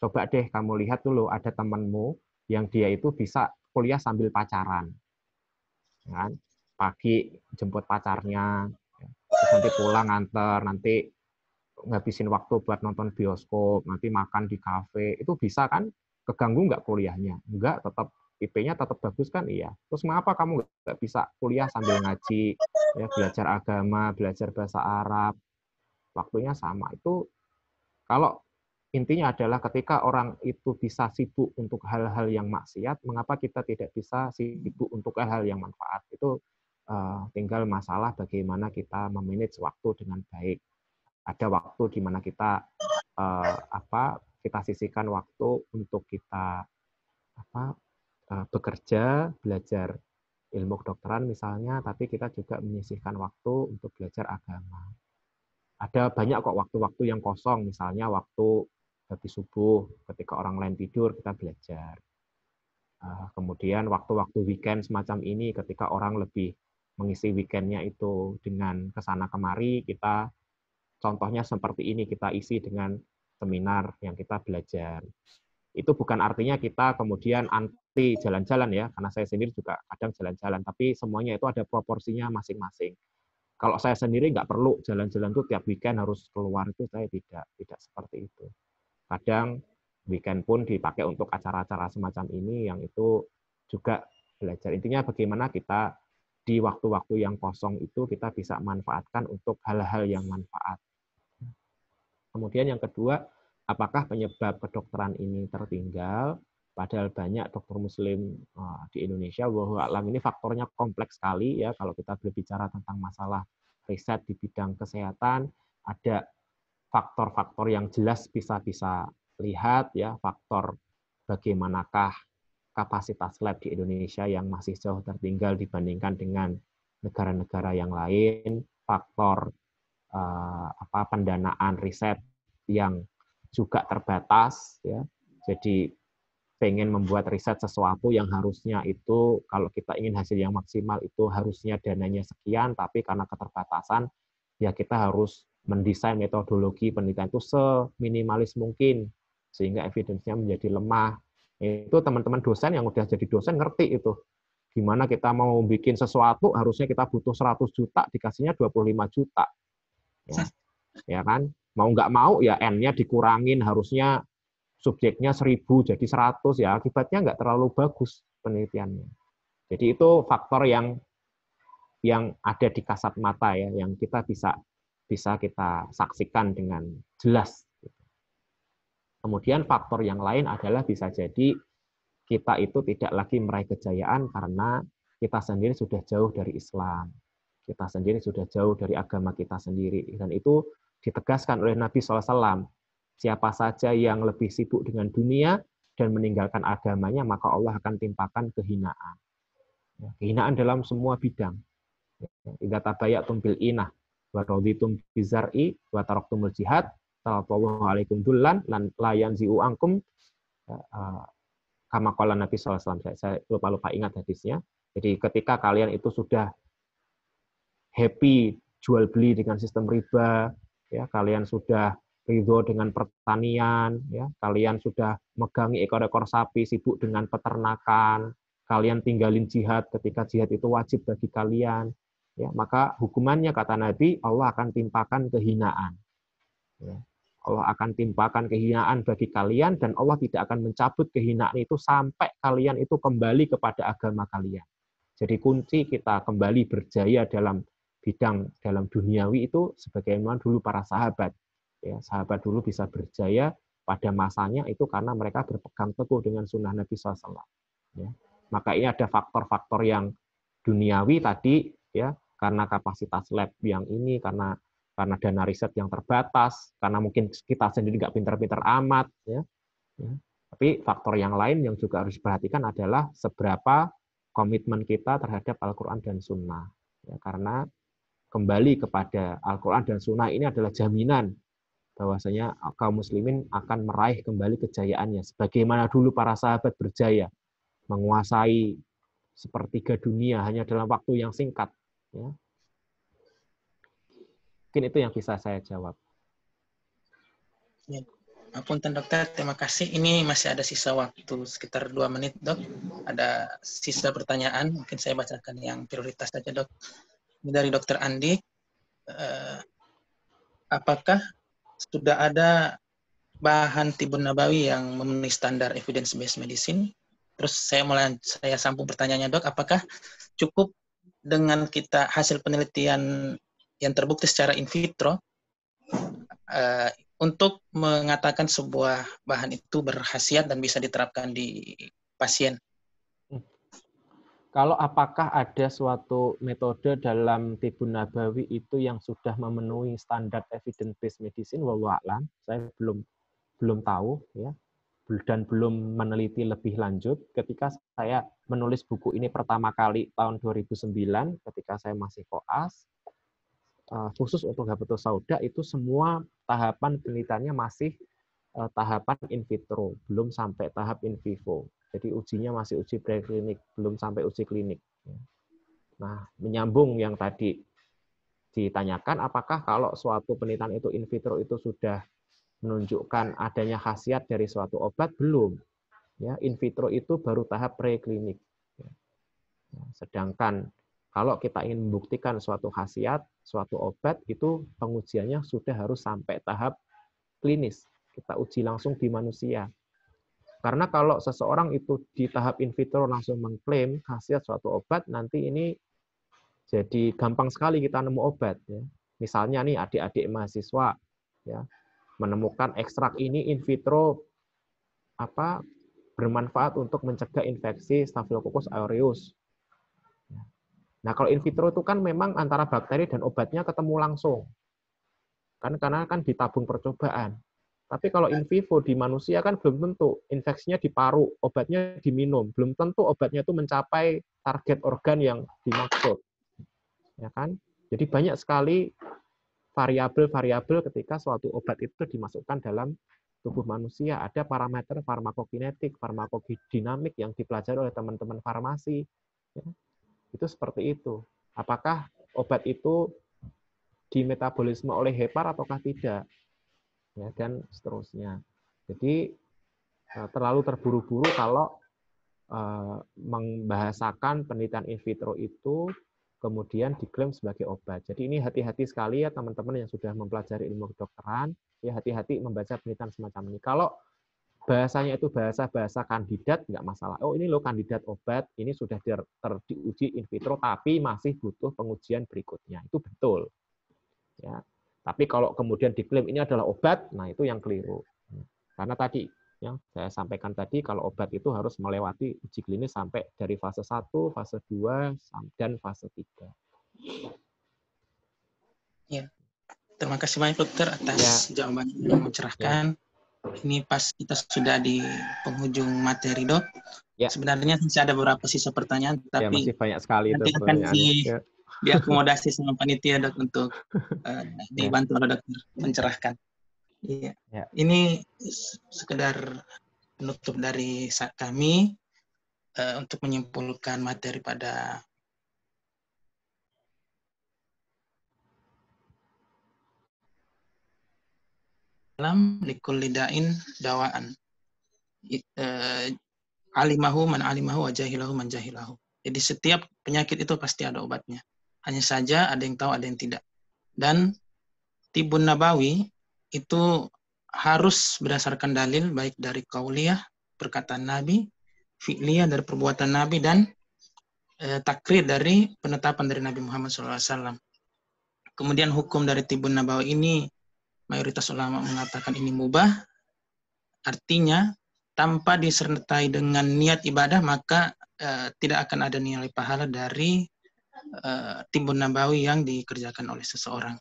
Coba deh kamu lihat dulu ada temanmu yang dia itu bisa kuliah sambil pacaran. Kan? Pagi jemput pacarnya, ya. terus nanti pulang antar, nanti ngabisin waktu buat nonton bioskop, nanti makan di kafe, itu bisa kan? Keganggu nggak kuliahnya? Nggak, tetap IP-nya tetap bagus kan iya. Terus mengapa kamu nggak bisa kuliah sambil ngaji, ya belajar agama, belajar bahasa Arab? Waktunya sama. Itu kalau intinya adalah ketika orang itu bisa sibuk untuk hal-hal yang maksiat, mengapa kita tidak bisa sibuk untuk hal-hal yang manfaat? Itu uh, tinggal masalah bagaimana kita memanage waktu dengan baik. Ada waktu di mana kita uh, apa kita sisihkan waktu untuk kita apa uh, bekerja, belajar ilmu kedokteran misalnya, tapi kita juga menyisihkan waktu untuk belajar agama. Ada banyak kok waktu-waktu yang kosong, misalnya waktu bagi subuh ketika orang lain tidur kita belajar. Ah, kemudian waktu-waktu weekend semacam ini ketika orang lebih mengisi weekendnya itu dengan kesana kemari kita contohnya seperti ini kita isi dengan seminar yang kita belajar. Itu bukan artinya kita kemudian anti jalan-jalan ya, karena saya sendiri juga kadang jalan-jalan, tapi semuanya itu ada proporsinya masing-masing. Kalau saya sendiri nggak perlu jalan-jalan tuh tiap weekend harus keluar itu saya tidak tidak seperti itu. Kadang weekend pun dipakai untuk acara-acara semacam ini yang itu juga belajar. Intinya bagaimana kita di waktu-waktu yang kosong itu kita bisa manfaatkan untuk hal-hal yang manfaat. Kemudian yang kedua, apakah penyebab kedokteran ini tertinggal? Padahal banyak dokter muslim eh, di Indonesia, bahwa alam ini faktornya kompleks sekali ya kalau kita berbicara tentang masalah riset di bidang kesehatan, ada faktor-faktor yang jelas bisa bisa lihat ya faktor bagaimanakah kapasitas lab di Indonesia yang masih jauh tertinggal dibandingkan dengan negara-negara yang lain, faktor eh, apa pendanaan riset yang juga terbatas ya. Jadi pengen membuat riset sesuatu yang harusnya itu kalau kita ingin hasil yang maksimal itu harusnya dananya sekian tapi karena keterbatasan ya kita harus mendesain metodologi penelitian itu seminimalis mungkin sehingga evidensinya menjadi lemah. Itu teman-teman dosen yang udah jadi dosen ngerti itu. Gimana kita mau bikin sesuatu harusnya kita butuh 100 juta dikasihnya 25 juta. Ya, ya kan? Mau nggak mau ya n-nya dikurangin harusnya subjeknya 1000 jadi 100 ya akibatnya nggak terlalu bagus penelitiannya. Jadi itu faktor yang yang ada di kasat mata ya yang kita bisa bisa kita saksikan dengan jelas. Kemudian faktor yang lain adalah bisa jadi kita itu tidak lagi meraih kejayaan karena kita sendiri sudah jauh dari Islam. Kita sendiri sudah jauh dari agama kita sendiri. Dan itu ditegaskan oleh Nabi SAW. Siapa saja yang lebih sibuk dengan dunia dan meninggalkan agamanya, maka Allah akan timpakan kehinaan. Ya, kehinaan dalam semua bidang. Idza ya, tabayak tumpil inah wa raditum bizar'i wa taraktumul jihad sallallahu alaikum dullan lan layan zi'u angkum ya, kama qala Nabi sallallahu alaihi saya lupa-lupa ingat hadisnya. Jadi ketika kalian itu sudah happy jual beli dengan sistem riba, ya kalian sudah ridho dengan pertanian, ya kalian sudah megangi ekor-ekor sapi sibuk dengan peternakan, kalian tinggalin jihad ketika jihad itu wajib bagi kalian, ya, maka hukumannya kata Nabi Allah akan timpakan kehinaan. Ya. Allah akan timpakan kehinaan bagi kalian dan Allah tidak akan mencabut kehinaan itu sampai kalian itu kembali kepada agama kalian. Jadi kunci kita kembali berjaya dalam bidang dalam duniawi itu sebagaimana dulu para sahabat. Ya, sahabat dulu bisa berjaya pada masanya itu karena mereka berpegang teguh dengan sunnah Nabi SAW. Ya. Maka ini ada faktor-faktor yang duniawi tadi ya karena kapasitas lab yang ini, karena karena dana riset yang terbatas, karena mungkin kita sendiri nggak pinter-pinter amat, ya. ya. Tapi faktor yang lain yang juga harus diperhatikan adalah seberapa komitmen kita terhadap Al-Quran dan Sunnah. Ya, karena kembali kepada Al-Quran dan Sunnah ini adalah jaminan bahwasanya kaum muslimin akan meraih kembali kejayaannya. Sebagaimana dulu para sahabat berjaya menguasai sepertiga dunia hanya dalam waktu yang singkat Ya. Mungkin itu yang bisa saya jawab. Ya. Apunten dokter, terima kasih. Ini masih ada sisa waktu sekitar dua menit dok. Ada sisa pertanyaan, mungkin saya bacakan yang prioritas saja dok. Ini dari dokter Andi. Uh, apakah sudah ada bahan tibun nabawi yang memenuhi standar evidence based medicine? Terus saya mulai saya sambung pertanyaannya dok, apakah cukup dengan kita hasil penelitian yang terbukti secara in vitro uh, untuk mengatakan sebuah bahan itu berhasiat dan bisa diterapkan di pasien. Hmm. Kalau apakah ada suatu metode dalam tibun nabawi itu yang sudah memenuhi standar evidence based medicine walau saya belum belum tahu ya dan belum meneliti lebih lanjut, ketika saya menulis buku ini pertama kali tahun 2009, ketika saya masih koas, eh, khusus untuk habitus sauda itu semua tahapan penelitiannya masih eh, tahapan in vitro, belum sampai tahap in vivo. Jadi ujinya masih uji preklinik, belum sampai uji klinik. Nah, menyambung yang tadi ditanyakan, apakah kalau suatu penelitian itu in vitro itu sudah menunjukkan adanya khasiat dari suatu obat belum. Ya, in vitro itu baru tahap preklinik. Ya. Ya, sedangkan kalau kita ingin membuktikan suatu khasiat, suatu obat itu pengujiannya sudah harus sampai tahap klinis. Kita uji langsung di manusia. Karena kalau seseorang itu di tahap in vitro langsung mengklaim khasiat suatu obat, nanti ini jadi gampang sekali kita nemu obat. Ya. Misalnya nih adik-adik mahasiswa, ya menemukan ekstrak ini in vitro apa bermanfaat untuk mencegah infeksi Staphylococcus aureus. Nah, kalau in vitro itu kan memang antara bakteri dan obatnya ketemu langsung. Kan karena kan ditabung percobaan. Tapi kalau in vivo di manusia kan belum tentu infeksinya di paru, obatnya diminum, belum tentu obatnya itu mencapai target organ yang dimaksud. Ya kan? Jadi banyak sekali variabel-variabel ketika suatu obat itu dimasukkan dalam tubuh manusia. Ada parameter farmakokinetik, farmakodinamik yang dipelajari oleh teman-teman farmasi. Ya, itu seperti itu. Apakah obat itu dimetabolisme oleh hepar ataukah tidak? Ya, dan seterusnya. Jadi e, terlalu terburu-buru kalau e, membahasakan penelitian in vitro itu kemudian diklaim sebagai obat. Jadi ini hati-hati sekali ya teman-teman yang sudah mempelajari ilmu kedokteran, ya hati-hati membaca penelitian semacam ini. Kalau bahasanya itu bahasa-bahasa kandidat, nggak masalah. Oh ini loh kandidat obat, ini sudah ter, in vitro, tapi masih butuh pengujian berikutnya. Itu betul. Ya. Tapi kalau kemudian diklaim ini adalah obat, nah itu yang keliru. Hmm. Karena tadi yang saya sampaikan tadi kalau obat itu harus melewati uji klinis sampai dari fase 1, fase 2 dan fase 3. Ya. Terima kasih banyak dokter atas ya. jawaban yang ya. mencerahkan. Ya. Ini pas kita sudah di penghujung materi, Dok. Ya. Sebenarnya masih ada beberapa sisa pertanyaan ya, tapi ya, masih banyak sekali nanti akan di ya. diakomodasi sama panitia, Dok, untuk uh, dibantu oleh dokter mencerahkan. Iya. Ya. Ini sekedar penutup dari saat kami uh, untuk menyimpulkan materi pada dalam likulidain dawaan. Uh, alimahu man alimahu wajahilahu man jahilahu. Jadi setiap penyakit itu pasti ada obatnya. Hanya saja ada yang tahu, ada yang tidak. Dan Tibun Nabawi itu harus berdasarkan dalil baik dari kauliah perkataan Nabi, fi'liyah dari perbuatan Nabi dan e, takrir dari penetapan dari Nabi Muhammad SAW. Kemudian hukum dari tibun nabawi ini mayoritas ulama mengatakan ini mubah, artinya tanpa disertai dengan niat ibadah maka e, tidak akan ada nilai pahala dari e, tibun nabawi yang dikerjakan oleh seseorang.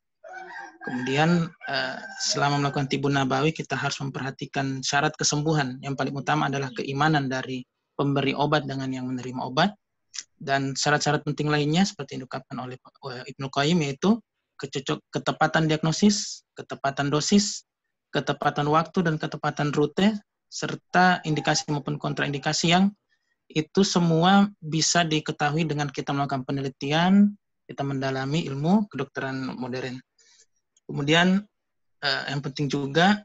Kemudian eh, selama melakukan tibu nabawi kita harus memperhatikan syarat kesembuhan. Yang paling utama adalah keimanan dari pemberi obat dengan yang menerima obat. Dan syarat-syarat penting lainnya seperti yang diungkapkan oleh Ibnu Qayyim yaitu kecocok ketepatan diagnosis, ketepatan dosis, ketepatan waktu dan ketepatan rute serta indikasi maupun kontraindikasi yang itu semua bisa diketahui dengan kita melakukan penelitian, kita mendalami ilmu kedokteran modern. Kemudian uh, yang penting juga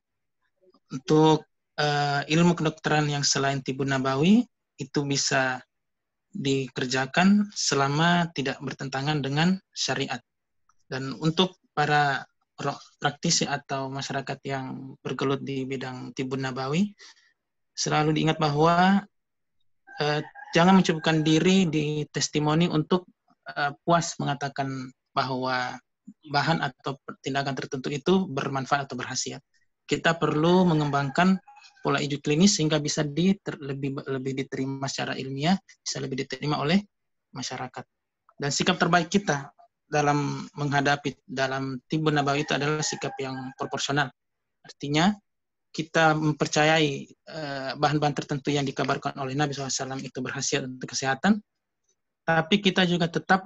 untuk uh, ilmu kedokteran yang selain tibun nabawi itu bisa dikerjakan selama tidak bertentangan dengan syariat. Dan untuk para praktisi atau masyarakat yang bergelut di bidang tibun nabawi selalu diingat bahwa eh, jangan mencukupkan diri di testimoni untuk eh, puas mengatakan bahwa bahan atau tindakan tertentu itu bermanfaat atau berhasil. Kita perlu mengembangkan pola hidup klinis sehingga bisa di, ter, lebih lebih diterima secara ilmiah, bisa lebih diterima oleh masyarakat. Dan sikap terbaik kita dalam menghadapi dalam tibu nabawi itu adalah sikap yang proporsional. Artinya kita mempercayai eh, bahan-bahan tertentu yang dikabarkan oleh Nabi SAW itu berhasil untuk kesehatan, tapi kita juga tetap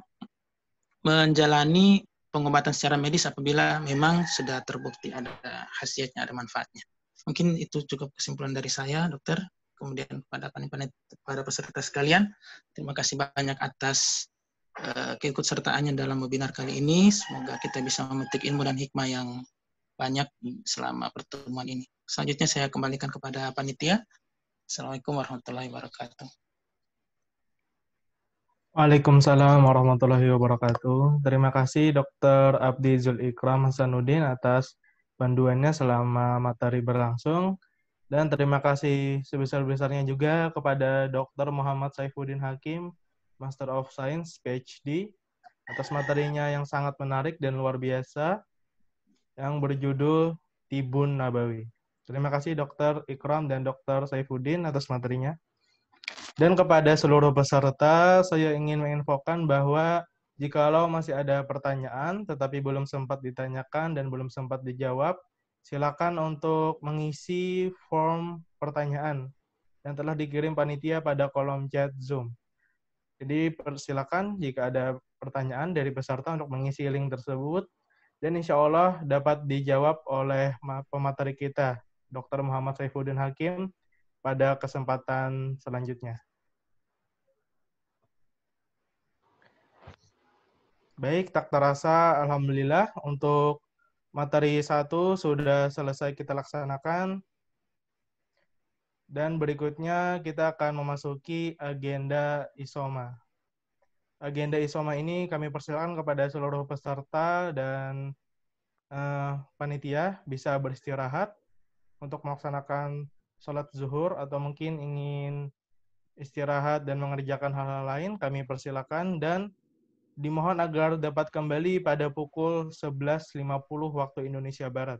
menjalani pengobatan secara medis apabila memang sudah terbukti ada khasiatnya, ada manfaatnya. Mungkin itu cukup kesimpulan dari saya, dokter. Kemudian kepada panitia, para peserta sekalian, terima kasih banyak atas uh, keikutsertaannya dalam webinar kali ini. Semoga kita bisa memetik ilmu dan hikmah yang banyak selama pertemuan ini. Selanjutnya saya kembalikan kepada panitia. Assalamualaikum warahmatullahi wabarakatuh. Waalaikumsalam warahmatullahi wabarakatuh. Terima kasih Dr. Abdi Zul Ikram Hasanuddin atas panduannya selama materi berlangsung. Dan terima kasih sebesar-besarnya juga kepada Dr. Muhammad Saifuddin Hakim, Master of Science, PhD, atas materinya yang sangat menarik dan luar biasa yang berjudul Tibun Nabawi. Terima kasih Dr. Ikram dan Dr. Saifuddin atas materinya. Dan kepada seluruh peserta, saya ingin menginfokan bahwa jikalau masih ada pertanyaan tetapi belum sempat ditanyakan dan belum sempat dijawab, silakan untuk mengisi form pertanyaan yang telah dikirim panitia pada kolom chat Zoom. Jadi persilakan jika ada pertanyaan dari peserta untuk mengisi link tersebut dan insya Allah dapat dijawab oleh pemateri kita, Dr. Muhammad Saifuddin Hakim, pada kesempatan selanjutnya. Baik, tak terasa alhamdulillah untuk materi satu sudah selesai kita laksanakan. Dan berikutnya kita akan memasuki agenda isoma. Agenda isoma ini kami persilakan kepada seluruh peserta dan uh, panitia bisa beristirahat untuk melaksanakan sholat zuhur atau mungkin ingin istirahat dan mengerjakan hal-hal lain, kami persilakan dan dimohon agar dapat kembali pada pukul 11.50 waktu Indonesia Barat.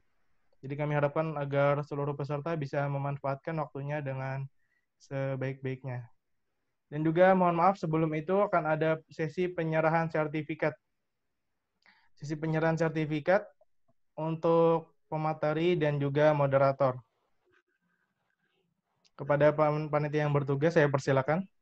Jadi kami harapkan agar seluruh peserta bisa memanfaatkan waktunya dengan sebaik-baiknya. Dan juga mohon maaf sebelum itu akan ada sesi penyerahan sertifikat. Sesi penyerahan sertifikat untuk pemateri dan juga moderator. Kepada panitia yang bertugas saya persilakan.